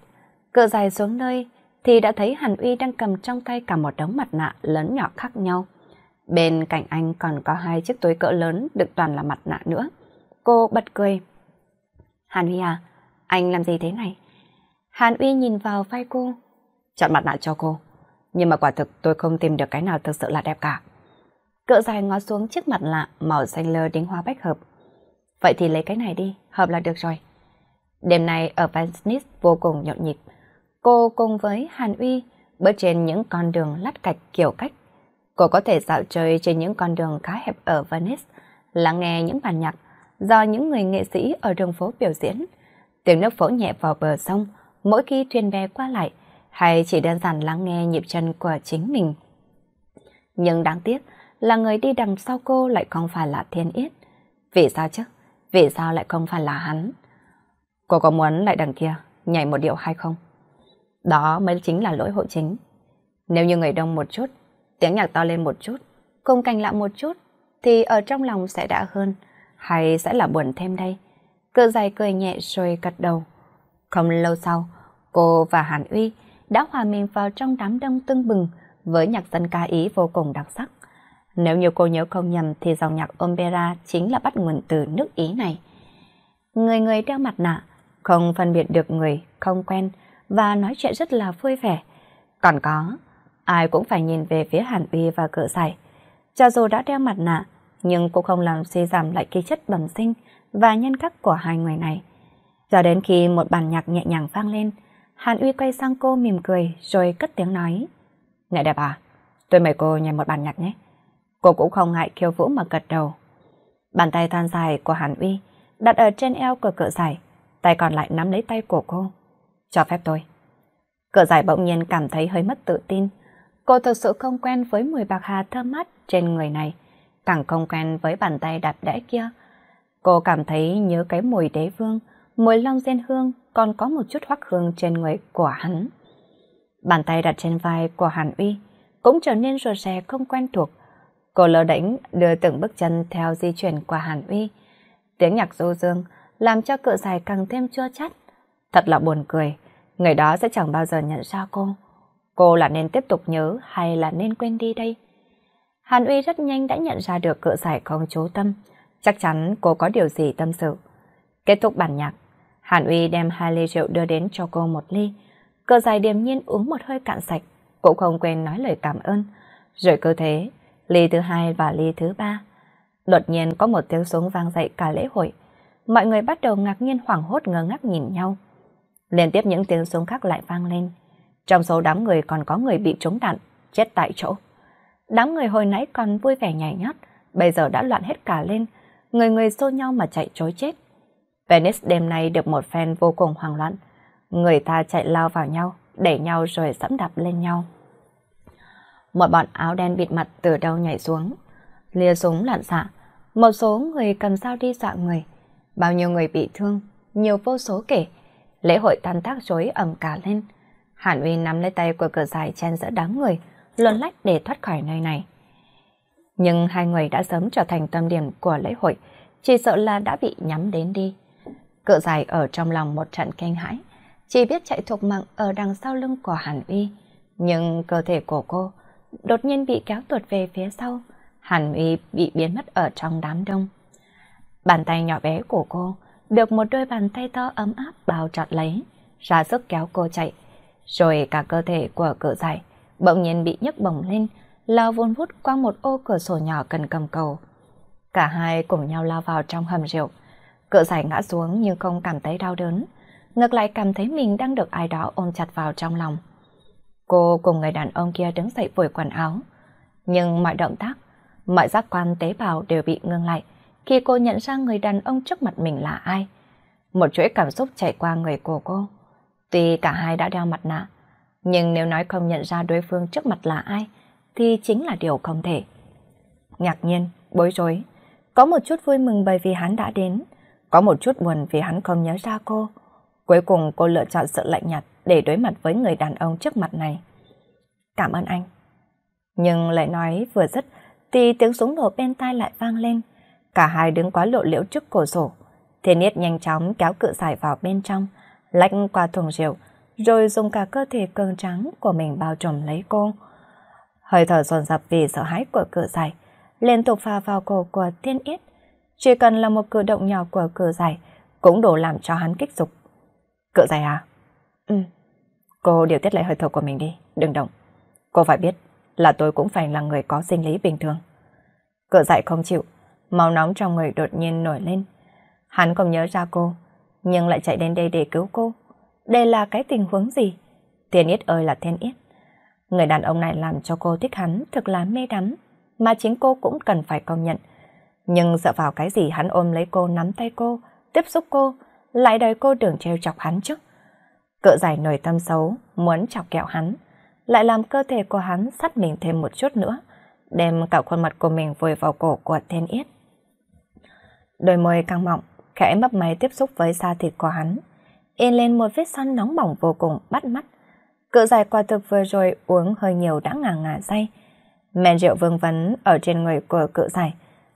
S1: cựa dài xuống nơi thì đã thấy Hàn Uy đang cầm trong tay cả một đống mặt nạ lớn nhỏ khác nhau. Bên cạnh anh còn có hai chiếc túi cỡ lớn được toàn là mặt nạ nữa. Cô bật cười. Hàn Uy à, anh làm gì thế này? Hàn Uy nhìn vào vai cô. Chọn mặt nạ cho cô nhưng mà quả thực tôi không tìm được cái nào thực sự là đẹp cả. Cỡ dài ngó xuống chiếc mặt lạ màu xanh lơ đính hoa bách hợp. Vậy thì lấy cái này đi, hợp là được rồi. Đêm nay ở Venice vô cùng nhộn nhịp. Cô cùng với Hàn Uy bước trên những con đường lát gạch kiểu cách. Cô có thể dạo chơi trên những con đường khá hẹp ở Venice, lắng nghe những bản nhạc do những người nghệ sĩ ở đường phố biểu diễn. Tiếng nước phổ nhẹ vào bờ sông, mỗi khi thuyền bè qua lại, hay chỉ đơn giản lắng nghe nhịp chân của chính mình. Nhưng đáng tiếc là người đi đằng sau cô lại không phải là Thiên Yết. Vì sao chứ? Vì sao lại không phải là hắn? Cô có muốn lại đằng kia nhảy một điệu hay không? Đó mới chính là lỗi hội chính. Nếu như người đông một chút, tiếng nhạc to lên một chút, cùng cành lạ một chút, thì ở trong lòng sẽ đã hơn, hay sẽ là buồn thêm đây. Cự dài cười nhẹ rồi gật đầu. Không lâu sau, cô và Hàn Uy đã hòa mình vào trong đám đông tưng bừng với nhạc dân ca Ý vô cùng đặc sắc. Nếu như cô nhớ không nhầm thì dòng nhạc opera chính là bắt nguồn từ nước Ý này. Người người đeo mặt nạ, không phân biệt được người, không quen và nói chuyện rất là vui vẻ. Còn có, ai cũng phải nhìn về phía Hàn Uy và cỡ giải. Cho dù đã đeo mặt nạ, nhưng cũng không làm suy giảm lại khí chất bẩm sinh và nhân cách của hai người này. Cho đến khi một bản nhạc nhẹ nhàng vang lên, Hàn Uy quay sang cô mỉm cười rồi cất tiếng nói. "Nghệ đẹp à, tôi mời cô nhảy một bản nhạc nhé. Cô cũng không ngại khiêu vũ mà gật đầu. Bàn tay thon dài của Hàn Uy đặt ở trên eo của cỡ dài, tay còn lại nắm lấy tay của cô. Cho phép tôi. Cỡ dài bỗng nhiên cảm thấy hơi mất tự tin. Cô thực sự không quen với mùi bạc hà thơm mát trên người này, càng không quen với bàn tay đạp đẽ kia. Cô cảm thấy nhớ cái mùi đế vương, mùi long sen hương còn có một chút hoắc hương trên người của hắn. Bàn tay đặt trên vai của Hàn Uy cũng trở nên rụt rè không quen thuộc. Cô lơ đánh đưa từng bước chân theo di chuyển qua Hàn Uy. Tiếng nhạc du dương làm cho cựa dài càng thêm chua chát. Thật là buồn cười, người đó sẽ chẳng bao giờ nhận ra cô. Cô là nên tiếp tục nhớ hay là nên quên đi đây? Hàn Uy rất nhanh đã nhận ra được cựa giải không chú tâm. Chắc chắn cô có điều gì tâm sự. Kết thúc bản nhạc, Hàn Uy đem hai ly rượu đưa đến cho cô một ly. Cờ dài điềm nhiên uống một hơi cạn sạch, cũng không quên nói lời cảm ơn. Rồi cơ thế, ly thứ hai và ly thứ ba. Đột nhiên có một tiếng súng vang dậy cả lễ hội. Mọi người bắt đầu ngạc nhiên hoảng hốt ngơ ngác nhìn nhau. Liên tiếp những tiếng súng khác lại vang lên. Trong số đám người còn có người bị trúng đạn, chết tại chỗ. Đám người hồi nãy còn vui vẻ nhảy nhót, bây giờ đã loạn hết cả lên. Người người xô nhau mà chạy trối chết. Venice đêm nay được một fan vô cùng hoang loạn. Người ta chạy lao vào nhau, đẩy nhau rồi sẫm đạp lên nhau. Một bọn áo đen bịt mặt từ đâu nhảy xuống. lìa súng loạn xạ, một số người cầm sao đi dọa người. Bao nhiêu người bị thương, nhiều vô số kể. Lễ hội tan tác rối ầm cả lên. Hàn Uy nắm lấy tay của cửa dài chen giữa đám người, luồn lách để thoát khỏi nơi này. Nhưng hai người đã sớm trở thành tâm điểm của lễ hội, chỉ sợ là đã bị nhắm đến đi. Cự dài ở trong lòng một trận kinh hãi, chỉ biết chạy thuộc mạng ở đằng sau lưng của Hàn Uy. Nhưng cơ thể của cô đột nhiên bị kéo tuột về phía sau, Hàn Uy bị biến mất ở trong đám đông. Bàn tay nhỏ bé của cô được một đôi bàn tay to ấm áp bao trọn lấy, ra sức kéo cô chạy. Rồi cả cơ thể của cự dài bỗng nhiên bị nhấc bổng lên, lao vun vút qua một ô cửa sổ nhỏ cần cầm cầu. Cả hai cùng nhau lao vào trong hầm rượu cựa giải ngã xuống nhưng không cảm thấy đau đớn, ngược lại cảm thấy mình đang được ai đó ôm chặt vào trong lòng. Cô cùng người đàn ông kia đứng dậy vội quần áo, nhưng mọi động tác, mọi giác quan tế bào đều bị ngưng lại khi cô nhận ra người đàn ông trước mặt mình là ai. Một chuỗi cảm xúc chạy qua người của cô. Tuy cả hai đã đeo mặt nạ, nhưng nếu nói không nhận ra đối phương trước mặt là ai, thì chính là điều không thể. Ngạc nhiên, bối rối, có một chút vui mừng bởi vì hắn đã đến, có một chút buồn vì hắn không nhớ ra cô. Cuối cùng cô lựa chọn sự lạnh nhạt để đối mặt với người đàn ông trước mặt này. Cảm ơn anh. Nhưng lại nói vừa dứt thì tiếng súng nổ bên tai lại vang lên. Cả hai đứng quá lộ liễu trước cổ sổ. Thiên Niết nhanh chóng kéo cự giải vào bên trong, lách qua thùng rượu, rồi dùng cả cơ thể cường trắng của mình bao trùm lấy cô. Hơi thở dồn dập vì sợ hãi của cự giải, liên tục phà vào cổ của Thiên Yết, chỉ cần là một cử động nhỏ của cửa giải cũng đủ làm cho hắn kích dục. Cửa giải à? Ừ. Cô điều tiết lại hơi thở của mình đi, đừng động. Cô phải biết là tôi cũng phải là người có sinh lý bình thường. Cửa giải không chịu, máu nóng trong người đột nhiên nổi lên. Hắn không nhớ ra cô, nhưng lại chạy đến đây để cứu cô. Đây là cái tình huống gì? Thiên Yết ơi là Thiên Yết. Người đàn ông này làm cho cô thích hắn thực là mê đắm, mà chính cô cũng cần phải công nhận nhưng sợ vào cái gì hắn ôm lấy cô nắm tay cô, tiếp xúc cô, lại đòi cô đừng treo chọc hắn chứ. Cỡ giải nổi tâm xấu, muốn chọc kẹo hắn, lại làm cơ thể của hắn sắt mình thêm một chút nữa, đem cả khuôn mặt của mình vùi vào cổ của thiên yết. Đôi môi căng mọng, khẽ mấp máy tiếp xúc với da thịt của hắn, in lên một vết son nóng bỏng vô cùng bắt mắt. Cự dài quả thực vừa rồi uống hơi nhiều đã ngả ngả say. Men rượu vương vấn ở trên người của cự dài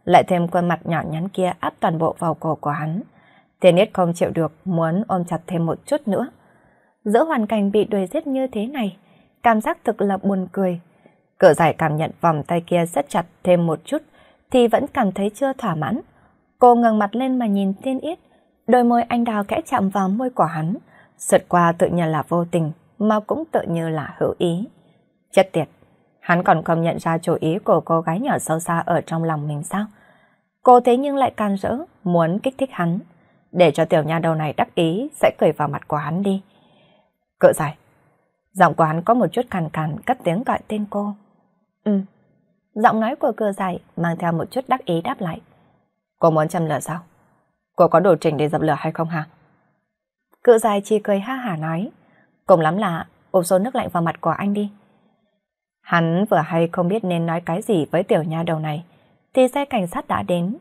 S1: lại thêm khuôn mặt nhỏ nhắn kia áp toàn bộ vào cổ của hắn. Thiên Yết không chịu được, muốn ôm chặt thêm một chút nữa. Giữa hoàn cảnh bị đuổi giết như thế này, cảm giác thực là buồn cười. Cửa giải cảm nhận vòng tay kia rất chặt thêm một chút, thì vẫn cảm thấy chưa thỏa mãn. Cô ngẩng mặt lên mà nhìn Thiên Yết, đôi môi anh đào kẽ chạm vào môi của hắn, sượt qua tự nhiên là vô tình, mà cũng tự như là hữu ý. Chất tiệt, hắn còn không nhận ra chủ ý của cô gái nhỏ sâu xa ở trong lòng mình sao? Cô thế nhưng lại can rỡ, muốn kích thích hắn, để cho tiểu nha đầu này đắc ý sẽ cười vào mặt của hắn đi. cỡ dài Giọng của hắn có một chút càn càn cất tiếng gọi tên cô. Ừ. Giọng nói của cự dài mang theo một chút đắc ý đáp lại. Cô muốn châm lửa sao? Cô có đồ trình để dập lửa hay không hả? Cự dài chỉ cười ha hả nói. Cùng lắm là ôm số nước lạnh vào mặt của anh đi. Hắn vừa hay không biết nên nói cái gì với tiểu nha đầu này thì xe cảnh sát đã đến.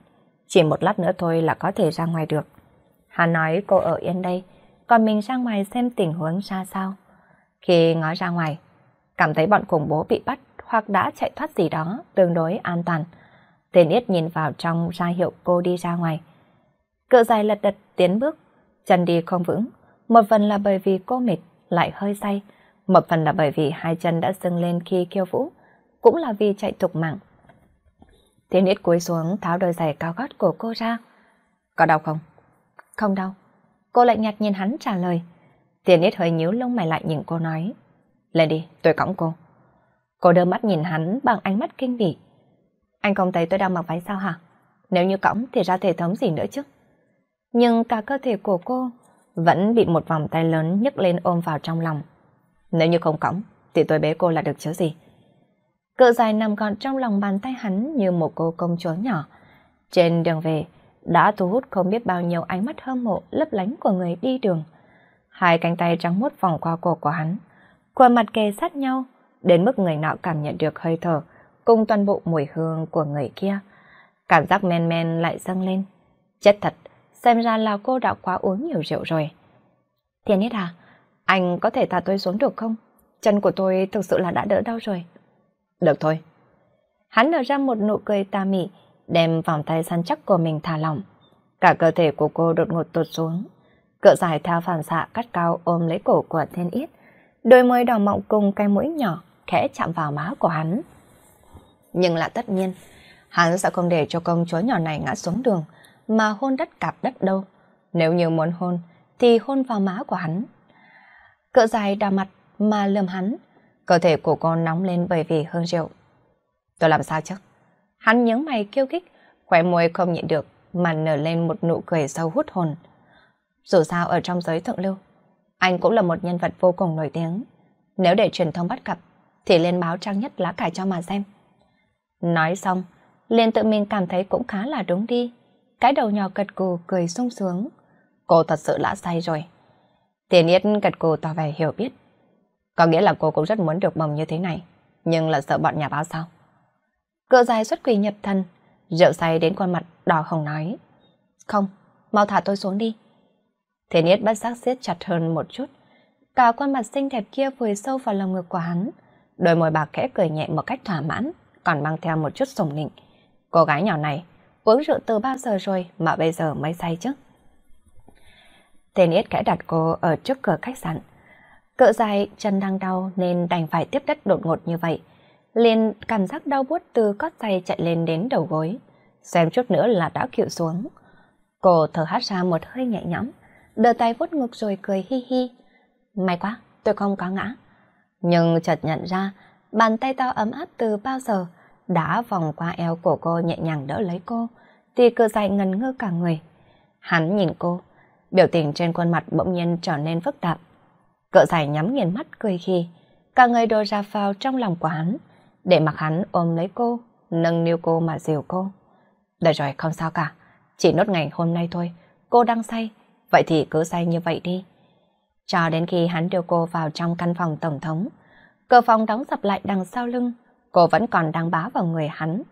S1: Chỉ một lát nữa thôi là có thể ra ngoài được. Hà nói cô ở yên đây, còn mình ra ngoài xem tình huống ra sao. Khi ngó ra ngoài, cảm thấy bọn khủng bố bị bắt hoặc đã chạy thoát gì đó tương đối an toàn. Tên Yết nhìn vào trong ra hiệu cô đi ra ngoài. Cự dài lật đật tiến bước, chân đi không vững. Một phần là bởi vì cô mệt, lại hơi say. Một phần là bởi vì hai chân đã dâng lên khi kêu vũ, cũng là vì chạy tục mạng. Thiên Niết cúi xuống tháo đôi giày cao gót của cô ra. Có đau không? Không đau. Cô lạnh nhạt nhìn hắn trả lời. Thiên Niết hơi nhíu lông mày lại nhìn cô nói. Lên đi, tôi cõng cô. Cô đưa mắt nhìn hắn bằng ánh mắt kinh dị Anh không thấy tôi đang mặc váy sao hả? Nếu như cõng thì ra thể thống gì nữa chứ? Nhưng cả cơ thể của cô vẫn bị một vòng tay lớn nhấc lên ôm vào trong lòng. Nếu như không cõng thì tôi bế cô là được chứ gì? Cỡ dài nằm gọn trong lòng bàn tay hắn như một cô công chúa nhỏ. Trên đường về, đã thu hút không biết bao nhiêu ánh mắt hâm mộ lấp lánh của người đi đường. Hai cánh tay trắng muốt vòng qua cổ của hắn, khuôn mặt kề sát nhau, đến mức người nọ cảm nhận được hơi thở, cùng toàn bộ mùi hương của người kia. Cảm giác men men lại dâng lên. Chết thật, xem ra là cô đã quá uống nhiều rượu rồi. Thiên hết à, anh có thể thả tôi xuống được không? Chân của tôi thực sự là đã đỡ đau rồi. Được thôi. Hắn nở ra một nụ cười tà mị, đem vòng tay săn chắc của mình thả lỏng. Cả cơ thể của cô đột ngột tụt xuống. Cựa dài theo phản xạ cắt cao ôm lấy cổ của thiên ít. Đôi môi đỏ mọng cùng cái mũi nhỏ khẽ chạm vào má của hắn. Nhưng là tất nhiên, hắn sẽ không để cho công chúa nhỏ này ngã xuống đường, mà hôn đất cạp đất đâu. Nếu như muốn hôn, thì hôn vào má của hắn. Cựa dài đỏ mặt mà lườm hắn, Cơ thể của cô nóng lên bởi vì hơn rượu. Tôi làm sao chứ? Hắn nhướng mày kêu kích, khỏe môi không nhịn được mà nở lên một nụ cười sâu hút hồn. Dù sao ở trong giới thượng lưu, anh cũng là một nhân vật vô cùng nổi tiếng. Nếu để truyền thông bắt gặp, thì lên báo trang nhất lá cải cho mà xem. Nói xong, liền tự mình cảm thấy cũng khá là đúng đi. Cái đầu nhỏ cật cù cười sung sướng. Cô thật sự lã say rồi. Tiền Yết cật cù tỏ vẻ hiểu biết. Có nghĩa là cô cũng rất muốn được mầm như thế này, nhưng là sợ bọn nhà báo sao. Cỡ dài xuất quỳ nhập thân, rượu say đến khuôn mặt đỏ hồng nói. Không, mau thả tôi xuống đi. Thế Niết bắt giác siết chặt hơn một chút. Cả khuôn mặt xinh đẹp kia vùi sâu vào lòng ngực của hắn. Đôi môi bạc khẽ cười nhẹ một cách thỏa mãn, còn mang theo một chút sùng nịnh. Cô gái nhỏ này, uống rượu từ bao giờ rồi mà bây giờ mới say chứ? Thế Niết khẽ đặt cô ở trước cửa khách sạn. Cỡ dài chân đang đau nên đành phải tiếp đất đột ngột như vậy. Liền cảm giác đau buốt từ cót giày chạy lên đến đầu gối. Xem chút nữa là đã khịu xuống. Cô thở hát ra một hơi nhẹ nhõm, đờ tay vuốt ngực rồi cười hi hi. May quá, tôi không có ngã. Nhưng chợt nhận ra, bàn tay to ấm áp từ bao giờ đã vòng qua eo của cô nhẹ nhàng đỡ lấy cô, thì cơ dài ngần ngơ cả người. Hắn nhìn cô, biểu tình trên khuôn mặt bỗng nhiên trở nên phức tạp. Cỡ dài nhắm nghiền mắt cười khi, cả người đồ ra vào trong lòng của hắn, để mặc hắn ôm lấy cô, nâng niu cô mà dìu cô. Được rồi, không sao cả, chỉ nốt ngày hôm nay thôi, cô đang say, vậy thì cứ say như vậy đi. Cho đến khi hắn đưa cô vào trong căn phòng tổng thống, cửa phòng đóng sập lại đằng sau lưng, cô vẫn còn đang bá vào người hắn.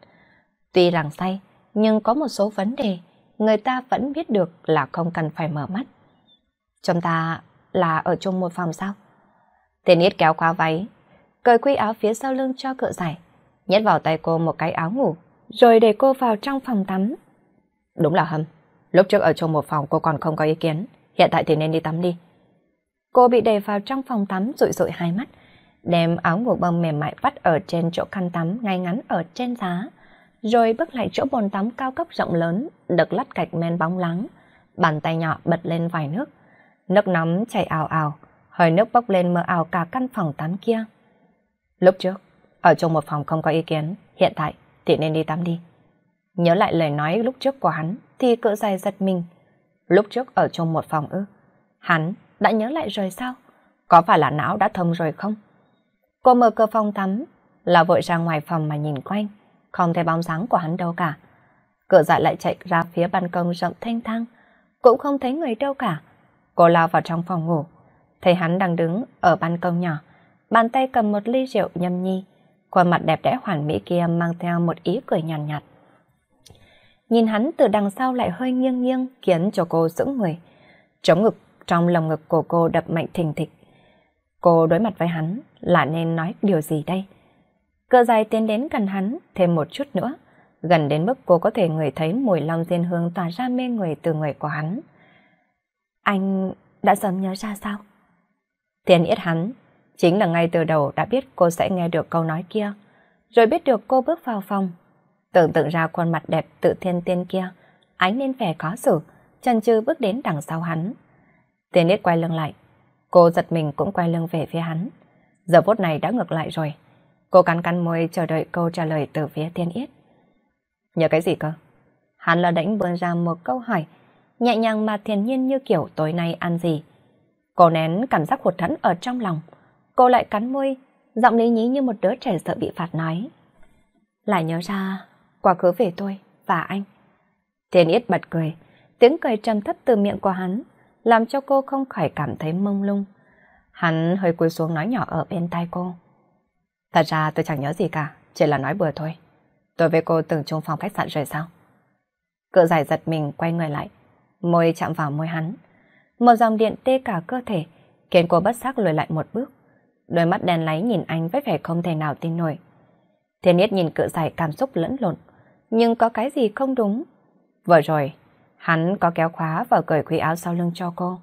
S1: Tuy rằng say, nhưng có một số vấn đề người ta vẫn biết được là không cần phải mở mắt. Chúng ta là ở chung một phòng sao? Thiên Yết kéo khóa váy, cởi quy áo phía sau lưng cho cựa giải, nhét vào tay cô một cái áo ngủ, rồi để cô vào trong phòng tắm. Đúng là hâm, lúc trước ở chung một phòng cô còn không có ý kiến, hiện tại thì nên đi tắm đi. Cô bị đẩy vào trong phòng tắm rụi rụi hai mắt, đem áo ngủ bông mềm mại vắt ở trên chỗ khăn tắm ngay ngắn ở trên giá, rồi bước lại chỗ bồn tắm cao cấp rộng lớn, được lát gạch men bóng láng, bàn tay nhỏ bật lên vài nước. Nước nóng chảy ảo ảo hơi nước bốc lên mờ ảo cả căn phòng tắm kia. Lúc trước, ở trong một phòng không có ý kiến, hiện tại thì nên đi tắm đi. Nhớ lại lời nói lúc trước của hắn thì cỡ dài giật mình. Lúc trước ở trong một phòng ư, hắn đã nhớ lại rồi sao? Có phải là não đã thông rồi không? Cô mở cửa phòng tắm, là vội ra ngoài phòng mà nhìn quanh, không thấy bóng dáng của hắn đâu cả. Cửa dạ lại chạy ra phía ban công rộng thanh thang, cũng không thấy người đâu cả. Cô lao vào trong phòng ngủ, thấy hắn đang đứng ở ban công nhỏ, bàn tay cầm một ly rượu nhâm nhi, khuôn mặt đẹp đẽ hoàn mỹ kia mang theo một ý cười nhàn nhạt, nhạt. Nhìn hắn từ đằng sau lại hơi nghiêng nghiêng khiến cho cô sững người, chống ngực trong lồng ngực của cô đập mạnh thình thịch. Cô đối mặt với hắn là nên nói điều gì đây? cơ dài tiến đến gần hắn thêm một chút nữa, gần đến mức cô có thể ngửi thấy mùi long diên hương tỏa ra mê người từ người của hắn. Anh đã sớm nhớ ra sao? Thiên yết hắn, chính là ngay từ đầu đã biết cô sẽ nghe được câu nói kia, rồi biết được cô bước vào phòng. Tưởng tượng ra khuôn mặt đẹp tự thiên tiên kia, ánh lên vẻ khó xử, chân chư bước đến đằng sau hắn. Thiên yết quay lưng lại, cô giật mình cũng quay lưng về phía hắn. Giờ phút này đã ngược lại rồi. Cô cắn cắn môi chờ đợi câu trả lời từ phía thiên yết. Nhớ cái gì cơ? Hắn là đánh bươn ra một câu hỏi nhẹ nhàng mà thiền nhiên như kiểu tối nay ăn gì. Cô nén cảm giác hụt thẫn ở trong lòng, cô lại cắn môi, giọng lý nhí như một đứa trẻ sợ bị phạt nói. Lại nhớ ra quá khứ về tôi và anh. Thiên Yết bật cười, tiếng cười trầm thấp từ miệng của hắn, làm cho cô không khỏi cảm thấy mông lung. Hắn hơi cúi xuống nói nhỏ ở bên tai cô. Thật ra tôi chẳng nhớ gì cả, chỉ là nói bừa thôi. Tôi với cô từng chung phòng khách sạn rồi sao? Cự giải giật mình quay người lại, môi chạm vào môi hắn. Một dòng điện tê cả cơ thể, khiến cô bất giác lùi lại một bước. Đôi mắt đen láy nhìn anh với vẻ không thể nào tin nổi. Thiên Niết nhìn cự giải cảm xúc lẫn lộn, nhưng có cái gì không đúng. Vừa rồi, hắn có kéo khóa và cởi khuy áo sau lưng cho cô.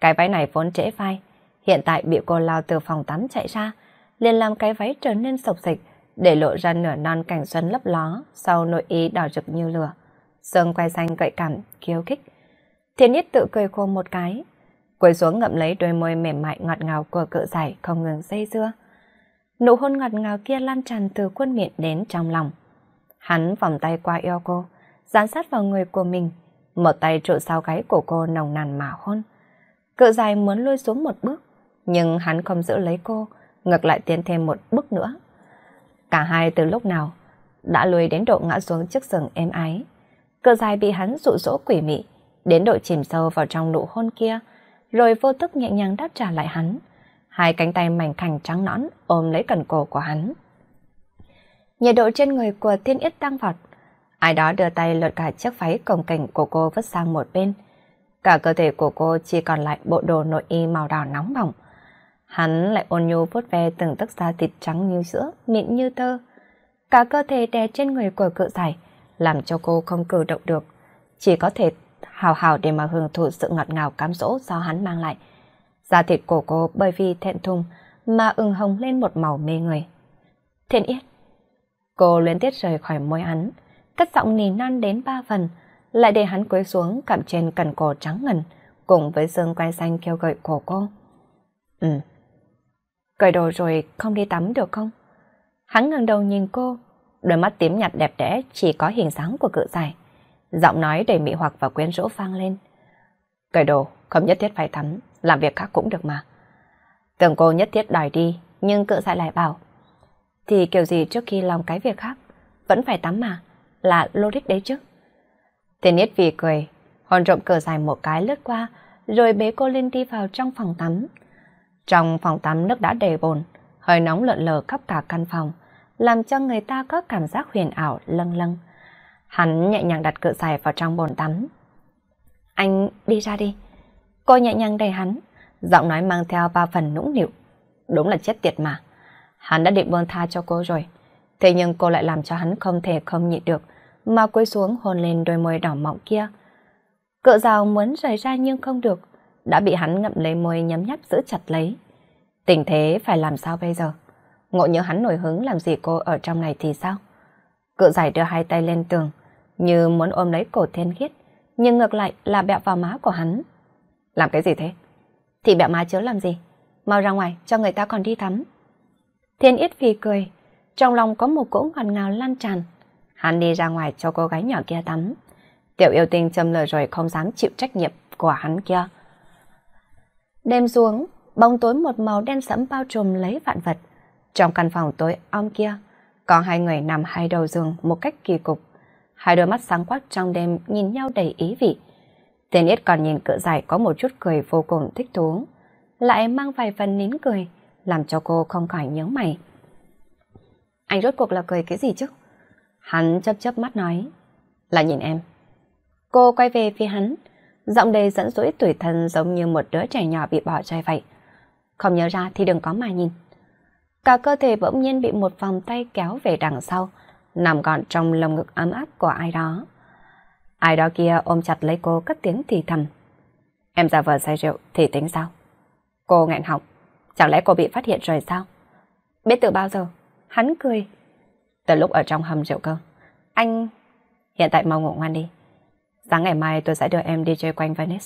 S1: Cái váy này vốn trễ vai, hiện tại bị cô lao từ phòng tắm chạy ra, liền làm cái váy trở nên sộc sịch để lộ ra nửa non cảnh xuân lấp ló sau nội y đỏ rực như lửa. Sơn quay xanh gợi cảm, khiêu khích. Thiên Nhất tự cười khô một cái, quỳ xuống ngậm lấy đôi môi mềm mại ngọt ngào của cự giải không ngừng dây dưa. Nụ hôn ngọt ngào kia lan tràn từ khuôn miệng đến trong lòng. Hắn vòng tay qua eo cô, dán sát vào người của mình, một tay trụ sau gáy của cô nồng nàn mà hôn. Cự dài muốn lôi xuống một bước, nhưng hắn không giữ lấy cô, ngược lại tiến thêm một bước nữa. Cả hai từ lúc nào đã lùi đến độ ngã xuống chiếc giường êm ái. Cự dài bị hắn dụ dỗ quỷ mị, đến độ chìm sâu vào trong nụ hôn kia, rồi vô thức nhẹ nhàng đáp trả lại hắn. Hai cánh tay mảnh khảnh trắng nõn ôm lấy cần cổ của hắn. Nhiệt độ trên người của thiên yết tăng vọt. Ai đó đưa tay lột cả chiếc váy cổng cảnh của cô vứt sang một bên. Cả cơ thể của cô chỉ còn lại bộ đồ nội y màu đỏ nóng bỏng. Hắn lại ôn nhu vuốt ve từng tức da thịt trắng như sữa, mịn như thơ. Cả cơ thể đè trên người của cự giải, làm cho cô không cử động được, chỉ có thể hào hào để mà hưởng thụ sự ngọt ngào cám dỗ do hắn mang lại. Da thịt của cô bởi vì thẹn thùng mà ửng hồng lên một màu mê người. Thiên Yết! Cô luyến tiếc rời khỏi môi hắn, cất giọng nỉ non đến ba phần, lại để hắn quấy xuống cằm trên cần cổ trắng ngần, cùng với xương quai xanh kêu gợi của cô. Ừ. Cởi đồ rồi không đi tắm được không? Hắn ngẩng đầu nhìn cô, đôi mắt tím nhạt đẹp đẽ chỉ có hình dáng của cự dài giọng nói đầy mị hoặc và quyến rũ vang lên. Cởi đồ, không nhất thiết phải tắm, làm việc khác cũng được mà. Tưởng cô nhất thiết đòi đi, nhưng cự dại lại bảo. Thì kiểu gì trước khi làm cái việc khác, vẫn phải tắm mà, là logic đấy chứ. Thiên Yết vì cười, hòn rộng cờ dài một cái lướt qua, rồi bế cô lên đi vào trong phòng tắm. Trong phòng tắm nước đã đầy bồn, hơi nóng lợn lờ khắp cả căn phòng, làm cho người ta có cảm giác huyền ảo lâng lâng. Hắn nhẹ nhàng đặt cự xài vào trong bồn tắm. Anh đi ra đi. Cô nhẹ nhàng đẩy hắn, giọng nói mang theo ba phần nũng nịu. Đúng là chết tiệt mà. Hắn đã định buông tha cho cô rồi. Thế nhưng cô lại làm cho hắn không thể không nhịn được, mà cúi xuống hôn lên đôi môi đỏ mọng kia. Cự rào muốn rời ra nhưng không được, đã bị hắn ngậm lấy môi nhấm nháp giữ chặt lấy. Tình thế phải làm sao bây giờ? Ngộ nhớ hắn nổi hứng làm gì cô ở trong này thì sao? Cự giải đưa hai tay lên tường, như muốn ôm lấy cổ thiên khiết, nhưng ngược lại là bẹo vào má của hắn. Làm cái gì thế? Thì bẹo má chứ làm gì? Mau ra ngoài cho người ta còn đi tắm. Thiên Yết phì cười, trong lòng có một cỗ ngọt ngào lan tràn. Hắn đi ra ngoài cho cô gái nhỏ kia tắm. Tiểu yêu tinh châm lời rồi không dám chịu trách nhiệm của hắn kia. Đêm xuống, bóng tối một màu đen sẫm bao trùm lấy vạn vật. Trong căn phòng tối om kia, có hai người nằm hai đầu giường một cách kỳ cục hai đôi mắt sáng quắc trong đêm nhìn nhau đầy ý vị. Tên Yết còn nhìn cự giải có một chút cười vô cùng thích thú, lại mang vài phần nín cười, làm cho cô không khỏi nhớ mày. Anh rốt cuộc là cười cái gì chứ? Hắn chấp chấp mắt nói, là nhìn em. Cô quay về phía hắn, giọng đầy dẫn dỗi tuổi thân giống như một đứa trẻ nhỏ bị bỏ rơi vậy. Không nhớ ra thì đừng có mà nhìn. Cả cơ thể bỗng nhiên bị một vòng tay kéo về đằng sau, nằm gọn trong lồng ngực ấm áp của ai đó. Ai đó kia ôm chặt lấy cô cất tiếng thì thầm. Em giả vờ say rượu thì tính sao? Cô nghẹn họng, chẳng lẽ cô bị phát hiện rồi sao? Biết từ bao giờ? Hắn cười. Từ lúc ở trong hầm rượu cơ. Anh... Hiện tại mau ngủ ngoan đi. Sáng ngày mai tôi sẽ đưa em đi chơi quanh Venice.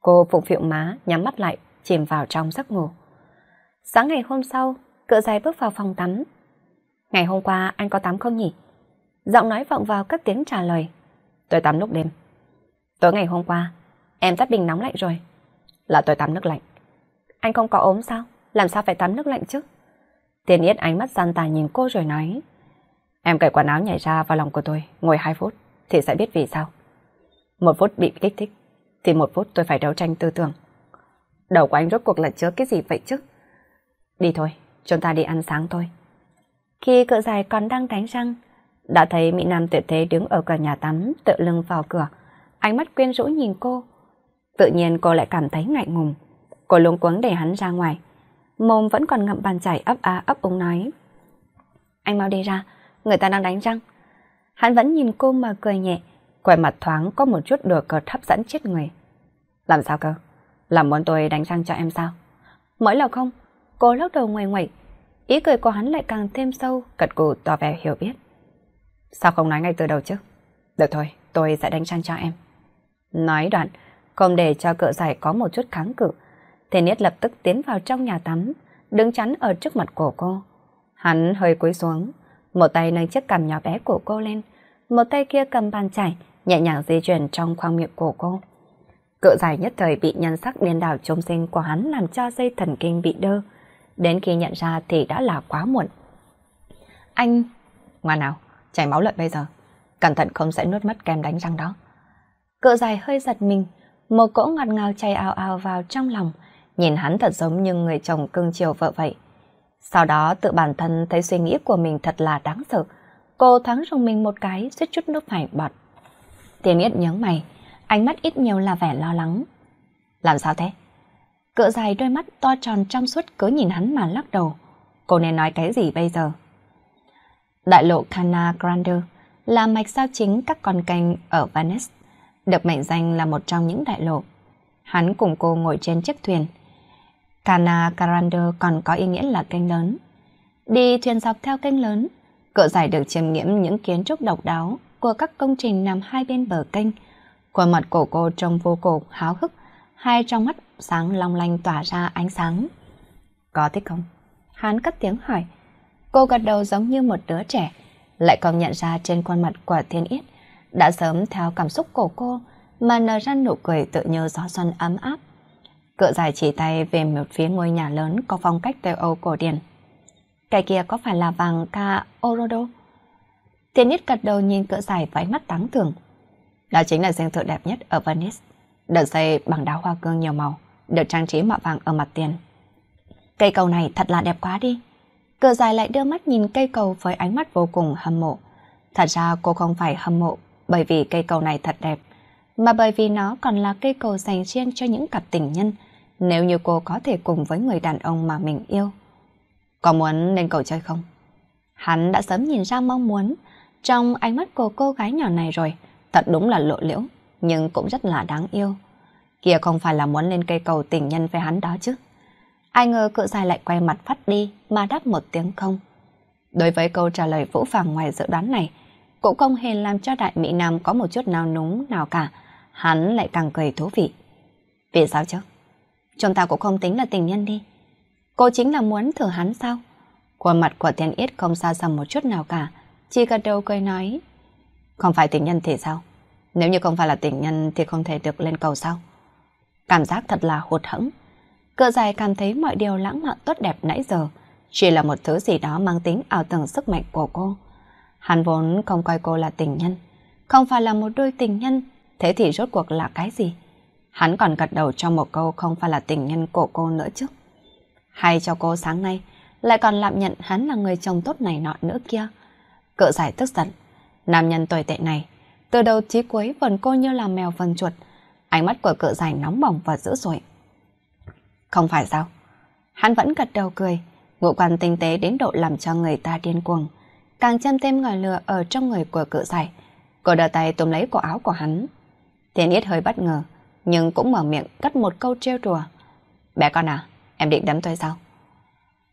S1: Cô phụng phiệu má, nhắm mắt lại, chìm vào trong giấc ngủ. Sáng ngày hôm sau, cựa dài bước vào phòng tắm, Ngày hôm qua anh có tắm không nhỉ? Giọng nói vọng vào các tiếng trả lời. Tôi tắm lúc đêm. Tối ngày hôm qua, em tắt bình nóng lạnh rồi. Là tôi tắm nước lạnh. Anh không có ốm sao? Làm sao phải tắm nước lạnh chứ? Tiền Yết ánh mắt gian tà nhìn cô rồi nói. Em cởi quần áo nhảy ra vào lòng của tôi, ngồi 2 phút, thì sẽ biết vì sao. Một phút bị kích thích, thì một phút tôi phải đấu tranh tư tưởng. Đầu của anh rốt cuộc là chứa cái gì vậy chứ? Đi thôi, chúng ta đi ăn sáng thôi. Khi cậu dài còn đang đánh răng, đã thấy Mỹ Nam tuyệt thế đứng ở cửa nhà tắm, tự lưng vào cửa. Ánh mắt quyến rũ nhìn cô. Tự nhiên cô lại cảm thấy ngại ngùng. Cô luống cuống để hắn ra ngoài. Mồm vẫn còn ngậm bàn chải ấp a ấp úng nói. Anh mau đi ra, người ta đang đánh răng. Hắn vẫn nhìn cô mà cười nhẹ, quay mặt thoáng có một chút đùa cợt hấp dẫn chết người. Làm sao cơ? Làm muốn tôi đánh răng cho em sao? Mỗi lần không, cô lắc đầu ngoài ngoại, Ý cười của hắn lại càng thêm sâu, cật cù tỏ vẻ hiểu biết. Sao không nói ngay từ đầu chứ? Được thôi, tôi sẽ đánh răng cho em. Nói đoạn, không để cho cỡ giải có một chút kháng cự, Thiên Niết lập tức tiến vào trong nhà tắm, đứng chắn ở trước mặt của cô. Hắn hơi cúi xuống, một tay nâng chiếc cằm nhỏ bé của cô lên, một tay kia cầm bàn chải, nhẹ nhàng di chuyển trong khoang miệng của cô. Cỡ giải nhất thời bị nhân sắc điên đảo trông sinh của hắn làm cho dây thần kinh bị đơ, đến khi nhận ra thì đã là quá muộn. Anh... Ngoan nào, chảy máu lợn bây giờ. Cẩn thận không sẽ nuốt mất kem đánh răng đó. Cự dài hơi giật mình, một cỗ ngọt ngào chảy ào ào vào trong lòng, nhìn hắn thật giống như người chồng cưng chiều vợ vậy. Sau đó tự bản thân thấy suy nghĩ của mình thật là đáng sợ. Cô thoáng rùng mình một cái, suýt chút nước phải bọt. Tiền yết nhớ mày, ánh mắt ít nhiều là vẻ lo lắng. Làm sao thế? cỡ dài đôi mắt to tròn trong suốt cứ nhìn hắn mà lắc đầu. Cô nên nói cái gì bây giờ? Đại lộ Cana Grande là mạch sao chính các con canh ở Venice, được mệnh danh là một trong những đại lộ. Hắn cùng cô ngồi trên chiếc thuyền. Cana Grande còn có ý nghĩa là kênh lớn. Đi thuyền dọc theo kênh lớn, cỡ dài được chiêm nghiệm những kiến trúc độc đáo của các công trình nằm hai bên bờ kênh. Khuôn mặt của cô trông vô cùng háo hức, hai trong mắt sáng long lanh tỏa ra ánh sáng. Có thích không? Hắn cất tiếng hỏi. Cô gật đầu giống như một đứa trẻ, lại còn nhận ra trên khuôn mặt của Thiên Yết đã sớm theo cảm xúc của cô mà nở ra nụ cười tự như gió xuân ấm áp. Cự dài chỉ tay về một phía ngôi nhà lớn có phong cách Tây Âu cổ điển. Cái kia có phải là vàng ca Orodo? Thiên Yết gật đầu nhìn cự dài với mắt táng thường. Đó chính là danh thượng đẹp nhất ở Venice, được xây bằng đá hoa cương nhiều màu được trang trí mạ vàng ở mặt tiền. Cây cầu này thật là đẹp quá đi. Cờ dài lại đưa mắt nhìn cây cầu với ánh mắt vô cùng hâm mộ. Thật ra cô không phải hâm mộ bởi vì cây cầu này thật đẹp, mà bởi vì nó còn là cây cầu dành riêng cho những cặp tình nhân, nếu như cô có thể cùng với người đàn ông mà mình yêu. Có muốn lên cầu chơi không? Hắn đã sớm nhìn ra mong muốn trong ánh mắt của cô gái nhỏ này rồi, thật đúng là lộ liễu, nhưng cũng rất là đáng yêu. Kia không phải là muốn lên cây cầu tình nhân với hắn đó chứ. Ai ngờ cự dài lại quay mặt phát đi mà đáp một tiếng không. Đối với câu trả lời vũ phàng ngoài dự đoán này, cũng không hề làm cho đại mỹ nam có một chút nào núng nào cả. Hắn lại càng cười thú vị. Vì sao chứ? Chúng ta cũng không tính là tình nhân đi. Cô chính là muốn thử hắn sao? Khuôn mặt của Thiên Yết không xa xăm một chút nào cả. Chỉ gật đầu cười nói. Không phải tình nhân thì sao? Nếu như không phải là tình nhân thì không thể được lên cầu sao? Cảm giác thật là hụt hẫng. Cỡ dài cảm thấy mọi điều lãng mạn tốt đẹp nãy giờ chỉ là một thứ gì đó mang tính ảo tưởng sức mạnh của cô. Hắn vốn không coi cô là tình nhân, không phải là một đôi tình nhân, thế thì rốt cuộc là cái gì? Hắn còn gật đầu cho một câu không phải là tình nhân của cô nữa chứ. Hay cho cô sáng nay, lại còn lạm nhận hắn là người chồng tốt này nọ nữa kia. Cỡ giải tức giận, nam nhân tồi tệ này, từ đầu chí cuối vẫn cô như là mèo vần chuột, Ánh mắt của cự dài nóng bỏng và dữ dội. Không phải sao? Hắn vẫn gật đầu cười, ngũ quan tinh tế đến độ làm cho người ta điên cuồng. Càng chăm thêm ngòi lửa ở trong người của cự dài. Cô đưa tay túm lấy cổ áo của hắn. Thiên Yết hơi bất ngờ, nhưng cũng mở miệng cắt một câu trêu đùa. Bé con à, em định đấm tôi sao?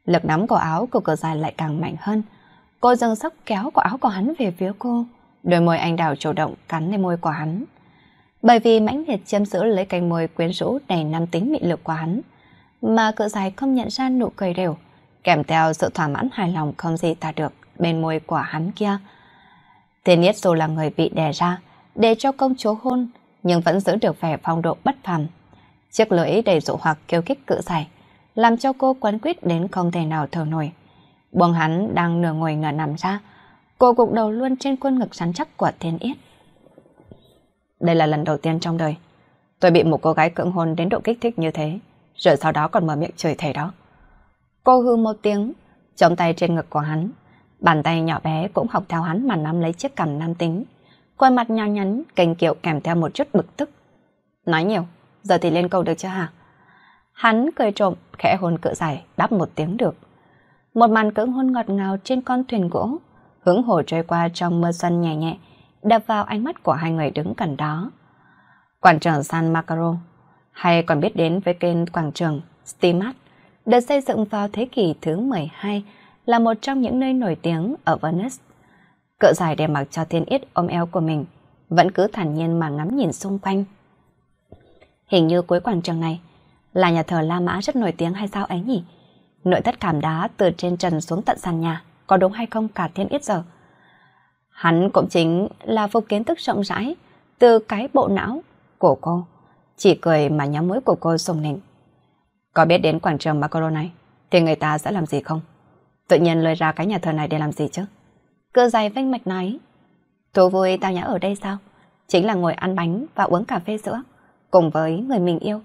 S1: Lực nắm cổ áo của cự dài lại càng mạnh hơn. Cô dâng sóc kéo cổ áo của hắn về phía cô. Đôi môi anh đào chủ động cắn lên môi của hắn bởi vì mãnh liệt chiếm giữ lấy cành môi quyến rũ đầy nam tính mị lực của hắn, mà cự dài không nhận ra nụ cười đều, kèm theo sự thỏa mãn hài lòng không gì ta được bên môi của hắn kia. Thiên Nhất dù là người bị đè ra, để cho công chúa hôn, nhưng vẫn giữ được vẻ phong độ bất phàm. Chiếc lưỡi đầy dụ hoặc kêu kích cự dài, làm cho cô quấn quýt đến không thể nào thở nổi. Buông hắn đang nửa ngồi ngửa nằm ra, cô gục đầu luôn trên khuôn ngực rắn chắc của Thiên Yết. Đây là lần đầu tiên trong đời Tôi bị một cô gái cưỡng hôn đến độ kích thích như thế Rồi sau đó còn mở miệng chửi thề đó Cô hư một tiếng Chống tay trên ngực của hắn Bàn tay nhỏ bé cũng học theo hắn mà nắm lấy chiếc cằm nam tính khuôn mặt nhỏ nhắn Kênh kiệu kèm theo một chút bực tức Nói nhiều, giờ thì lên câu được chưa hả? Hắn cười trộm, khẽ hôn cỡ dài, đáp một tiếng được. Một màn cưỡng hôn ngọt ngào trên con thuyền gỗ, hướng hồ trôi qua trong mưa xuân nhẹ nhẹ, đập vào ánh mắt của hai người đứng gần đó. Quảng trường San Macaro, hay còn biết đến với kênh quảng trường Stimat, được xây dựng vào thế kỷ thứ 12 là một trong những nơi nổi tiếng ở Venice. Cỡ dài để mặc cho thiên yết ôm eo của mình, vẫn cứ thản nhiên mà ngắm nhìn xung quanh. Hình như cuối quảng trường này là nhà thờ La Mã rất nổi tiếng hay sao ấy nhỉ? Nội thất cảm đá từ trên trần xuống tận sàn nhà, có đúng hay không cả thiên yết giờ? Hắn cũng chính là phục kiến thức rộng rãi từ cái bộ não của cô. Chỉ cười mà nhắm mũi của cô sùng nịnh Có biết đến quảng trường Macro này thì người ta sẽ làm gì không? Tự nhiên lời ra cái nhà thờ này để làm gì chứ? cơ dài vênh mạch nói. Thú vui tao nhã ở đây sao? Chính là ngồi ăn bánh và uống cà phê sữa cùng với người mình yêu.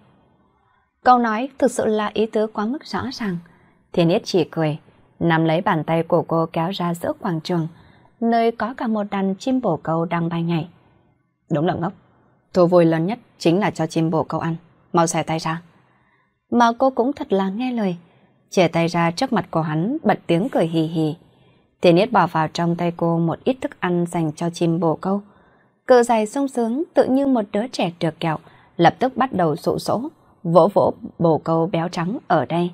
S1: Câu nói thực sự là ý tứ quá mức rõ ràng. Thiên Yết chỉ cười, nắm lấy bàn tay của cô kéo ra giữa quảng trường, nơi có cả một đàn chim bổ câu đang bay nhảy. Đúng là ngốc. Thú vui lớn nhất chính là cho chim bổ câu ăn. Mau xẻ tay ra. Mà cô cũng thật là nghe lời. Chẻ tay ra trước mặt của hắn, bật tiếng cười hì hì. Tiền Yết bỏ vào trong tay cô một ít thức ăn dành cho chim bồ câu. Cự dài sung sướng tự như một đứa trẻ trượt kẹo, lập tức bắt đầu sụ sỗ, vỗ vỗ bồ câu béo trắng ở đây.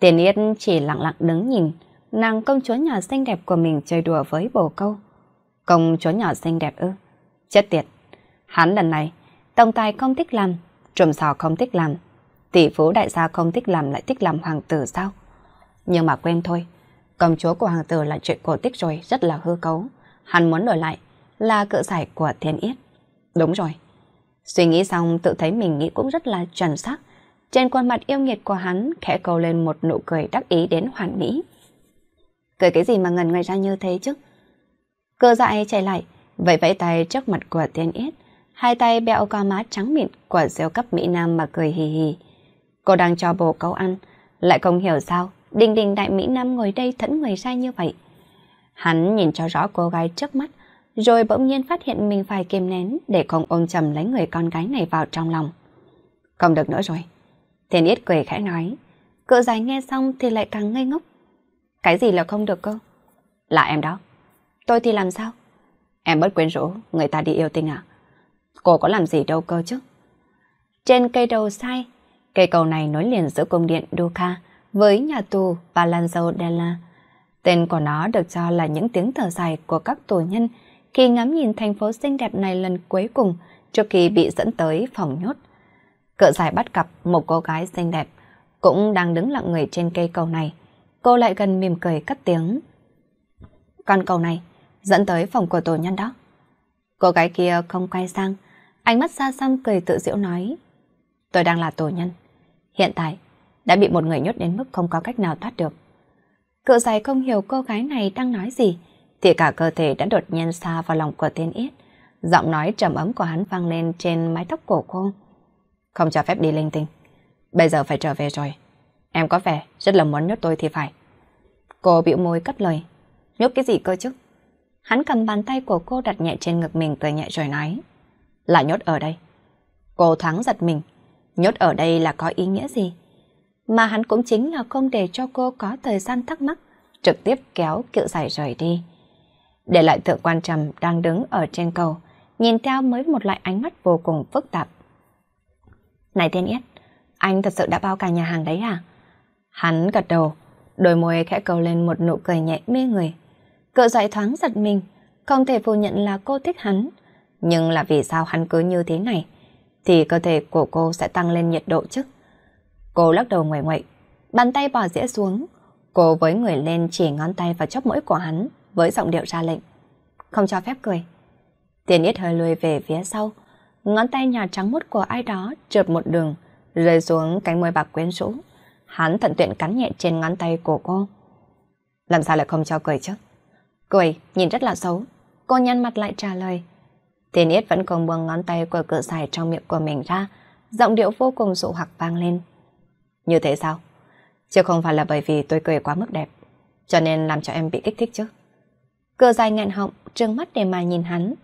S1: Tiền Yết chỉ lặng lặng đứng nhìn, nàng công chúa nhỏ xinh đẹp của mình chơi đùa với bồ câu. Công chúa nhỏ xinh đẹp ư? Chết tiệt! Hắn lần này, tổng tài không thích làm, trùm sò không thích làm, tỷ phú đại gia không thích làm lại thích làm hoàng tử sao? Nhưng mà quên thôi, công chúa của hoàng tử là chuyện cổ tích rồi, rất là hư cấu. Hắn muốn đổi lại là cự giải của thiên yết. Đúng rồi. Suy nghĩ xong tự thấy mình nghĩ cũng rất là chuẩn xác. Trên khuôn mặt yêu nghiệt của hắn khẽ cầu lên một nụ cười đắc ý đến hoàn mỹ. Cười cái gì mà ngần người ra như thế chứ? Cơ dại chạy lại, vẫy vẫy tay trước mặt của tiên yết. Hai tay bẹo qua má trắng mịn của siêu cấp Mỹ Nam mà cười hì hì. Cô đang cho bồ câu ăn, lại không hiểu sao Đình đình đại Mỹ Nam ngồi đây thẫn người ra như vậy. Hắn nhìn cho rõ cô gái trước mắt, rồi bỗng nhiên phát hiện mình phải kiềm nén để không ôm chầm lấy người con gái này vào trong lòng. Không được nữa rồi. Thiên Yết cười khẽ nói. Cậu dài nghe xong thì lại càng ngây ngốc cái gì là không được cơ? Là em đó. Tôi thì làm sao? Em bất quyến rũ, người ta đi yêu tình à? Cô có làm gì đâu cơ chứ? Trên cây đầu sai, cây cầu này nối liền giữa cung điện Duca với nhà tù Palazzo della. Tên của nó được cho là những tiếng thở dài của các tù nhân khi ngắm nhìn thành phố xinh đẹp này lần cuối cùng trước khi bị dẫn tới phòng nhốt. Cỡ dài bắt gặp một cô gái xinh đẹp cũng đang đứng lặng người trên cây cầu này cô lại gần mỉm cười cất tiếng. Con cầu này dẫn tới phòng của tổ nhân đó. Cô gái kia không quay sang, ánh mắt xa xăm cười tự giễu nói. Tôi đang là tổ nhân. Hiện tại, đã bị một người nhốt đến mức không có cách nào thoát được. Cự dài không hiểu cô gái này đang nói gì, thì cả cơ thể đã đột nhiên xa vào lòng của tiên yết. Giọng nói trầm ấm của hắn vang lên trên mái tóc cổ cô. Không cho phép đi linh tinh. Bây giờ phải trở về rồi. Em có vẻ rất là muốn nhốt tôi thì phải. Cô bĩu môi cắt lời. Nhốt cái gì cơ chứ? Hắn cầm bàn tay của cô đặt nhẹ trên ngực mình cười nhẹ rồi nói. Là nhốt ở đây. Cô thoáng giật mình. Nhốt ở đây là có ý nghĩa gì? Mà hắn cũng chính là không để cho cô có thời gian thắc mắc, trực tiếp kéo cựu giải rời đi. Để lại thượng quan trầm đang đứng ở trên cầu, nhìn theo mới một loại ánh mắt vô cùng phức tạp. Này tiên Yết, anh thật sự đã bao cả nhà hàng đấy à? Hắn gật đầu, Đôi môi khẽ cầu lên một nụ cười nhẹ mê người. cỡ dậy thoáng giật mình, không thể phủ nhận là cô thích hắn. Nhưng là vì sao hắn cứ như thế này, thì cơ thể của cô sẽ tăng lên nhiệt độ chứ. Cô lắc đầu ngoại ngoại, bàn tay bỏ dĩa xuống. Cô với người lên chỉ ngón tay vào chóp mũi của hắn với giọng điệu ra lệnh. Không cho phép cười. Tiền ít hơi lùi về phía sau, ngón tay nhà trắng mút của ai đó trượt một đường, rơi xuống cánh môi bạc quyến rũ hắn thận tiện cắn nhẹ trên ngón tay của cô. Làm sao lại không cho cười chứ? Cười, nhìn rất là xấu. Cô nhăn mặt lại trả lời. Tiền yết vẫn còn buông ngón tay của cự xài trong miệng của mình ra, giọng điệu vô cùng dụ hoặc vang lên. Như thế sao? Chứ không phải là bởi vì tôi cười quá mức đẹp, cho nên làm cho em bị kích thích chứ. Cự dài ngạn họng, trừng mắt để mà nhìn hắn.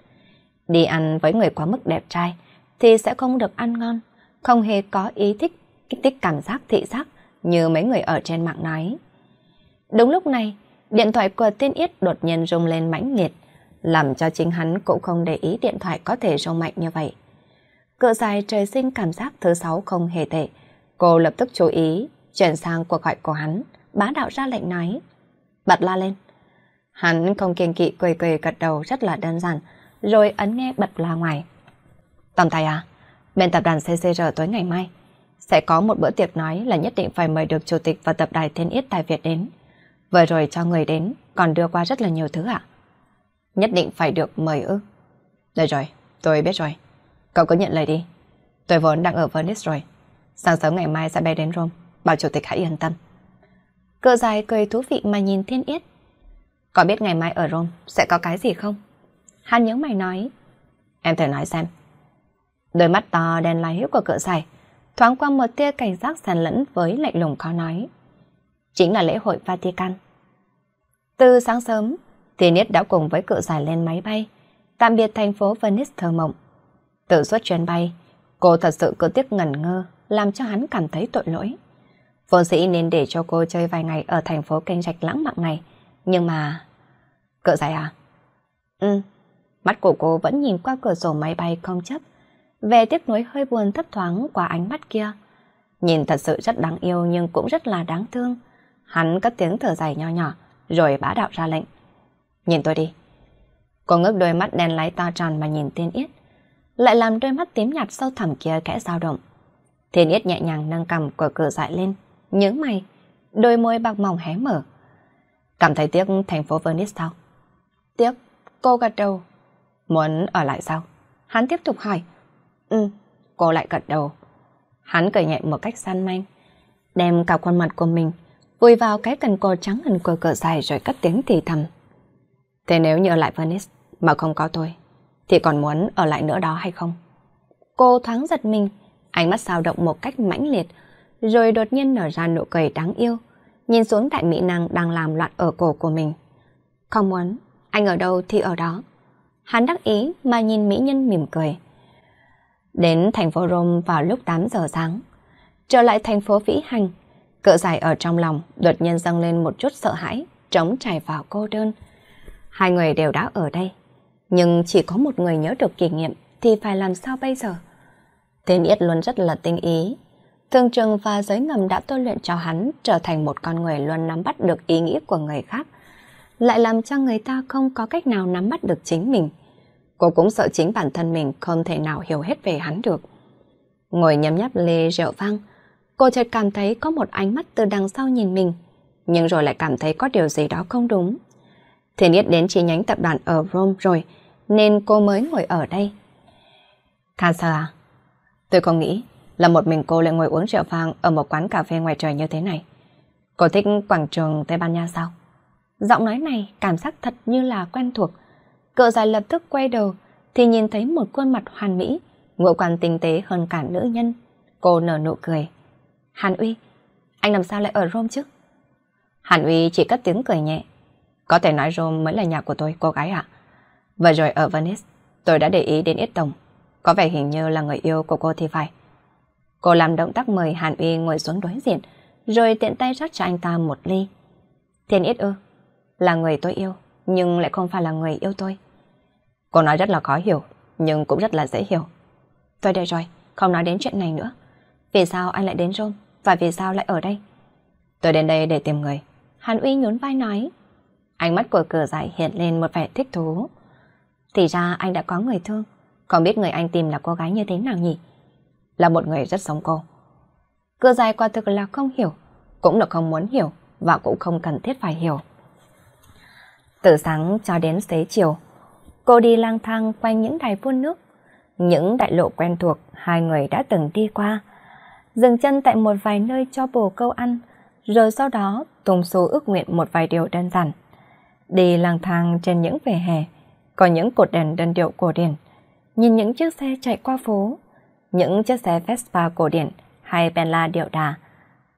S1: Đi ăn với người quá mức đẹp trai thì sẽ không được ăn ngon, không hề có ý thích, kích thích cảm giác thị giác, như mấy người ở trên mạng nói. Đúng lúc này, điện thoại của Thiên Yết đột nhiên rung lên mãnh liệt, làm cho chính hắn cũng không để ý điện thoại có thể rung mạnh như vậy. Cự dài trời sinh cảm giác thứ sáu không hề tệ, cô lập tức chú ý, chuyển sang cuộc gọi của hắn, bá đạo ra lệnh nói. Bật la lên. Hắn không kiên kỵ cười cười gật đầu rất là đơn giản, rồi ấn nghe bật la ngoài. Tầm tài à, bên tập đoàn CCR tối ngày mai, sẽ có một bữa tiệc nói là nhất định phải mời được chủ tịch và tập đài thiên yết tại Việt đến. Vừa rồi cho người đến, còn đưa qua rất là nhiều thứ ạ. Nhất định phải được mời ư. Được rồi, tôi biết rồi. Cậu cứ nhận lời đi. Tôi vốn đang ở Venice rồi. Sáng sớm ngày mai sẽ bay đến Rome, bảo chủ tịch hãy yên tâm. Cự dài cười thú vị mà nhìn thiên yết. Có biết ngày mai ở Rome sẽ có cái gì không? Hắn nhớ mày nói. Em thử nói xem. Đôi mắt to đen lá hiếu của cự dài thoáng qua một tia cảnh giác sàn lẫn với lạnh lùng khó nói. Chính là lễ hội Vatican. Từ sáng sớm, Tinet đã cùng với cự giải lên máy bay, tạm biệt thành phố Venice thơ mộng. Tự xuất chuyến bay, cô thật sự cứ tiếc ngẩn ngơ, làm cho hắn cảm thấy tội lỗi. Vốn dĩ nên để cho cô chơi vài ngày ở thành phố kênh rạch lãng mạn này, nhưng mà... Cự giải à? Ừ, mắt của cô vẫn nhìn qua cửa sổ máy bay không chấp về tiếc nuối hơi buồn thấp thoáng qua ánh mắt kia. Nhìn thật sự rất đáng yêu nhưng cũng rất là đáng thương. Hắn cất tiếng thở dài nho nhỏ, rồi bá đạo ra lệnh. Nhìn tôi đi. Cô ngước đôi mắt đen láy to tròn mà nhìn tiên yết. Lại làm đôi mắt tím nhạt sâu thẳm kia kẽ dao động. Thiên yết nhẹ nhàng nâng cầm của cửa dại lên, nhớ mày, đôi môi bạc mỏng hé mở. Cảm thấy tiếc thành phố Venice sao? Tiếc, cô gật đầu. Muốn ở lại sao? Hắn tiếp tục hỏi, Ừ, cô lại gật đầu. Hắn cười nhẹ một cách san manh, đem cả khuôn mặt của mình vùi vào cái cần cô trắng ngần của cửa dài rồi cất tiếng thì thầm. Thế nếu như ở lại Venice mà không có tôi, thì còn muốn ở lại nữa đó hay không? Cô thoáng giật mình, ánh mắt sao động một cách mãnh liệt, rồi đột nhiên nở ra nụ cười đáng yêu, nhìn xuống đại mỹ nàng đang làm loạn ở cổ của mình. Không muốn, anh ở đâu thì ở đó. Hắn đắc ý mà nhìn mỹ nhân mỉm cười đến thành phố Rome vào lúc 8 giờ sáng. Trở lại thành phố Vĩ Hành, cỡ dài ở trong lòng đột nhiên dâng lên một chút sợ hãi, trống trải vào cô đơn. Hai người đều đã ở đây, nhưng chỉ có một người nhớ được kỷ niệm thì phải làm sao bây giờ? Tên Yết luôn rất là tinh ý. thường trường và giới ngầm đã tôi luyện cho hắn trở thành một con người luôn nắm bắt được ý nghĩ của người khác, lại làm cho người ta không có cách nào nắm bắt được chính mình. Cô cũng sợ chính bản thân mình không thể nào hiểu hết về hắn được. Ngồi nhấm nháp ly rượu vang, cô chợt cảm thấy có một ánh mắt từ đằng sau nhìn mình, nhưng rồi lại cảm thấy có điều gì đó không đúng. Thiên nhất đến chi nhánh tập đoàn ở Rome rồi, nên cô mới ngồi ở đây. Kha sơ à? Tôi không nghĩ là một mình cô lại ngồi uống rượu vang ở một quán cà phê ngoài trời như thế này. Cô thích quảng trường Tây Ban Nha sao? Giọng nói này cảm giác thật như là quen thuộc, cậu già lập tức quay đầu thì nhìn thấy một khuôn mặt hoàn mỹ, ngộ quan tinh tế hơn cả nữ nhân. Cô nở nụ cười. Hàn Uy, anh làm sao lại ở Rome chứ? Hàn Uy chỉ cất tiếng cười nhẹ. Có thể nói Rome mới là nhà của tôi, cô gái ạ. À. Vừa rồi ở Venice, tôi đã để ý đến Ít Tổng. Có vẻ hình như là người yêu của cô thì phải. Cô làm động tác mời Hàn Uy ngồi xuống đối diện, rồi tiện tay rót cho anh ta một ly. Thiên Ít ư, là người tôi yêu nhưng lại không phải là người yêu tôi. Cô nói rất là khó hiểu, nhưng cũng rất là dễ hiểu. Tôi đây rồi, không nói đến chuyện này nữa. Vì sao anh lại đến Rome, và vì sao lại ở đây? Tôi đến đây để tìm người. Hàn Uy nhún vai nói. Ánh mắt của cửa Dài hiện lên một vẻ thích thú. Thì ra anh đã có người thương, không biết người anh tìm là cô gái như thế nào nhỉ? Là một người rất giống cô. Cửa Dài quả thực là không hiểu, cũng là không muốn hiểu và cũng không cần thiết phải hiểu. Từ sáng cho đến xế chiều, cô đi lang thang quanh những đài phun nước, những đại lộ quen thuộc hai người đã từng đi qua, dừng chân tại một vài nơi cho bồ câu ăn, rồi sau đó tùng số ước nguyện một vài điều đơn giản. Đi lang thang trên những vỉa hè, có những cột đèn đơn điệu cổ điển, nhìn những chiếc xe chạy qua phố, những chiếc xe Vespa cổ điển hay Benla điệu đà,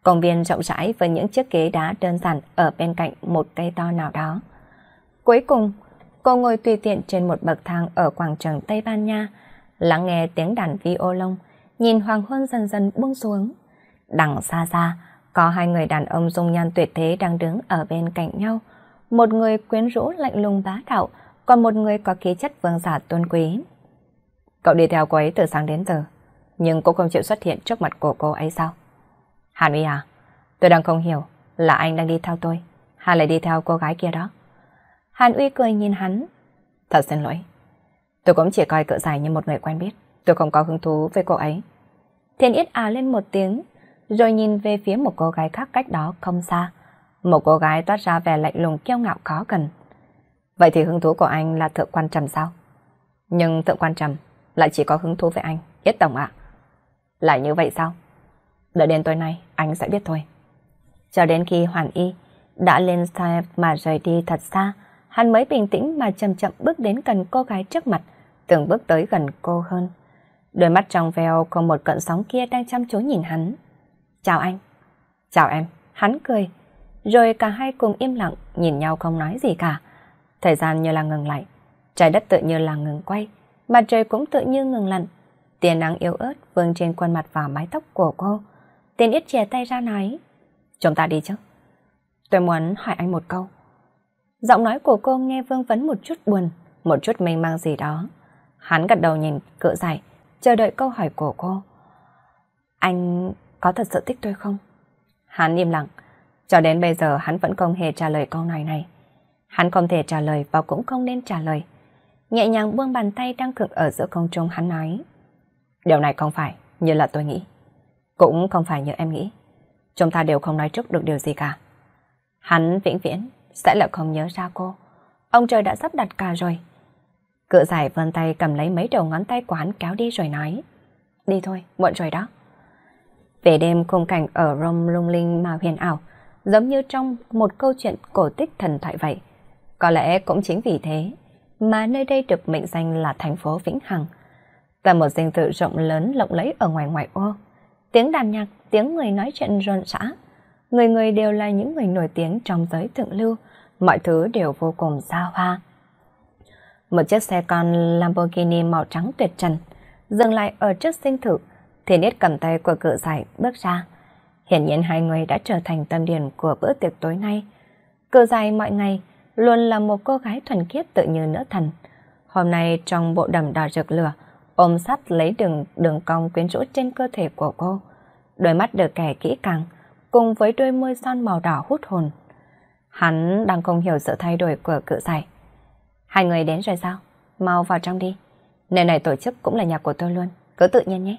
S1: công viên rộng rãi với những chiếc ghế đá đơn giản ở bên cạnh một cây to nào đó. Cuối cùng, cô ngồi tùy tiện trên một bậc thang ở quảng trường Tây Ban Nha, lắng nghe tiếng đàn violon, nhìn hoàng hôn dần dần buông xuống. Đằng xa xa, có hai người đàn ông dung nhan tuyệt thế đang đứng ở bên cạnh nhau. Một người quyến rũ lạnh lùng bá đạo, còn một người có khí chất vương giả tôn quý. Cậu đi theo cô ấy từ sáng đến giờ, nhưng cô không chịu xuất hiện trước mặt của cô ấy sao? Hàn Uy à, tôi đang không hiểu là anh đang đi theo tôi, hay là đi theo cô gái kia đó? Hàn Uy cười nhìn hắn. Thật xin lỗi. Tôi cũng chỉ coi cậu dài như một người quen biết. Tôi không có hứng thú với cô ấy. Thiên Yết à lên một tiếng, rồi nhìn về phía một cô gái khác cách đó không xa. Một cô gái toát ra vẻ lạnh lùng kiêu ngạo khó cần. Vậy thì hứng thú của anh là thượng quan trầm sao? Nhưng thượng quan trầm lại chỉ có hứng thú với anh, Yết Tổng ạ. Lại như vậy sao? Đợi đến tối nay, anh sẽ biết thôi. Cho đến khi Hoàn Y đã lên xe mà rời đi thật xa, hắn mới bình tĩnh mà chậm chậm bước đến gần cô gái trước mặt, từng bước tới gần cô hơn. Đôi mắt trong veo có một cận sóng kia đang chăm chú nhìn hắn. Chào anh. Chào em. Hắn cười. Rồi cả hai cùng im lặng, nhìn nhau không nói gì cả. Thời gian như là ngừng lại. Trái đất tự như là ngừng quay. Mặt trời cũng tự như ngừng lặn. tiền nắng yếu ớt vương trên khuôn mặt và mái tóc của cô. tiền ít chè tay ra nói. Chúng ta đi chứ. Tôi muốn hỏi anh một câu. Giọng nói của cô nghe Vương Vấn một chút buồn, một chút mênh mang gì đó. Hắn gật đầu nhìn cự dài, chờ đợi câu hỏi của cô. Anh có thật sự thích tôi không? Hắn im lặng, cho đến bây giờ hắn vẫn không hề trả lời câu nói này. Hắn không thể trả lời và cũng không nên trả lời. Nhẹ nhàng buông bàn tay đang cực ở giữa không trung hắn nói. Điều này không phải như là tôi nghĩ. Cũng không phải như em nghĩ. Chúng ta đều không nói trước được điều gì cả. Hắn vĩnh viễn sẽ là không nhớ ra cô. Ông trời đã sắp đặt cả rồi. Cự giải vươn tay cầm lấy mấy đầu ngón tay của hắn kéo đi rồi nói. Đi thôi, muộn rồi đó. Về đêm khung cảnh ở Rome lung linh mà huyền ảo, giống như trong một câu chuyện cổ tích thần thoại vậy. Có lẽ cũng chính vì thế mà nơi đây được mệnh danh là thành phố Vĩnh Hằng. Và một dinh tự rộng lớn lộng lẫy ở ngoài ngoại ô. Tiếng đàn nhạc, tiếng người nói chuyện rộn rã người người đều là những người nổi tiếng trong giới thượng lưu, mọi thứ đều vô cùng xa hoa. Một chiếc xe con Lamborghini màu trắng tuyệt trần dừng lại ở trước sinh thự, thiên yết cầm tay của cự giải bước ra. Hiển nhiên hai người đã trở thành tâm điểm của bữa tiệc tối nay. Cự giải mọi ngày luôn là một cô gái thuần khiết tự như nữ thần. Hôm nay trong bộ đầm đỏ rực lửa, ôm sắt lấy đường đường cong quyến rũ trên cơ thể của cô. Đôi mắt được kẻ kỹ càng, cùng với đôi môi son màu đỏ hút hồn. Hắn đang không hiểu sự thay đổi của cự giải. Hai người đến rồi sao? Mau vào trong đi. Nơi này tổ chức cũng là nhà của tôi luôn, cứ tự nhiên nhé.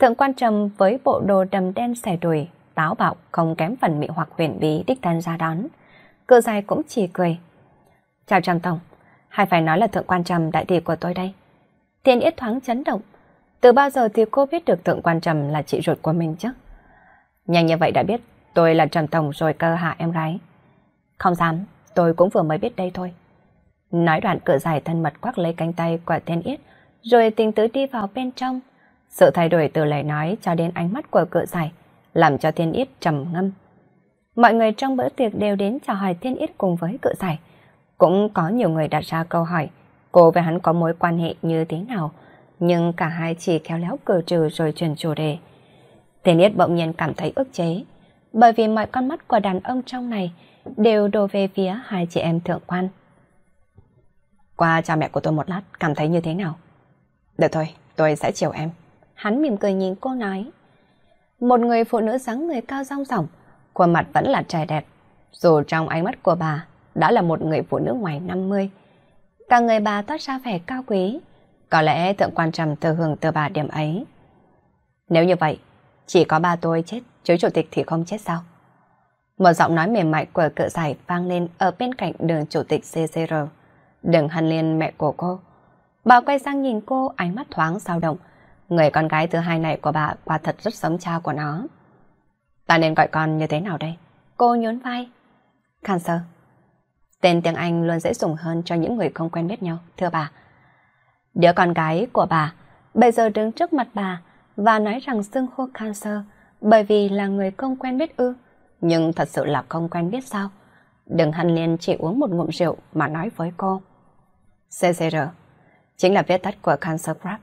S1: Thượng quan trầm với bộ đồ đầm đen xẻ đùi, táo bạo không kém phần mị hoặc huyền bí đích thân ra đón. Cự giải cũng chỉ cười. Chào Trầm Tổng, hay phải nói là thượng quan Trầm đại tỷ của tôi đây. Thiên Yết thoáng chấn động. Từ bao giờ thì cô biết được thượng quan Trầm là chị ruột của mình chứ? Nhanh như vậy đã biết tôi là Trần Tổng rồi cơ hạ em gái. Không dám, tôi cũng vừa mới biết đây thôi. Nói đoạn cửa dài thân mật quắc lấy cánh tay của tên Yết, rồi tình tứ đi vào bên trong. Sự thay đổi từ lời nói cho đến ánh mắt của cự dài làm cho Thiên Yết trầm ngâm. Mọi người trong bữa tiệc đều đến chào hỏi Thiên Yết cùng với cự dài Cũng có nhiều người đặt ra câu hỏi cô và hắn có mối quan hệ như thế nào, nhưng cả hai chỉ khéo léo cờ trừ rồi chuyển chủ đề. Thiên Yết bỗng nhiên cảm thấy ức chế, bởi vì mọi con mắt của đàn ông trong này đều đổ về phía hai chị em thượng quan. Qua cha mẹ của tôi một lát, cảm thấy như thế nào? Được thôi, tôi sẽ chiều em. Hắn mỉm cười nhìn cô nói. Một người phụ nữ dáng người cao rong ròng, khuôn mặt vẫn là trai đẹp, dù trong ánh mắt của bà đã là một người phụ nữ ngoài 50. Cả người bà toát ra vẻ cao quý, có lẽ thượng quan trầm từ hưởng từ bà điểm ấy. Nếu như vậy, chỉ có ba tôi chết, chứ chủ tịch thì không chết sao? Một giọng nói mềm mại của cự giải vang lên ở bên cạnh đường chủ tịch CCR. đừng hân liên mẹ của cô. Bà quay sang nhìn cô ánh mắt thoáng sao động. Người con gái thứ hai này của bà quả thật rất giống cha của nó. Ta nên gọi con như thế nào đây? Cô nhún vai. Cancer. Tên tiếng Anh luôn dễ dùng hơn cho những người không quen biết nhau, thưa bà. Đứa con gái của bà bây giờ đứng trước mặt bà và nói rằng xương hô cancer bởi vì là người không quen biết ư. Nhưng thật sự là không quen biết sao? Đừng hân liền chỉ uống một ngụm rượu mà nói với cô. CCR chính là viết tắt của Cancer crab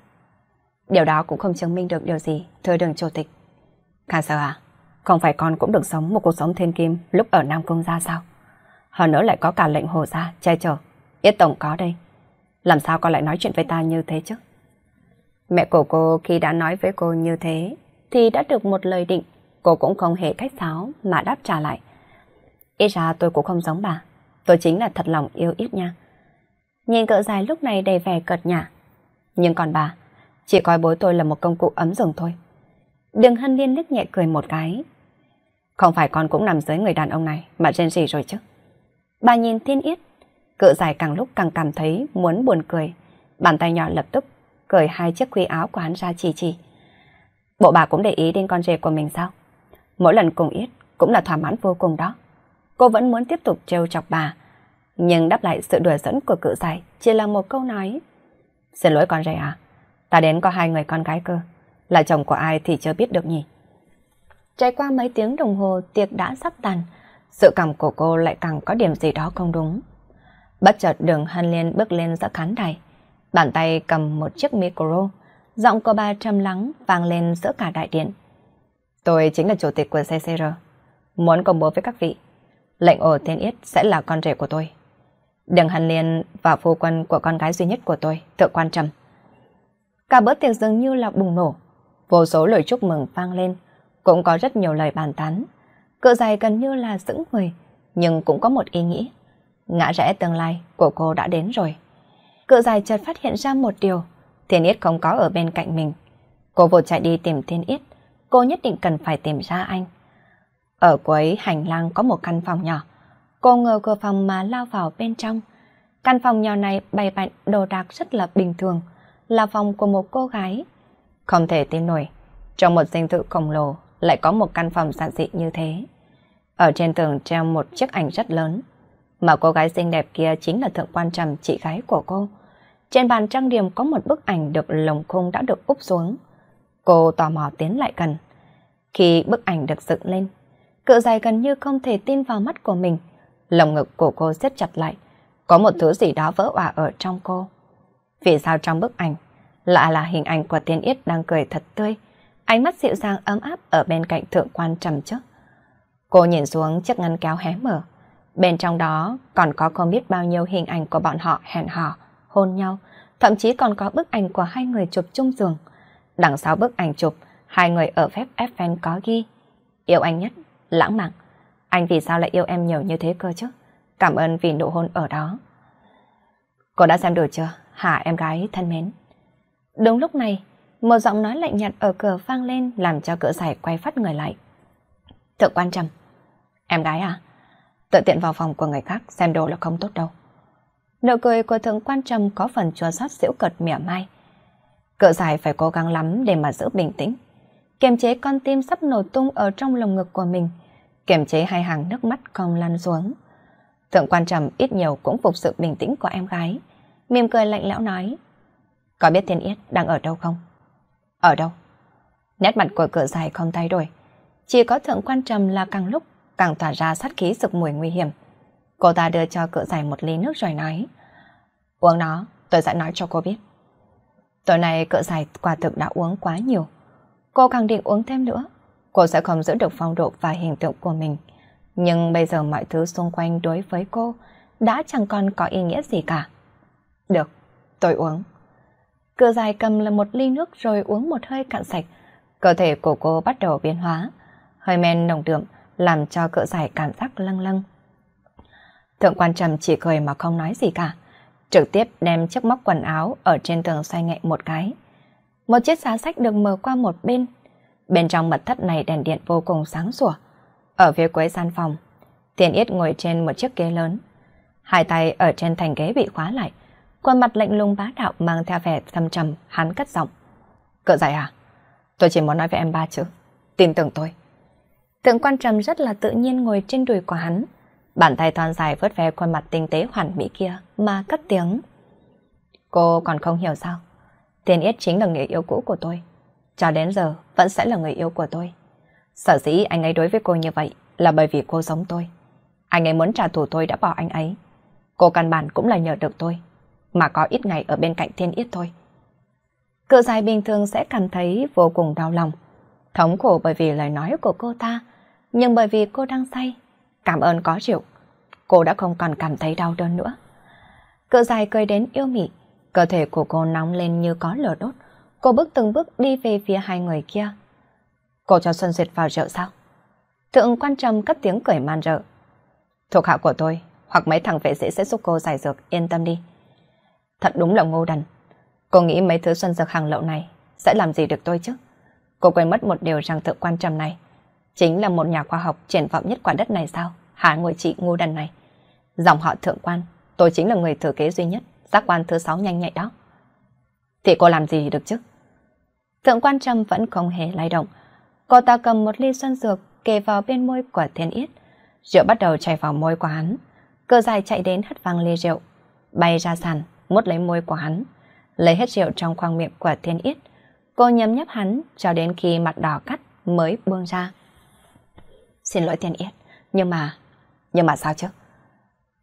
S1: Điều đó cũng không chứng minh được điều gì, thưa đường chủ tịch. Cancer à, không phải con cũng được sống một cuộc sống thiên kim lúc ở Nam cung gia sao? Hơn nữa lại có cả lệnh hồ ra, che chở. Yết tổng có đây. Làm sao con lại nói chuyện với ta như thế chứ? Mẹ của cô khi đã nói với cô như thế, thì đã được một lời định, cô cũng không hề khách sáo mà đáp trả lại. Ít ra tôi cũng không giống bà, tôi chính là thật lòng yêu ít nha. Nhìn cỡ dài lúc này đầy vẻ cợt nhả. Nhưng còn bà, chỉ coi bố tôi là một công cụ ấm giường thôi. Đường Hân Liên nức nhẹ cười một cái. Không phải con cũng nằm dưới người đàn ông này mà rên rỉ rồi chứ. Bà nhìn thiên yết, cỡ dài càng lúc càng cảm thấy muốn buồn cười. Bàn tay nhỏ lập tức cởi hai chiếc khuy áo của hắn ra chỉ chỉ. Bộ bà cũng để ý đến con rể của mình sao? Mỗi lần cùng ít cũng là thỏa mãn vô cùng đó. Cô vẫn muốn tiếp tục trêu chọc bà, nhưng đáp lại sự đùa dẫn của cự dài chỉ là một câu nói. Xin lỗi con rể à, ta đến có hai người con gái cơ, là chồng của ai thì chưa biết được nhỉ. Trải qua mấy tiếng đồng hồ tiệc đã sắp tàn, sự cảm của cô lại càng có điểm gì đó không đúng. Bất chợt đường hân liên bước lên giữa khán đài, bàn tay cầm một chiếc micro, giọng của bà trầm lắng vang lên giữa cả đại điện. Tôi chính là chủ tịch của CCR, muốn công bố với các vị, lệnh ổ Thiên yết sẽ là con rể của tôi. Đường Hàn Liên và phu quân của con gái duy nhất của tôi, thượng quan trầm. Cả bữa tiệc dường như là bùng nổ, vô số lời chúc mừng vang lên, cũng có rất nhiều lời bàn tán. Cự dài gần như là sững người, nhưng cũng có một ý nghĩ. Ngã rẽ tương lai của cô đã đến rồi cự dài chợt phát hiện ra một điều, Thiên Yết không có ở bên cạnh mình. Cô vội chạy đi tìm Thiên Yết, cô nhất định cần phải tìm ra anh. Ở cuối hành lang có một căn phòng nhỏ, cô ngờ cửa phòng mà lao vào bên trong. Căn phòng nhỏ này bày bạnh đồ đạc rất là bình thường, là phòng của một cô gái. Không thể tin nổi, trong một dinh thự khổng lồ lại có một căn phòng giản dị như thế. Ở trên tường treo một chiếc ảnh rất lớn, mà cô gái xinh đẹp kia chính là thượng quan trầm chị gái của cô. Trên bàn trang điểm có một bức ảnh được lồng khung đã được úp xuống. Cô tò mò tiến lại gần. Khi bức ảnh được dựng lên, cự dài gần như không thể tin vào mắt của mình. Lồng ngực của cô siết chặt lại. Có một thứ gì đó vỡ òa ở trong cô. Vì sao trong bức ảnh, lại là hình ảnh của Tiên Yết đang cười thật tươi, ánh mắt dịu dàng ấm áp ở bên cạnh thượng quan trầm trước. Cô nhìn xuống chiếc ngăn kéo hé mở. Bên trong đó còn có không biết bao nhiêu hình ảnh của bọn họ hẹn hò hôn nhau, thậm chí còn có bức ảnh của hai người chụp chung giường. Đằng sau bức ảnh chụp, hai người ở phép Eiffel có ghi Yêu anh nhất, lãng mạn. Anh vì sao lại yêu em nhiều như thế cơ chứ? Cảm ơn vì nụ hôn ở đó. Cô đã xem đồ chưa? Hả em gái thân mến. Đúng lúc này, một giọng nói lạnh nhạt ở cửa vang lên làm cho cửa giải quay phát người lại. Thượng quan trầm. Em gái à? Tự tiện vào phòng của người khác xem đồ là không tốt đâu. Nụ cười của thượng quan trầm có phần chua xót giễu cợt mỉa mai. Cỡ dài phải cố gắng lắm để mà giữ bình tĩnh. Kiềm chế con tim sắp nổ tung ở trong lồng ngực của mình. Kiềm chế hai hàng nước mắt còn lăn xuống. Thượng quan trầm ít nhiều cũng phục sự bình tĩnh của em gái. Mỉm cười lạnh lẽo nói. Có biết Thiên Yết đang ở đâu không? Ở đâu? Nét mặt của cửa dài không thay đổi. Chỉ có thượng quan trầm là càng lúc càng tỏa ra sát khí sực mùi nguy hiểm. Cô ta đưa cho cự giải một ly nước rồi nói. Uống nó, tôi sẽ nói cho cô biết. Tối nay cự giải quả thực đã uống quá nhiều. Cô càng định uống thêm nữa. Cô sẽ không giữ được phong độ và hình tượng của mình. Nhưng bây giờ mọi thứ xung quanh đối với cô đã chẳng còn có ý nghĩa gì cả. Được, tôi uống. Cự dài cầm là một ly nước rồi uống một hơi cạn sạch. Cơ thể của cô bắt đầu biến hóa. Hơi men nồng đượm làm cho cự dài cảm giác lăng lăng. Thượng quan trầm chỉ cười mà không nói gì cả. Trực tiếp đem chiếc móc quần áo ở trên tường xoay nhẹ một cái. Một chiếc giá sách được mở qua một bên. Bên trong mật thất này đèn điện vô cùng sáng sủa. Ở phía cuối gian phòng, Tiền Yết ngồi trên một chiếc ghế lớn. Hai tay ở trên thành ghế bị khóa lại. Khuôn mặt lạnh lùng bá đạo mang theo vẻ thâm trầm, hắn cất giọng. Cỡ dạy à? Tôi chỉ muốn nói với em ba chữ. Tin tưởng tôi. Tượng quan trầm rất là tự nhiên ngồi trên đùi của hắn bàn tay thon dài vớt ve khuôn mặt tinh tế hoàn mỹ kia mà cất tiếng. Cô còn không hiểu sao? Thiên Yết chính là người yêu cũ của tôi. Cho đến giờ vẫn sẽ là người yêu của tôi. Sở dĩ anh ấy đối với cô như vậy là bởi vì cô giống tôi. Anh ấy muốn trả thù tôi đã bỏ anh ấy. Cô căn bản cũng là nhờ được tôi. Mà có ít ngày ở bên cạnh Thiên Yết thôi. Cự dài bình thường sẽ cảm thấy vô cùng đau lòng. Thống khổ bởi vì lời nói của cô ta. Nhưng bởi vì cô đang say. Cảm ơn có chịu cô đã không còn cảm thấy đau đớn nữa. cỡ dài cười đến yêu mị, cơ thể của cô nóng lên như có lửa đốt. Cô bước từng bước đi về phía hai người kia. Cô cho Xuân Duyệt vào rượu sao? Thượng quan trầm cất tiếng cười man rợ. Thuộc hạ của tôi, hoặc mấy thằng vệ sĩ sẽ giúp cô giải dược, yên tâm đi. Thật đúng là ngô đần. Cô nghĩ mấy thứ xuân dược hàng lậu này sẽ làm gì được tôi chứ? Cô quên mất một điều rằng thượng quan trầm này chính là một nhà khoa học triển vọng nhất quả đất này sao? Hả ngồi chị ngu đần này dòng họ thượng quan, tôi chính là người thừa kế duy nhất, giác quan thứ sáu nhanh nhạy đó. Thì cô làm gì được chứ? Thượng quan trầm vẫn không hề lay động. Cô ta cầm một ly xuân dược kề vào bên môi của thiên yết. Rượu bắt đầu chảy vào môi của hắn. cơ dài chạy đến hất văng ly rượu. Bay ra sàn, mút lấy môi của hắn. Lấy hết rượu trong khoang miệng của thiên yết. Cô nhấm nhấp hắn cho đến khi mặt đỏ cắt mới buông ra. Xin lỗi thiên yết, nhưng mà... Nhưng mà sao chứ?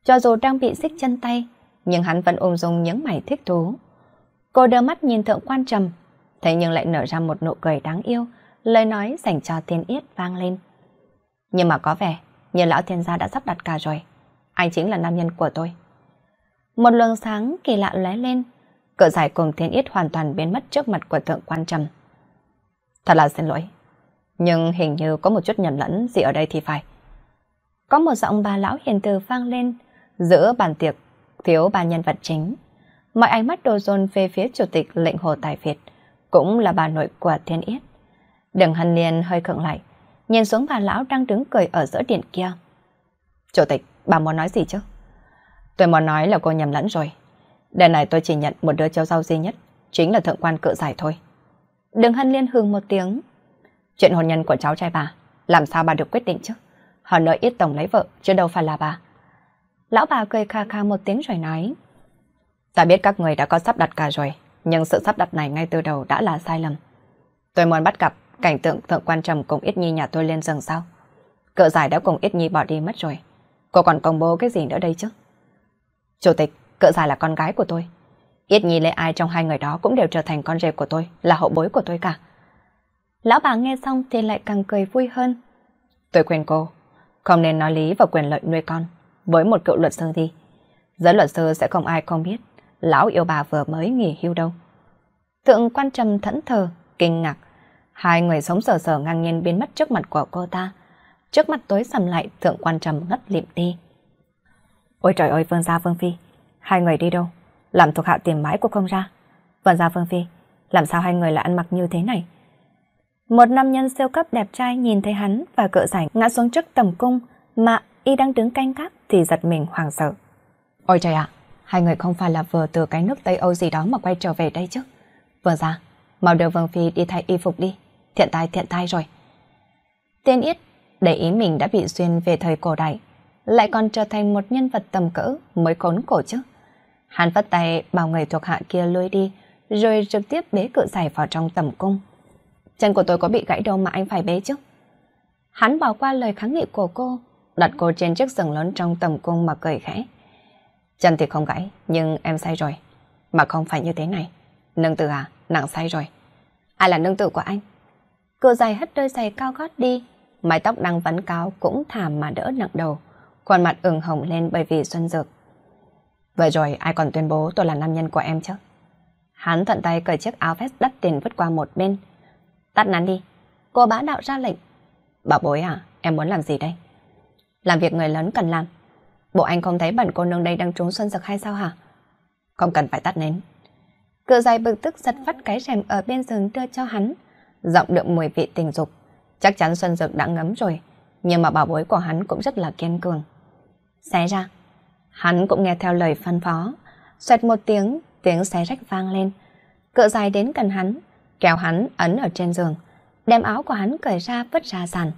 S1: Cho dù đang bị xích chân tay, nhưng hắn vẫn ôm dung những mảy thích thú. Cô đưa mắt nhìn thượng quan trầm, thế nhưng lại nở ra một nụ cười đáng yêu, lời nói dành cho thiên yết vang lên. Nhưng mà có vẻ như lão thiên gia đã sắp đặt cả rồi. Anh chính là nam nhân của tôi. Một luồng sáng kỳ lạ lóe lên, cỡ giải cùng thiên yết hoàn toàn biến mất trước mặt của thượng quan trầm. Thật là xin lỗi, nhưng hình như có một chút nhầm lẫn gì ở đây thì phải. Có một giọng bà lão hiền từ vang lên, Giữa bàn tiệc, thiếu ba nhân vật chính. Mọi ánh mắt đồ dồn về phía chủ tịch lệnh hồ tài Việt, cũng là bà nội của Thiên Yết. Đừng hân liền hơi khựng lại, nhìn xuống bà lão đang đứng cười ở giữa điện kia. Chủ tịch, bà muốn nói gì chứ? Tôi muốn nói là cô nhầm lẫn rồi. Đời này tôi chỉ nhận một đứa cháu rau duy nhất, chính là thượng quan cự giải thôi. Đừng hân liên hừng một tiếng. Chuyện hôn nhân của cháu trai bà, làm sao bà được quyết định chứ? họ nữa ít tổng lấy vợ, chứ đâu phải là bà. Lão bà cười kha kha một tiếng rồi nói. Ta biết các người đã có sắp đặt cả rồi, nhưng sự sắp đặt này ngay từ đầu đã là sai lầm. Tôi muốn bắt gặp cảnh tượng thượng quan trầm cùng ít nhi nhà tôi lên rừng sao. cỡ giải đã cùng ít nhi bỏ đi mất rồi. Cô còn công bố cái gì nữa đây chứ? Chủ tịch, cỡ giải là con gái của tôi. Ít nhi lấy ai trong hai người đó cũng đều trở thành con rể của tôi, là hậu bối của tôi cả. Lão bà nghe xong thì lại càng cười vui hơn. Tôi khuyên cô, không nên nói lý và quyền lợi nuôi con với một cựu luật sư đi. Giới luật sư sẽ không ai không biết, lão yêu bà vừa mới nghỉ hưu đâu. Thượng quan trầm thẫn thờ, kinh ngạc. Hai người sống sờ sờ ngang nhiên biến mất trước mặt của cô ta. Trước mặt tối sầm lại, thượng quan trầm ngất lịm đi. Ôi trời ơi, Vương Gia Vương Phi, hai người đi đâu? Làm thuộc hạ tìm mãi của không ra. Vương Gia Vương Phi, làm sao hai người lại ăn mặc như thế này? Một nam nhân siêu cấp đẹp trai nhìn thấy hắn và cỡ giải ngã xuống trước tầm cung mà y đang đứng canh gác thì giật mình hoàng sợ. Ôi trời ạ, hai người không phải là vừa từ cái nước Tây Âu gì đó mà quay trở về đây chứ. Vương ra, mau đưa Vương Phi đi thay y phục đi, thiện tai thiện tai rồi. Tiên Yết để ý mình đã bị xuyên về thời cổ đại, lại còn trở thành một nhân vật tầm cỡ mới khốn cổ chứ. Hắn vất tay bảo người thuộc hạ kia lôi đi, rồi trực tiếp bế cự giải vào trong tầm cung. Chân của tôi có bị gãy đâu mà anh phải bế chứ? Hắn bỏ qua lời kháng nghị của cô, đặt cô trên chiếc giường lớn trong tầm cung mà cười khẽ. Chân thì không gãy, nhưng em sai rồi. Mà không phải như thế này. Nương tử à, nàng sai rồi. Ai là nương tử của anh? Cô dài hất đôi giày cao gót đi, mái tóc đang vấn cáo cũng thảm mà đỡ nặng đầu, khuôn mặt ửng hồng lên bởi vì xuân dược. Vậy rồi ai còn tuyên bố tôi là nam nhân của em chứ? Hắn thuận tay cởi chiếc áo vest đắt tiền vứt qua một bên. Tắt nắn đi. Cô bá đạo ra lệnh. Bảo bối à, em muốn làm gì đây? làm việc người lớn cần làm. Bộ anh không thấy bản cô nương đây đang trốn xuân giật hay sao hả? Không cần phải tắt nến. Cự dài bực tức giật phát cái rèm ở bên giường đưa cho hắn, giọng đượm mùi vị tình dục. Chắc chắn xuân dược đã ngấm rồi, nhưng mà bảo bối của hắn cũng rất là kiên cường. Xé ra, hắn cũng nghe theo lời phân phó. Xoẹt một tiếng, tiếng xé rách vang lên. Cự dài đến gần hắn, kéo hắn ấn ở trên giường, đem áo của hắn cởi ra vứt ra sàn.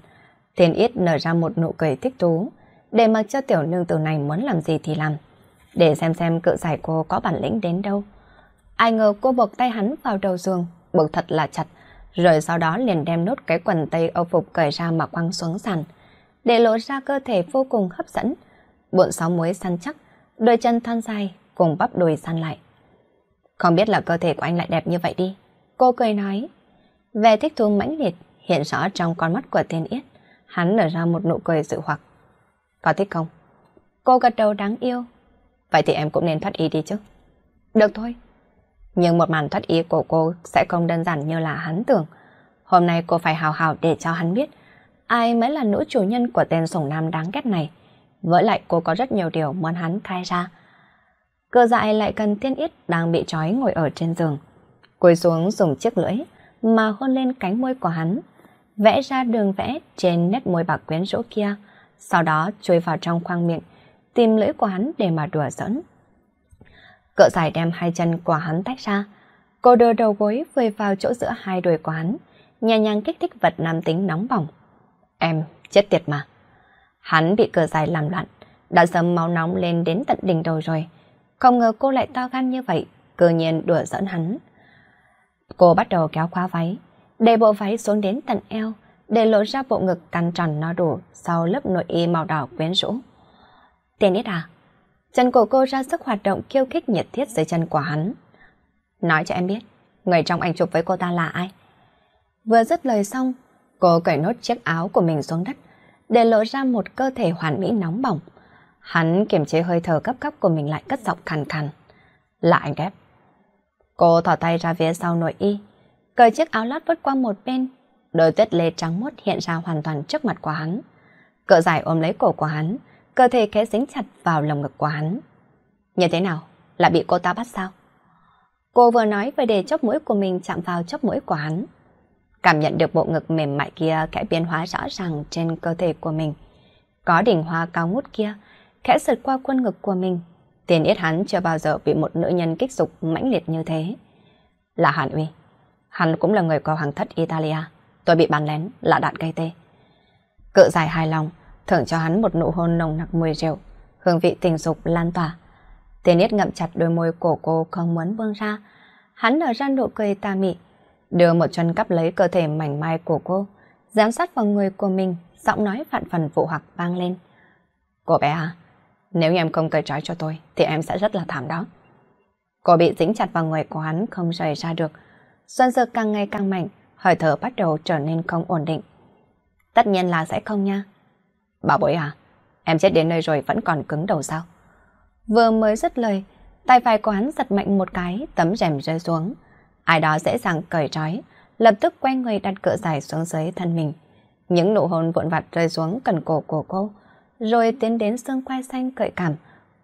S1: Thiên Yết nở ra một nụ cười thích thú, để mặc cho tiểu nương tử này muốn làm gì thì làm, để xem xem cự giải cô có bản lĩnh đến đâu. Ai ngờ cô buộc tay hắn vào đầu giường, buộc thật là chặt, rồi sau đó liền đem nốt cái quần tây âu phục cởi ra mà quăng xuống sàn, để lộ ra cơ thể vô cùng hấp dẫn, bộn sáu muối săn chắc, đôi chân thon dài cùng bắp đùi săn lại. Không biết là cơ thể của anh lại đẹp như vậy đi. Cô cười nói. Về thích thú mãnh liệt hiện rõ trong con mắt của tiên yết. Hắn nở ra một nụ cười dự hoặc. Có thích không? Cô gật đầu đáng yêu. Vậy thì em cũng nên thoát ý đi chứ. Được thôi. Nhưng một màn thoát ý của cô sẽ không đơn giản như là hắn tưởng. Hôm nay cô phải hào hào để cho hắn biết ai mới là nữ chủ nhân của tên sủng nam đáng ghét này. Với lại cô có rất nhiều điều muốn hắn khai ra. Cơ dại lại cần thiên ít đang bị trói ngồi ở trên giường. Cúi xuống dùng chiếc lưỡi mà hôn lên cánh môi của hắn vẽ ra đường vẽ trên nét môi bạc quyến rũ kia, sau đó chui vào trong khoang miệng, tìm lưỡi của hắn để mà đùa dẫn. Cỡ dài đem hai chân của hắn tách ra, cô đưa đầu gối vùi vào chỗ giữa hai đùi của hắn, nhẹ nhàng kích thích vật nam tính nóng bỏng. Em, chết tiệt mà. Hắn bị cỡ dài làm loạn, đã dầm máu nóng lên đến tận đỉnh đầu rồi. Không ngờ cô lại to gan như vậy, cờ nhiên đùa dẫn hắn. Cô bắt đầu kéo khóa váy, để bộ váy xuống đến tận eo, để lộ ra bộ ngực căng tròn no đủ sau lớp nội y màu đỏ quyến rũ. Tiền ít à? Chân của cô ra sức hoạt động kêu kích nhiệt thiết dưới chân của hắn. Nói cho em biết, người trong ảnh chụp với cô ta là ai? Vừa dứt lời xong, cô cởi nốt chiếc áo của mình xuống đất, để lộ ra một cơ thể hoàn mỹ nóng bỏng. Hắn kiềm chế hơi thở gấp gáp của mình lại cất giọng khàn khàn. Là anh đẹp. Cô thỏ tay ra phía sau nội y, cởi chiếc áo lót vứt qua một bên. Đôi tuyết lê trắng mốt hiện ra hoàn toàn trước mặt của hắn. Cỡ dài ôm lấy cổ của hắn, cơ thể khẽ dính chặt vào lồng ngực của hắn. Như thế nào? lại bị cô ta bắt sao? Cô vừa nói vừa để chóp mũi của mình chạm vào chóp mũi của hắn. Cảm nhận được bộ ngực mềm mại kia khẽ biến hóa rõ ràng trên cơ thể của mình. Có đỉnh hoa cao ngút kia, khẽ sượt qua quân ngực của mình. Tiền yết hắn chưa bao giờ bị một nữ nhân kích dục mãnh liệt như thế. Là Hàn Uy, hắn cũng là người có hoàng thất Italia. Tôi bị bắn lén, là đạn gây tê. Cự dài hài lòng, thưởng cho hắn một nụ hôn nồng nặc mùi rượu, hương vị tình dục lan tỏa. tê niết ngậm chặt đôi môi cổ cô không muốn buông ra. Hắn nở ra nụ cười ta mị, đưa một chân cắp lấy cơ thể mảnh mai của cô, giám sát vào người của mình, giọng nói phản phần vụ hoặc vang lên. Cô bé à, nếu em không cởi trói cho tôi thì em sẽ rất là thảm đó. Cô bị dính chặt vào người của hắn không rời ra được, Xoan Dơ càng ngày càng mạnh, hơi thở bắt đầu trở nên không ổn định. Tất nhiên là sẽ không nha. Bảo bối à, em chết đến nơi rồi vẫn còn cứng đầu sao? Vừa mới dứt lời, tay phải của hắn giật mạnh một cái, tấm rèm rơi xuống. Ai đó dễ dàng cởi trói, lập tức quay người đặt cựa dài xuống dưới thân mình. Những nụ hôn vụn vặt rơi xuống cần cổ của cô, rồi tiến đến xương quai xanh cởi cảm,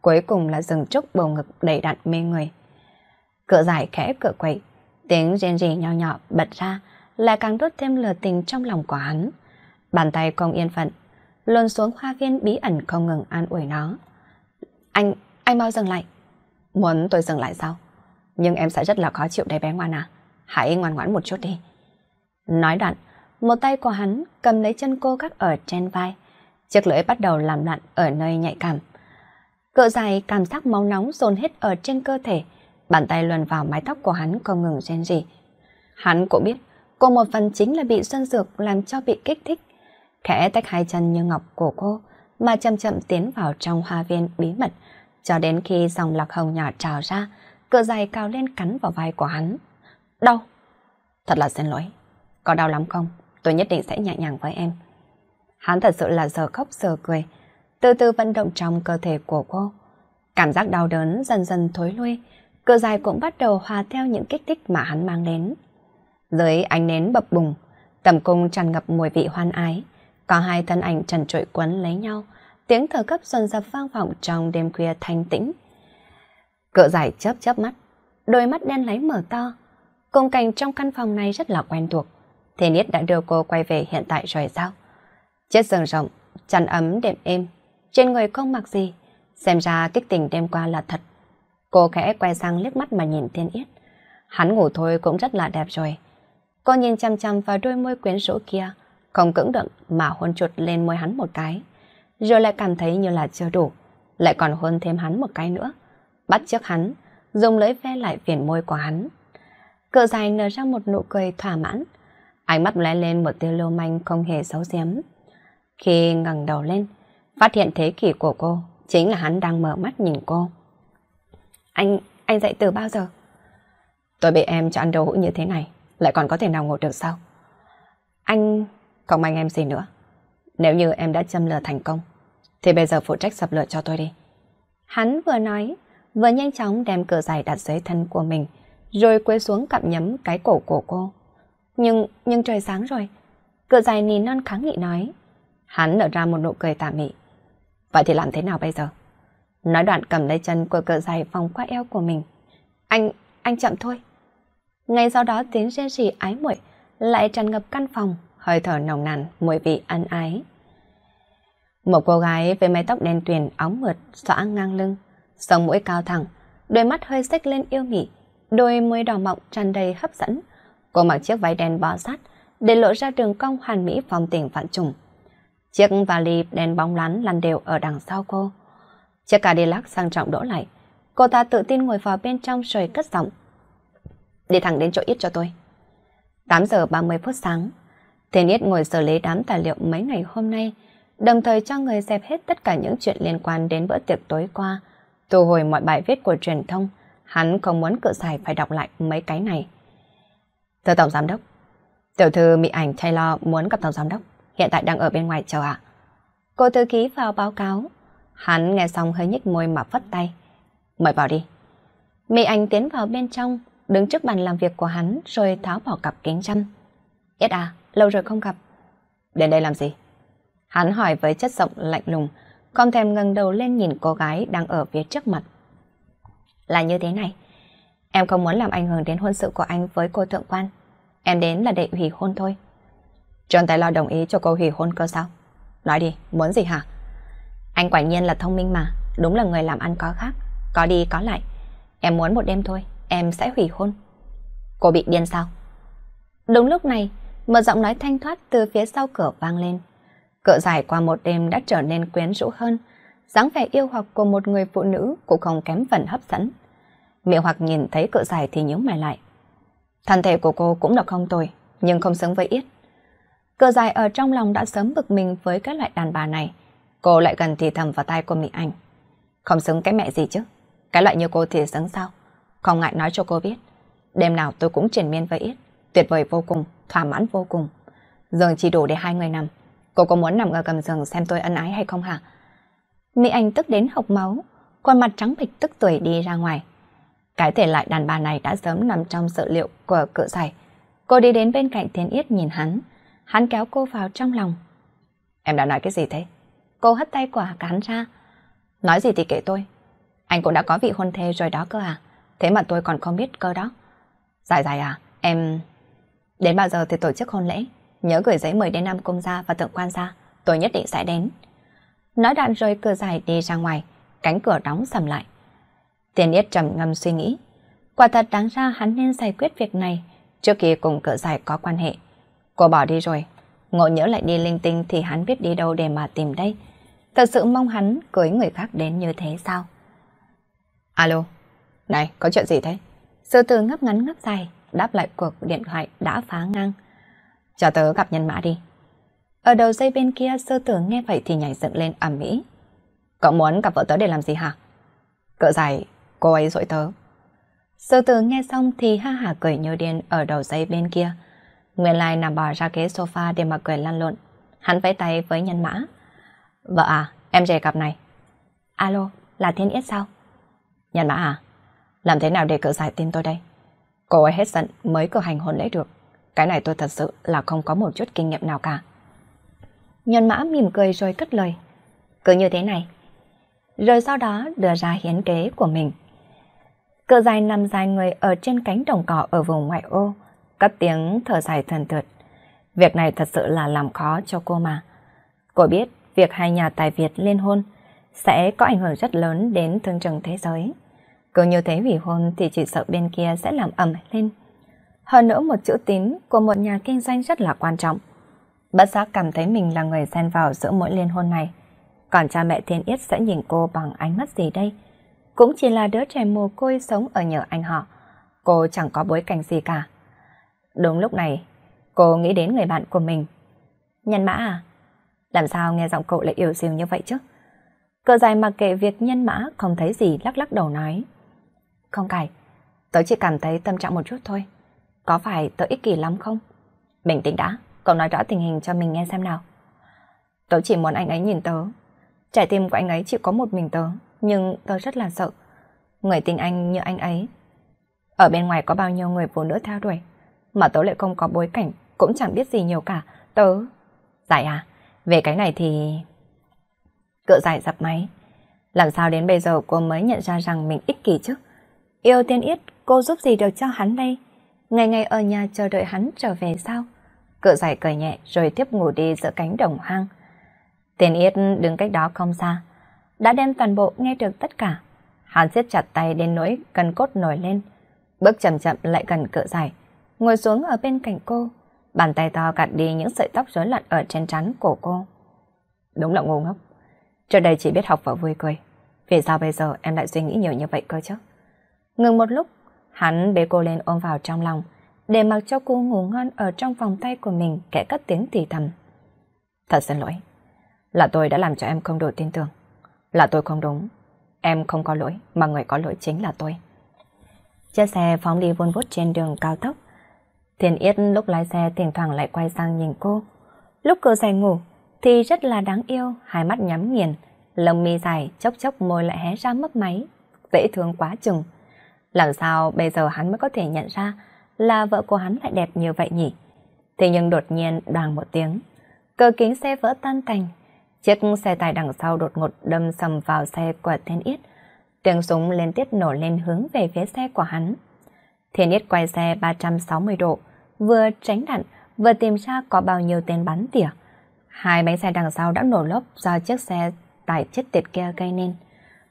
S1: cuối cùng là dừng trúc bầu ngực đầy đặn mê người. Cựa dài khẽ cựa quậy, Tiếng rên rỉ nhỏ nhỏ bật ra, lại càng đốt thêm lửa tình trong lòng của hắn. Bàn tay không yên phận, luôn xuống hoa viên bí ẩn không ngừng an ủi nó. Anh, anh mau dừng lại. Muốn tôi dừng lại sao? Nhưng em sẽ rất là khó chịu đấy bé ngoan à. Hãy ngoan ngoãn một chút đi. Nói đoạn, một tay của hắn cầm lấy chân cô gác ở trên vai. Chiếc lưỡi bắt đầu làm loạn ở nơi nhạy cảm. Cỡ dài cảm giác máu nóng dồn hết ở trên cơ thể, Bàn tay luồn vào mái tóc của hắn không ngừng rên rỉ. Hắn cũng biết cô một phần chính là bị xuân dược làm cho bị kích thích. Khẽ tách hai chân như ngọc của cô mà chậm chậm tiến vào trong hoa viên bí mật cho đến khi dòng lạc hồng nhỏ trào ra cựa dài cao lên cắn vào vai của hắn. Đau! Thật là xin lỗi. Có đau lắm không? Tôi nhất định sẽ nhẹ nhàng với em. Hắn thật sự là giờ khóc giờ cười, từ từ vận động trong cơ thể của cô. Cảm giác đau đớn dần dần thối lui, cơ dài cũng bắt đầu hòa theo những kích thích mà hắn mang đến. Dưới ánh nến bập bùng, tầm cung tràn ngập mùi vị hoan ái, có hai thân ảnh trần trội quấn lấy nhau, tiếng thở gấp dần dập vang vọng trong đêm khuya thanh tĩnh. Cựa dài chớp chớp mắt, đôi mắt đen lấy mở to. Công cảnh trong căn phòng này rất là quen thuộc. Thế Niết đã đưa cô quay về hiện tại rồi sao? Chiếc giường rộng, chăn ấm đệm êm, trên người không mặc gì. Xem ra kích tình đêm qua là thật. Cô khẽ quay sang liếc mắt mà nhìn Thiên Yết. Hắn ngủ thôi cũng rất là đẹp rồi. Cô nhìn chăm chăm vào đôi môi quyến rũ kia, không cưỡng đựng mà hôn chuột lên môi hắn một cái. Rồi lại cảm thấy như là chưa đủ, lại còn hôn thêm hắn một cái nữa. Bắt trước hắn, dùng lưỡi ve lại viền môi của hắn. Cự dài nở ra một nụ cười thỏa mãn, ánh mắt lóe lên một tia lưu manh không hề xấu xém. Khi ngẩng đầu lên, phát hiện thế kỷ của cô chính là hắn đang mở mắt nhìn cô. Anh, anh dậy từ bao giờ? Tôi bị em cho ăn đồ hũ như thế này, lại còn có thể nào ngủ được sao? Anh, còn anh em gì nữa? Nếu như em đã châm lửa thành công, thì bây giờ phụ trách sập lửa cho tôi đi. Hắn vừa nói, vừa nhanh chóng đem cửa giày đặt dưới thân của mình, rồi quê xuống cặm nhấm cái cổ của cô. Nhưng, nhưng trời sáng rồi. Cửa giày nì non kháng nghị nói. Hắn nở ra một nụ cười tà mị. Vậy thì làm thế nào bây giờ? Nói đoạn cầm lấy chân của cỡ dài vòng qua eo của mình. Anh, anh chậm thôi. Ngay sau đó tiếng rên rỉ ái muội lại tràn ngập căn phòng, hơi thở nồng nàn, mùi vị ân ái. Một cô gái với mái tóc đen tuyền óng mượt xõa ngang lưng, sống mũi cao thẳng, đôi mắt hơi xếch lên yêu mị, đôi môi đỏ mọng tràn đầy hấp dẫn. Cô mặc chiếc váy đen bó sát, để lộ ra đường cong hoàn mỹ phong tình vạn trùng. Chiếc vali đen bóng lắn lăn đều ở đằng sau cô. Chiếc Cadillac sang trọng đỗ lại. Cô ta tự tin ngồi vào bên trong rồi cất giọng. Đi thẳng đến chỗ ít cho tôi. 8 giờ 30 phút sáng, Thiên Yết ngồi xử lý đám tài liệu mấy ngày hôm nay, đồng thời cho người dẹp hết tất cả những chuyện liên quan đến bữa tiệc tối qua, thu hồi mọi bài viết của truyền thông. Hắn không muốn cự giải phải đọc lại mấy cái này. Thưa Tổng Giám Đốc, tiểu thư Mỹ Ảnh Taylor muốn gặp Tổng Giám Đốc, hiện tại đang ở bên ngoài chờ ạ. Cô thư ký vào báo cáo. Hắn nghe xong hơi nhích môi mà phất tay. Mời vào đi. Mỹ Anh tiến vào bên trong, đứng trước bàn làm việc của hắn rồi tháo bỏ cặp kính chăn. Yết à, lâu rồi không gặp. Đến đây làm gì? Hắn hỏi với chất giọng lạnh lùng, không thèm ngẩng đầu lên nhìn cô gái đang ở phía trước mặt. Là như thế này, em không muốn làm ảnh hưởng đến hôn sự của anh với cô thượng quan. Em đến là để hủy hôn thôi. Trần Tài Lo đồng ý cho cô hủy hôn cơ sao? Nói đi, muốn gì hả? Anh quả nhiên là thông minh mà, đúng là người làm ăn có khác, có đi có lại. Em muốn một đêm thôi, em sẽ hủy hôn. Cô bị điên sao? Đúng lúc này, một giọng nói thanh thoát từ phía sau cửa vang lên. Cỡ dài qua một đêm đã trở nên quyến rũ hơn, dáng vẻ yêu hoặc của một người phụ nữ cũng không kém phần hấp dẫn. Miệng hoặc nhìn thấy cỡ dài thì nhíu mày lại. Thân thể của cô cũng đọc không tồi, nhưng không xứng với ít. Cờ dài ở trong lòng đã sớm bực mình với các loại đàn bà này. Cô lại gần thì thầm vào tai cô Mỹ Anh. Không xứng cái mẹ gì chứ? Cái loại như cô thì xứng sao? Không ngại nói cho cô biết. Đêm nào tôi cũng triển miên với ít. Tuyệt vời vô cùng, thỏa mãn vô cùng. Giường chỉ đủ để hai người nằm. Cô có muốn nằm ở cầm giường xem tôi ân ái hay không hả? Mỹ Anh tức đến hộc máu, khuôn mặt trắng bịch tức tuổi đi ra ngoài. Cái thể lại đàn bà này đã sớm nằm trong sự liệu của cự giải. Cô đi đến bên cạnh Thiên Yết nhìn hắn. Hắn kéo cô vào trong lòng. Em đã nói cái gì thế? Cô hất tay quả cán ra. Nói gì thì kể tôi. Anh cũng đã có vị hôn thê rồi đó cơ à? Thế mà tôi còn không biết cơ đó. Dài dài à, em... Đến bao giờ thì tổ chức hôn lễ. Nhớ gửi giấy mời đến Nam công gia và tượng quan gia. Tôi nhất định sẽ đến. Nói đoạn rồi cửa dài đi ra ngoài. Cánh cửa đóng sầm lại. Tiền Yết trầm ngâm suy nghĩ. Quả thật đáng ra hắn nên giải quyết việc này trước khi cùng cửa dài có quan hệ. Cô bỏ đi rồi, ngộ nhỡ lại đi linh tinh thì hắn biết đi đâu để mà tìm đây thật sự mong hắn cưới người khác đến như thế sao? Alo, này, có chuyện gì thế? Sư tử ngấp ngắn ngấp dài, đáp lại cuộc điện thoại đã phá ngang. Chờ tớ gặp nhân mã đi. Ở đầu dây bên kia sư tử nghe vậy thì nhảy dựng lên ầm mỹ. Cậu muốn gặp vợ tớ để làm gì hả? Cỡ dài, cô ấy dỗi tớ. Sư tử nghe xong thì ha hả cười như điên ở đầu dây bên kia. Nguyên lai nằm bò ra ghế sofa để mà cười lan lộn. Hắn vẫy tay với nhân mã. Vợ à, em rể cặp này. Alo, là Thiên Yết sao? Nhân mã à, làm thế nào để cự giải tin tôi đây? Cô ấy hết giận mới cử hành hôn lễ được. Cái này tôi thật sự là không có một chút kinh nghiệm nào cả. Nhân mã mỉm cười rồi cất lời. Cứ như thế này. Rồi sau đó đưa ra hiến kế của mình. Cự dài nằm dài người ở trên cánh đồng cỏ ở vùng ngoại ô, cất tiếng thở dài thần thượt. Việc này thật sự là làm khó cho cô mà. Cô biết việc hai nhà tài Việt liên hôn sẽ có ảnh hưởng rất lớn đến thương trường thế giới. Cứ như thế hủy hôn thì chỉ sợ bên kia sẽ làm ẩm lên. Hơn nữa một chữ tín của một nhà kinh doanh rất là quan trọng. Bất giác cảm thấy mình là người xen vào giữa mỗi liên hôn này. Còn cha mẹ Thiên Yết sẽ nhìn cô bằng ánh mắt gì đây? Cũng chỉ là đứa trẻ mồ côi sống ở nhờ anh họ. Cô chẳng có bối cảnh gì cả. Đúng lúc này, cô nghĩ đến người bạn của mình. Nhân mã à? Làm sao nghe giọng cậu lại yếu xìu như vậy chứ? Cờ dài mặc kệ việc nhân mã không thấy gì lắc lắc đầu nói. Không cải, tớ chỉ cảm thấy tâm trạng một chút thôi. Có phải tớ ích kỷ lắm không? Bình tĩnh đã, cậu nói rõ tình hình cho mình nghe xem nào. Tớ chỉ muốn anh ấy nhìn tớ. Trái tim của anh ấy chỉ có một mình tớ, nhưng tớ rất là sợ. Người tình anh như anh ấy. Ở bên ngoài có bao nhiêu người phụ nữ theo đuổi, mà tớ lại không có bối cảnh, cũng chẳng biết gì nhiều cả. Tớ... Giải à? Về cái này thì... Cựa giải dập máy. Làm sao đến bây giờ cô mới nhận ra rằng mình ích kỷ chứ? Yêu tiên yết, cô giúp gì được cho hắn đây? Ngày ngày ở nhà chờ đợi hắn trở về sao? Cựa giải cười nhẹ rồi tiếp ngủ đi giữa cánh đồng hang. Tiên yết đứng cách đó không xa. Đã đem toàn bộ nghe được tất cả. Hắn siết chặt tay đến nỗi cần cốt nổi lên. Bước chậm chậm lại gần cựa giải. Ngồi xuống ở bên cạnh cô. Bàn tay to gạt đi những sợi tóc rối loạn ở trên trán của cô. Đúng là ngu ngốc. Trước đây chỉ biết học và vui cười. Vì sao bây giờ em lại suy nghĩ nhiều như vậy cơ chứ? Ngừng một lúc, hắn bế cô lên ôm vào trong lòng, để mặc cho cô ngủ ngon ở trong vòng tay của mình kẻ cất tiếng thì thầm. Thật xin lỗi. Là tôi đã làm cho em không đủ tin tưởng. Là tôi không đúng. Em không có lỗi, mà người có lỗi chính là tôi. Chiếc xe phóng đi vun vút trên đường cao tốc. Thiên Yết lúc lái xe thỉnh thoảng lại quay sang nhìn cô. Lúc cửa dài ngủ thì rất là đáng yêu, hai mắt nhắm nghiền, lông mi dài chốc chốc môi lại hé ra mấp máy, dễ thương quá chừng. Làm sao bây giờ hắn mới có thể nhận ra là vợ của hắn lại đẹp như vậy nhỉ? Thế nhưng đột nhiên đoàn một tiếng, cờ kính xe vỡ tan thành. chiếc xe tải đằng sau đột ngột đâm sầm vào xe của Thiên Yết. Tiếng súng liên tiếp nổ lên hướng về phía xe của hắn. Thiên Nhất quay xe 360 độ, vừa tránh đạn, vừa tìm ra có bao nhiêu tên bắn tỉa. Hai bánh xe đằng sau đã nổ lốp do chiếc xe tải chất tiệt kia gây nên.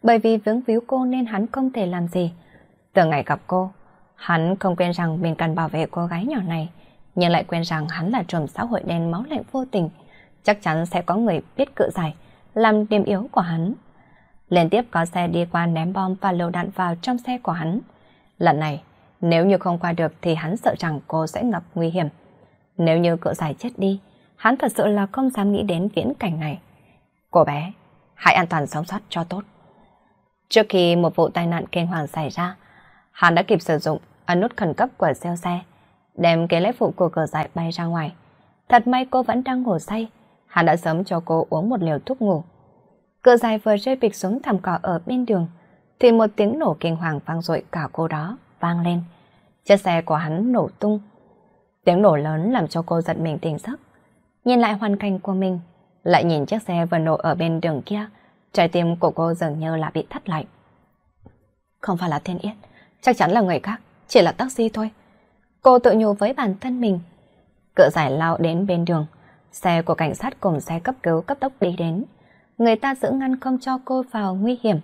S1: Bởi vì vướng víu cô nên hắn không thể làm gì. Từ ngày gặp cô, hắn không quên rằng mình cần bảo vệ cô gái nhỏ này, nhưng lại quên rằng hắn là trùm xã hội đen máu lạnh vô tình. Chắc chắn sẽ có người biết cự giải, làm điểm yếu của hắn. Liên tiếp có xe đi qua ném bom và lựu đạn vào trong xe của hắn. Lần này, nếu như không qua được thì hắn sợ rằng cô sẽ ngập nguy hiểm. Nếu như cậu giải chết đi, hắn thật sự là không dám nghĩ đến viễn cảnh này. Cô bé, hãy an toàn sống sót cho tốt. Trước khi một vụ tai nạn kinh hoàng xảy ra, hắn đã kịp sử dụng ấn nút khẩn cấp của siêu xe, đem cái lễ phụ của cửa dại bay ra ngoài. Thật may cô vẫn đang ngủ say, hắn đã sớm cho cô uống một liều thuốc ngủ. Cửa dài vừa rơi bịch xuống thảm cỏ ở bên đường, thì một tiếng nổ kinh hoàng vang dội cả cô đó vang lên chiếc xe của hắn nổ tung. Tiếng nổ lớn làm cho cô giật mình tỉnh giấc. Nhìn lại hoàn cảnh của mình, lại nhìn chiếc xe vừa nổ ở bên đường kia, trái tim của cô dường như là bị thắt lại. Không phải là Thiên Yết, chắc chắn là người khác, chỉ là taxi thôi. Cô tự nhủ với bản thân mình. Cự giải lao đến bên đường, xe của cảnh sát cùng xe cấp cứu cấp tốc đi đến. Người ta giữ ngăn không cho cô vào nguy hiểm.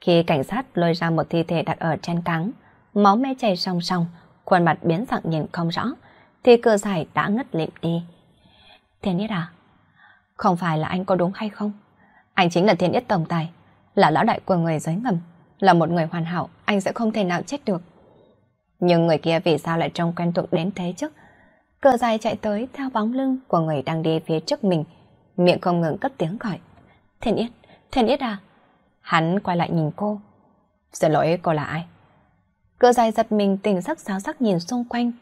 S1: Khi cảnh sát lôi ra một thi thể đặt ở trên cáng, máu me chảy song song, khuôn mặt biến dạng nhìn không rõ, thì cửa giải đã ngất lịm đi. Thiên Yết à? Không phải là anh có đúng hay không? Anh chính là Thiên Yết Tổng Tài, là lão đại của người giới ngầm, là một người hoàn hảo, anh sẽ không thể nào chết được. Nhưng người kia vì sao lại trông quen thuộc đến thế chứ? Cờ dài chạy tới theo bóng lưng của người đang đi phía trước mình, miệng không ngừng cất tiếng gọi. Thiên Yết, Thiên Yết à? Hắn quay lại nhìn cô. Xin lỗi cô là ai? Cưa dài giật mình tỉnh sắc sáo sắc nhìn xung quanh.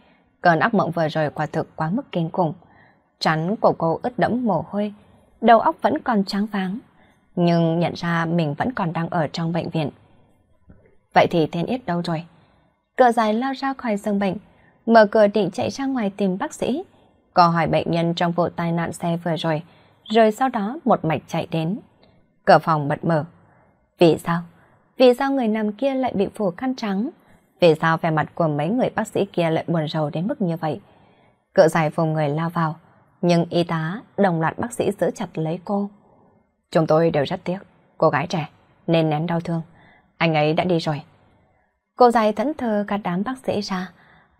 S1: Cơn ác mộng vừa rồi quả thực quá mức kinh khủng. chắn của cô ướt đẫm mồ hôi, đầu óc vẫn còn trắng váng. Nhưng nhận ra mình vẫn còn đang ở trong bệnh viện. Vậy thì thiên yết đâu rồi? Cờ dài lao ra khỏi giường bệnh, mở cửa định chạy ra ngoài tìm bác sĩ. Có hỏi bệnh nhân trong vụ tai nạn xe vừa rồi, rồi sau đó một mạch chạy đến. Cửa phòng bật mở. Vì sao? Vì sao người nằm kia lại bị phủ khăn trắng? Vì sao vẻ mặt của mấy người bác sĩ kia lại buồn rầu đến mức như vậy? Cự giải vùng người lao vào, nhưng y tá đồng loạt bác sĩ giữ chặt lấy cô. Chúng tôi đều rất tiếc, cô gái trẻ, nên nén đau thương. Anh ấy đã đi rồi. Cô dài thẫn thờ cả đám bác sĩ ra,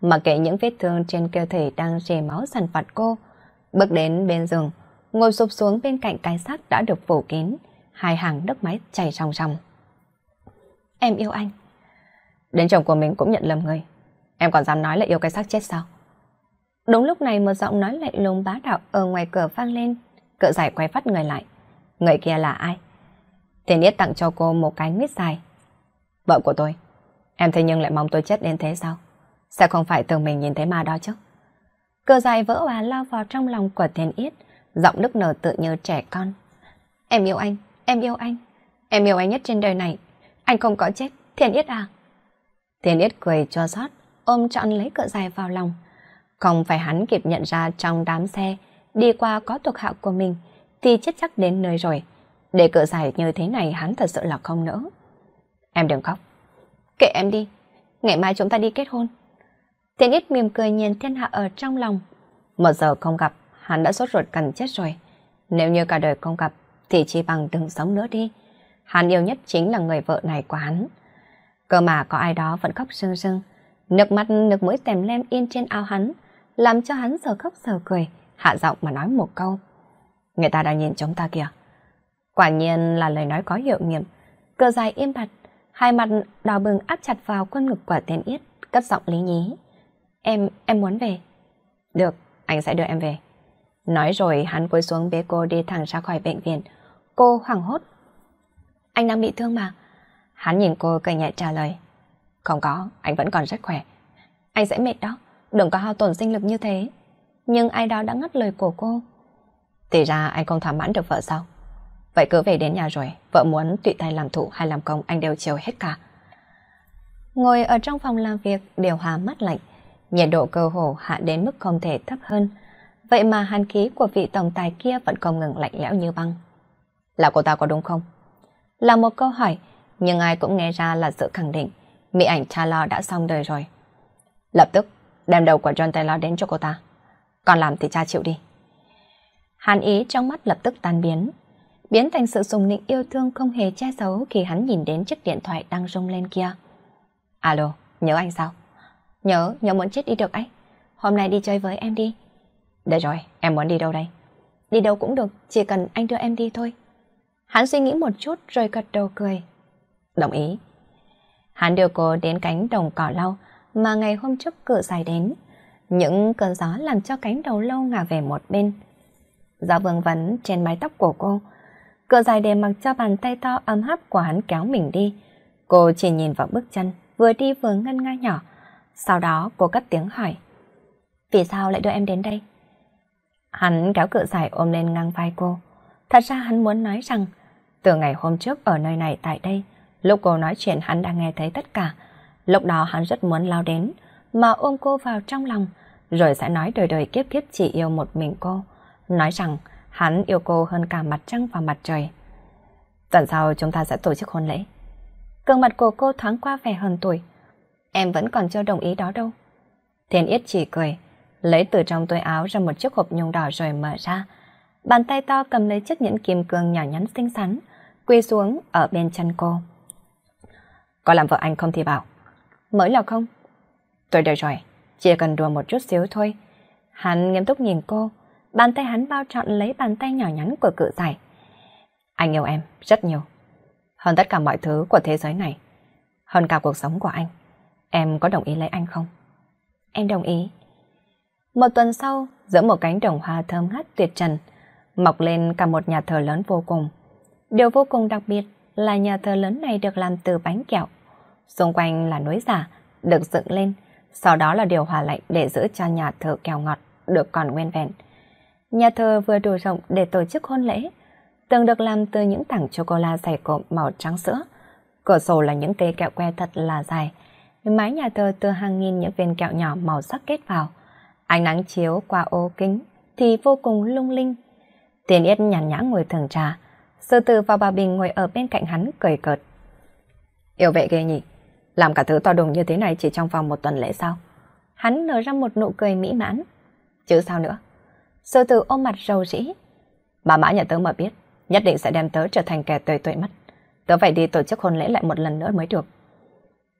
S1: mà kệ những vết thương trên cơ thể đang rề máu sần phạt cô. Bước đến bên giường, ngồi sụp xuống bên cạnh cái xác đã được phủ kín, hai hàng nước máy chảy ròng ròng. Em yêu anh, Đến chồng của mình cũng nhận lầm người Em còn dám nói là yêu cái xác chết sao Đúng lúc này một giọng nói lạnh lùng bá đạo Ở ngoài cửa vang lên cỡ giải quay phát người lại Người kia là ai Tiền yết tặng cho cô một cái mít dài Vợ của tôi Em thế nhưng lại mong tôi chết đến thế sao Sẽ không phải tự mình nhìn thấy ma đó chứ Cờ dài vỡ hòa lao vào trong lòng của Thiên Yết, giọng nức nở tự như trẻ con. Em yêu anh, em yêu anh, em yêu anh nhất trên đời này. Anh không có chết, Thiên Yết à? Thiên Yết cười cho rót, ôm trọn lấy cỡ dài vào lòng. Không phải hắn kịp nhận ra trong đám xe, đi qua có thuộc hạ của mình, thì chết chắc đến nơi rồi. Để cỡ dài như thế này hắn thật sự là không nỡ. Em đừng khóc. Kệ em đi, ngày mai chúng ta đi kết hôn. Thiên Yết mỉm cười nhìn thiên hạ ở trong lòng. Một giờ không gặp, hắn đã sốt ruột cần chết rồi. Nếu như cả đời không gặp, thì chỉ bằng đừng sống nữa đi. Hắn yêu nhất chính là người vợ này của hắn. Cơ mà có ai đó vẫn khóc rưng rưng, nước mắt nước mũi tèm lem in trên áo hắn, làm cho hắn sờ khóc sờ cười, hạ giọng mà nói một câu. Người ta đang nhìn chúng ta kìa. Quả nhiên là lời nói có hiệu nghiệm, cờ dài im bặt, hai mặt đỏ bừng áp chặt vào quân ngực quả tên yết, cất giọng lý nhí. Em, em muốn về. Được, anh sẽ đưa em về. Nói rồi hắn cúi xuống bế cô đi thẳng ra khỏi bệnh viện. Cô hoảng hốt. Anh đang bị thương mà, Hắn nhìn cô cười nhẹ trả lời. Không có, anh vẫn còn rất khỏe. Anh sẽ mệt đó, đừng có hao tổn sinh lực như thế. Nhưng ai đó đã ngắt lời của cô. Thì ra anh không thỏa mãn được vợ sao? Vậy cứ về đến nhà rồi, vợ muốn tùy tay làm thủ hay làm công anh đều chiều hết cả. Ngồi ở trong phòng làm việc, điều hòa mát lạnh, nhiệt độ cơ hồ hạ đến mức không thể thấp hơn. Vậy mà hàn khí của vị tổng tài kia vẫn không ngừng lạnh lẽo như băng. Là cô ta có đúng không? Là một câu hỏi nhưng ai cũng nghe ra là sự khẳng định mỹ ảnh cha lo đã xong đời rồi. Lập tức, đem đầu của John Taylor đến cho cô ta. Còn làm thì cha chịu đi. Hàn ý trong mắt lập tức tan biến, biến thành sự sùng nịnh yêu thương không hề che giấu khi hắn nhìn đến chiếc điện thoại đang rung lên kia. Alo, nhớ anh sao? Nhớ, nhớ muốn chết đi được ấy. Hôm nay đi chơi với em đi. Được rồi, em muốn đi đâu đây? Đi đâu cũng được, chỉ cần anh đưa em đi thôi. Hắn suy nghĩ một chút rồi gật đầu cười. Đồng ý. Hắn đưa cô đến cánh đồng cỏ lau mà ngày hôm trước cự dài đến. Những cơn gió làm cho cánh đầu lâu ngả về một bên. Gió vương vấn trên mái tóc của cô. Cự dài để mặc cho bàn tay to ấm hấp của hắn kéo mình đi. Cô chỉ nhìn vào bước chân, vừa đi vừa ngân nga nhỏ. Sau đó cô cất tiếng hỏi. Vì sao lại đưa em đến đây? Hắn kéo cự dài ôm lên ngang vai cô. Thật ra hắn muốn nói rằng, từ ngày hôm trước ở nơi này tại đây, Lúc cô nói chuyện hắn đã nghe thấy tất cả. Lúc đó hắn rất muốn lao đến, mà ôm cô vào trong lòng, rồi sẽ nói đời đời kiếp kiếp chỉ yêu một mình cô. Nói rằng hắn yêu cô hơn cả mặt trăng và mặt trời. Tuần sau chúng ta sẽ tổ chức hôn lễ. Cương mặt của cô thoáng qua vẻ hờn tuổi. Em vẫn còn chưa đồng ý đó đâu. Thiên Yết chỉ cười, lấy từ trong túi áo ra một chiếc hộp nhung đỏ rồi mở ra. Bàn tay to cầm lấy chiếc nhẫn kim cương nhỏ nhắn xinh xắn, quỳ xuống ở bên chân cô. Có làm vợ anh không thì bảo. Mới là không. Tôi đời rồi, chỉ cần đùa một chút xíu thôi. Hắn nghiêm túc nhìn cô, bàn tay hắn bao trọn lấy bàn tay nhỏ nhắn của cự giải. Anh yêu em, rất nhiều. Hơn tất cả mọi thứ của thế giới này. Hơn cả cuộc sống của anh. Em có đồng ý lấy anh không? Em đồng ý. Một tuần sau, giữa một cánh đồng hoa thơm ngát tuyệt trần, mọc lên cả một nhà thờ lớn vô cùng. Điều vô cùng đặc biệt là nhà thờ lớn này được làm từ bánh kẹo xung quanh là núi giả, được dựng lên, sau đó là điều hòa lạnh để giữ cho nhà thờ kèo ngọt được còn nguyên vẹn. Nhà thờ vừa đủ rộng để tổ chức hôn lễ, tường được làm từ những tảng chocolate dày cộm màu trắng sữa. Cửa sổ là những cây kẹo que thật là dài, mái nhà thờ từ hàng nghìn những viên kẹo nhỏ màu sắc kết vào. Ánh nắng chiếu qua ô kính thì vô cùng lung linh. Tiền Yết nhàn nhã ngồi thưởng trà, Sư Tử và bà Bình ngồi ở bên cạnh hắn cười cợt. Yêu vệ ghê nhỉ, làm cả thứ to đùng như thế này chỉ trong vòng một tuần lễ sau. Hắn nở ra một nụ cười mỹ mãn. Chứ sao nữa? Sơ tử ôm mặt rầu rĩ. Bà mã nhà tớ mà biết, nhất định sẽ đem tớ trở thành kẻ tồi tuệ mất. Tớ phải đi tổ chức hôn lễ lại một lần nữa mới được.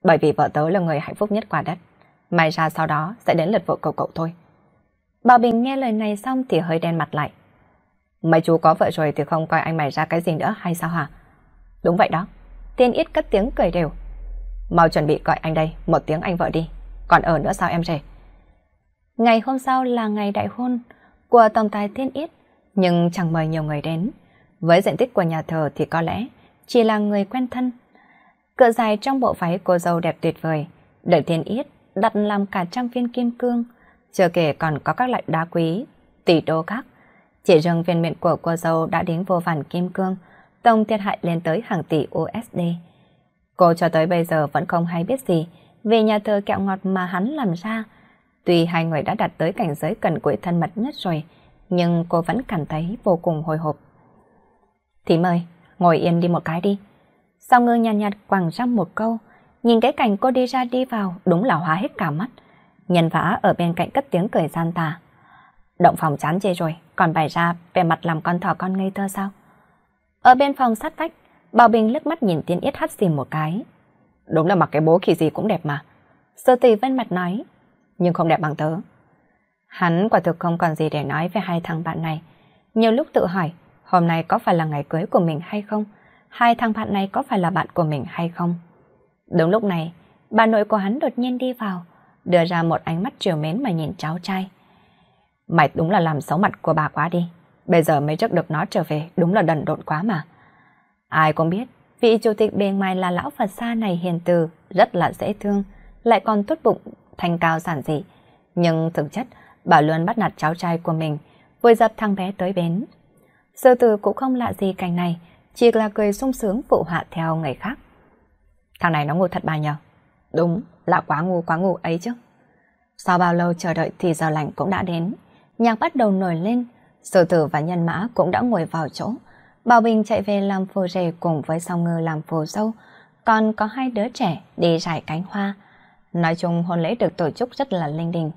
S1: Bởi vì vợ tớ là người hạnh phúc nhất quả đất. May ra sau đó sẽ đến lượt vợ cậu cậu thôi. Bà Bình nghe lời này xong thì hơi đen mặt lại. Mày chú có vợ rồi thì không coi anh mày ra cái gì nữa hay sao hả? Đúng vậy đó. Tiên ít cất tiếng cười đều. Mau chuẩn bị gọi anh đây, một tiếng anh vợ đi. Còn ở nữa sao em rể? Ngày hôm sau là ngày đại hôn của Tổng tài Thiên Yết, nhưng chẳng mời nhiều người đến. Với diện tích của nhà thờ thì có lẽ chỉ là người quen thân. Cỡ dài trong bộ váy cô dâu đẹp tuyệt vời, đợi Thiên Yết đặt làm cả trăm viên kim cương, chưa kể còn có các loại đá quý, tỷ đô khác. Chỉ riêng viên miệng của cô dâu đã đến vô vàn kim cương, tổng thiệt hại lên tới hàng tỷ USD. Cô cho tới bây giờ vẫn không hay biết gì về nhà thờ kẹo ngọt mà hắn làm ra. Tuy hai người đã đạt tới cảnh giới cần cụi thân mật nhất rồi, nhưng cô vẫn cảm thấy vô cùng hồi hộp. thì mời ngồi yên đi một cái đi. sau ngư nhàn nhạt, nhạt quẳng ra một câu, nhìn cái cảnh cô đi ra đi vào đúng là hóa hết cả mắt. Nhân vã ở bên cạnh cất tiếng cười gian tà. Động phòng chán chê rồi, còn bày ra vẻ mặt làm con thỏ con ngây thơ sao? Ở bên phòng sát vách, Bảo Bình lướt mắt nhìn Tiên Yết hắt xì một cái. Đúng là mặc cái bố khỉ gì cũng đẹp mà. Sơ tì vân mặt nói, nhưng không đẹp bằng tớ. Hắn quả thực không còn gì để nói về hai thằng bạn này. Nhiều lúc tự hỏi, hôm nay có phải là ngày cưới của mình hay không? Hai thằng bạn này có phải là bạn của mình hay không? Đúng lúc này, bà nội của hắn đột nhiên đi vào, đưa ra một ánh mắt chiều mến mà nhìn cháu trai. Mày đúng là làm xấu mặt của bà quá đi. Bây giờ mới rước được nó trở về, đúng là đần độn quá mà. Ai cũng biết, vị chủ tịch bề ngoài là lão Phật xa này hiền từ, rất là dễ thương, lại còn tốt bụng, thành cao sản dị. Nhưng thực chất, bảo luôn bắt nạt cháu trai của mình, vừa dập thằng bé tới bến. Sơ tử cũng không lạ gì cảnh này, chỉ là cười sung sướng phụ họa theo người khác. Thằng này nó ngủ thật bà nhờ. Đúng, là quá ngủ quá ngủ ấy chứ. Sau bao lâu chờ đợi thì giờ lành cũng đã đến. Nhạc bắt đầu nổi lên, sơ tử và nhân mã cũng đã ngồi vào chỗ, Bảo Bình chạy về làm phù rể cùng với song ngư làm phù dâu, còn có hai đứa trẻ đi rải cánh hoa. Nói chung hôn lễ được tổ chức rất là linh đình.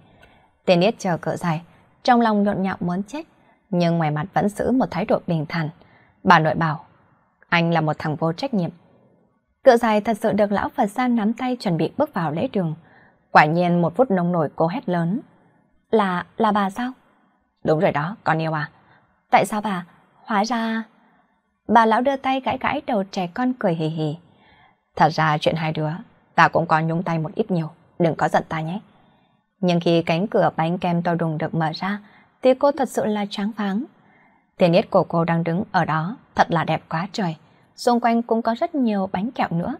S1: Tiền yết chờ cỡ dài, trong lòng nhộn nhạo muốn chết, nhưng ngoài mặt vẫn giữ một thái độ bình thản. Bà nội bảo, anh là một thằng vô trách nhiệm. Cỡ dài thật sự được lão Phật gia nắm tay chuẩn bị bước vào lễ đường. Quả nhiên một phút nông nổi cô hét lớn. Là, là bà sao? Đúng rồi đó, con yêu à. Tại sao bà? Hóa ra... Bà lão đưa tay gãi gãi đầu trẻ con cười hì hì. Thật ra chuyện hai đứa, ta cũng có nhúng tay một ít nhiều, đừng có giận ta nhé. Nhưng khi cánh cửa bánh kem to đùng được mở ra, thì cô thật sự là tráng váng. Tiền yết của cô đang đứng ở đó, thật là đẹp quá trời. Xung quanh cũng có rất nhiều bánh kẹo nữa.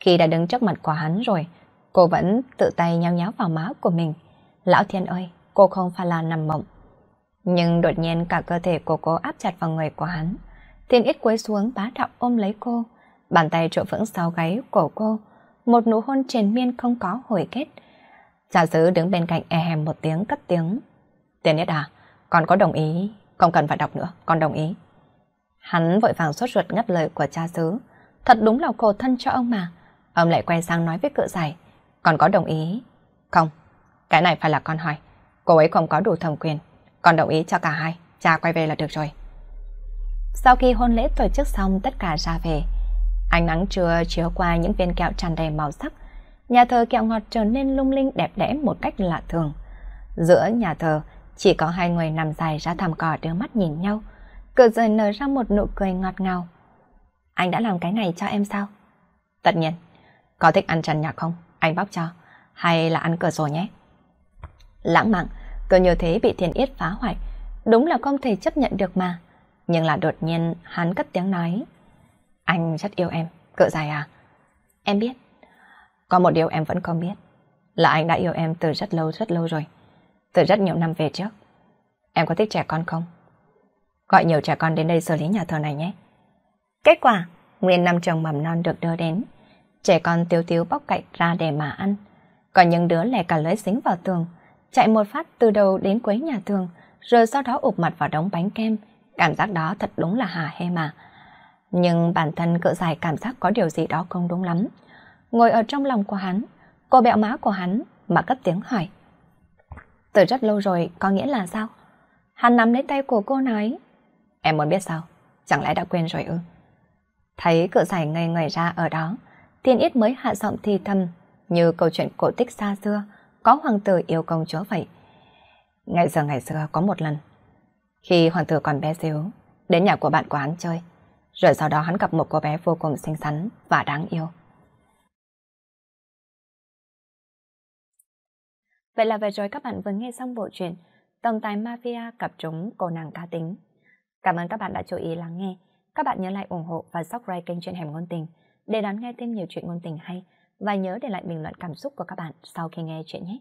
S1: Khi đã đứng trước mặt của hắn rồi, cô vẫn tự tay nhao nháo vào má của mình. Lão thiên ơi, cô không phải là nằm mộng. Nhưng đột nhiên cả cơ thể của cô áp chặt vào người của hắn. Tiên ít quấy xuống bá đạo ôm lấy cô, bàn tay trụ vững sau gáy cổ cô, một nụ hôn triền miên không có hồi kết. Giả sử đứng bên cạnh e hèm một tiếng cất tiếng. Tiên ít à, con có đồng ý, không cần phải đọc nữa, con đồng ý. Hắn vội vàng sốt ruột ngắt lời của cha xứ. Thật đúng là cô thân cho ông mà. Ông lại quay sang nói với cự giải. Còn có đồng ý? Không, cái này phải là con hỏi. Cô ấy không có đủ thẩm quyền. Con đồng ý cho cả hai, cha quay về là được rồi. Sau khi hôn lễ tổ chức xong tất cả ra về, ánh nắng trưa chiếu qua những viên kẹo tràn đầy màu sắc, nhà thờ kẹo ngọt trở nên lung linh đẹp đẽ một cách lạ thường. Giữa nhà thờ chỉ có hai người nằm dài ra thảm cỏ đưa mắt nhìn nhau, cờ rời nở ra một nụ cười ngọt ngào. Anh đã làm cái này cho em sao? Tất nhiên, có thích ăn trần nhạc không? Anh bóc cho, hay là ăn cờ rồi nhé? Lãng mạn, cứ như thế bị thiền yết phá hoại, đúng là không thể chấp nhận được mà. Nhưng là đột nhiên hắn cất tiếng nói. Anh rất yêu em, cỡ dài à? Em biết. Có một điều em vẫn không biết. Là anh đã yêu em từ rất lâu rất lâu rồi. Từ rất nhiều năm về trước. Em có thích trẻ con không? Gọi nhiều trẻ con đến đây xử lý nhà thờ này nhé. Kết quả, nguyên năm chồng mầm non được đưa đến. Trẻ con tiêu tiêu bóc cạnh ra để mà ăn. Còn những đứa lẻ cả lưỡi dính vào tường, chạy một phát từ đầu đến cuối nhà thường rồi sau đó ụp mặt vào đống bánh kem, Cảm giác đó thật đúng là hà hê mà. Nhưng bản thân cỡ dài cảm giác có điều gì đó không đúng lắm. Ngồi ở trong lòng của hắn, cô bẹo má của hắn mà cất tiếng hỏi. Từ rất lâu rồi có nghĩa là sao? Hắn nắm lấy tay của cô nói. Em muốn biết sao? Chẳng lẽ đã quên rồi ư? Thấy cỡ dài ngây ngây ra ở đó, thiên ít mới hạ giọng thì thầm như câu chuyện cổ tích xa xưa có hoàng tử yêu công chúa vậy. Ngày giờ ngày xưa có một lần, khi hoàng tử còn bé xíu, đến nhà của bạn của hắn chơi. Rồi sau đó hắn gặp một cô bé vô cùng xinh xắn và đáng yêu. Vậy là vừa rồi các bạn vừa nghe xong bộ truyện Tổng tài Mafia cặp trúng cô nàng cá tính. Cảm ơn các bạn đã chú ý lắng nghe. Các bạn nhớ lại ủng hộ và subscribe kênh truyện hẻm ngôn tình để đón nghe thêm nhiều chuyện ngôn tình hay và nhớ để lại bình luận cảm xúc của các bạn sau khi nghe chuyện nhé.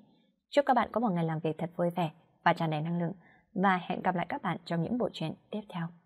S1: Chúc các bạn có một ngày làm việc thật vui vẻ và tràn đầy năng lượng và hẹn gặp lại các bạn trong những bộ truyện tiếp theo.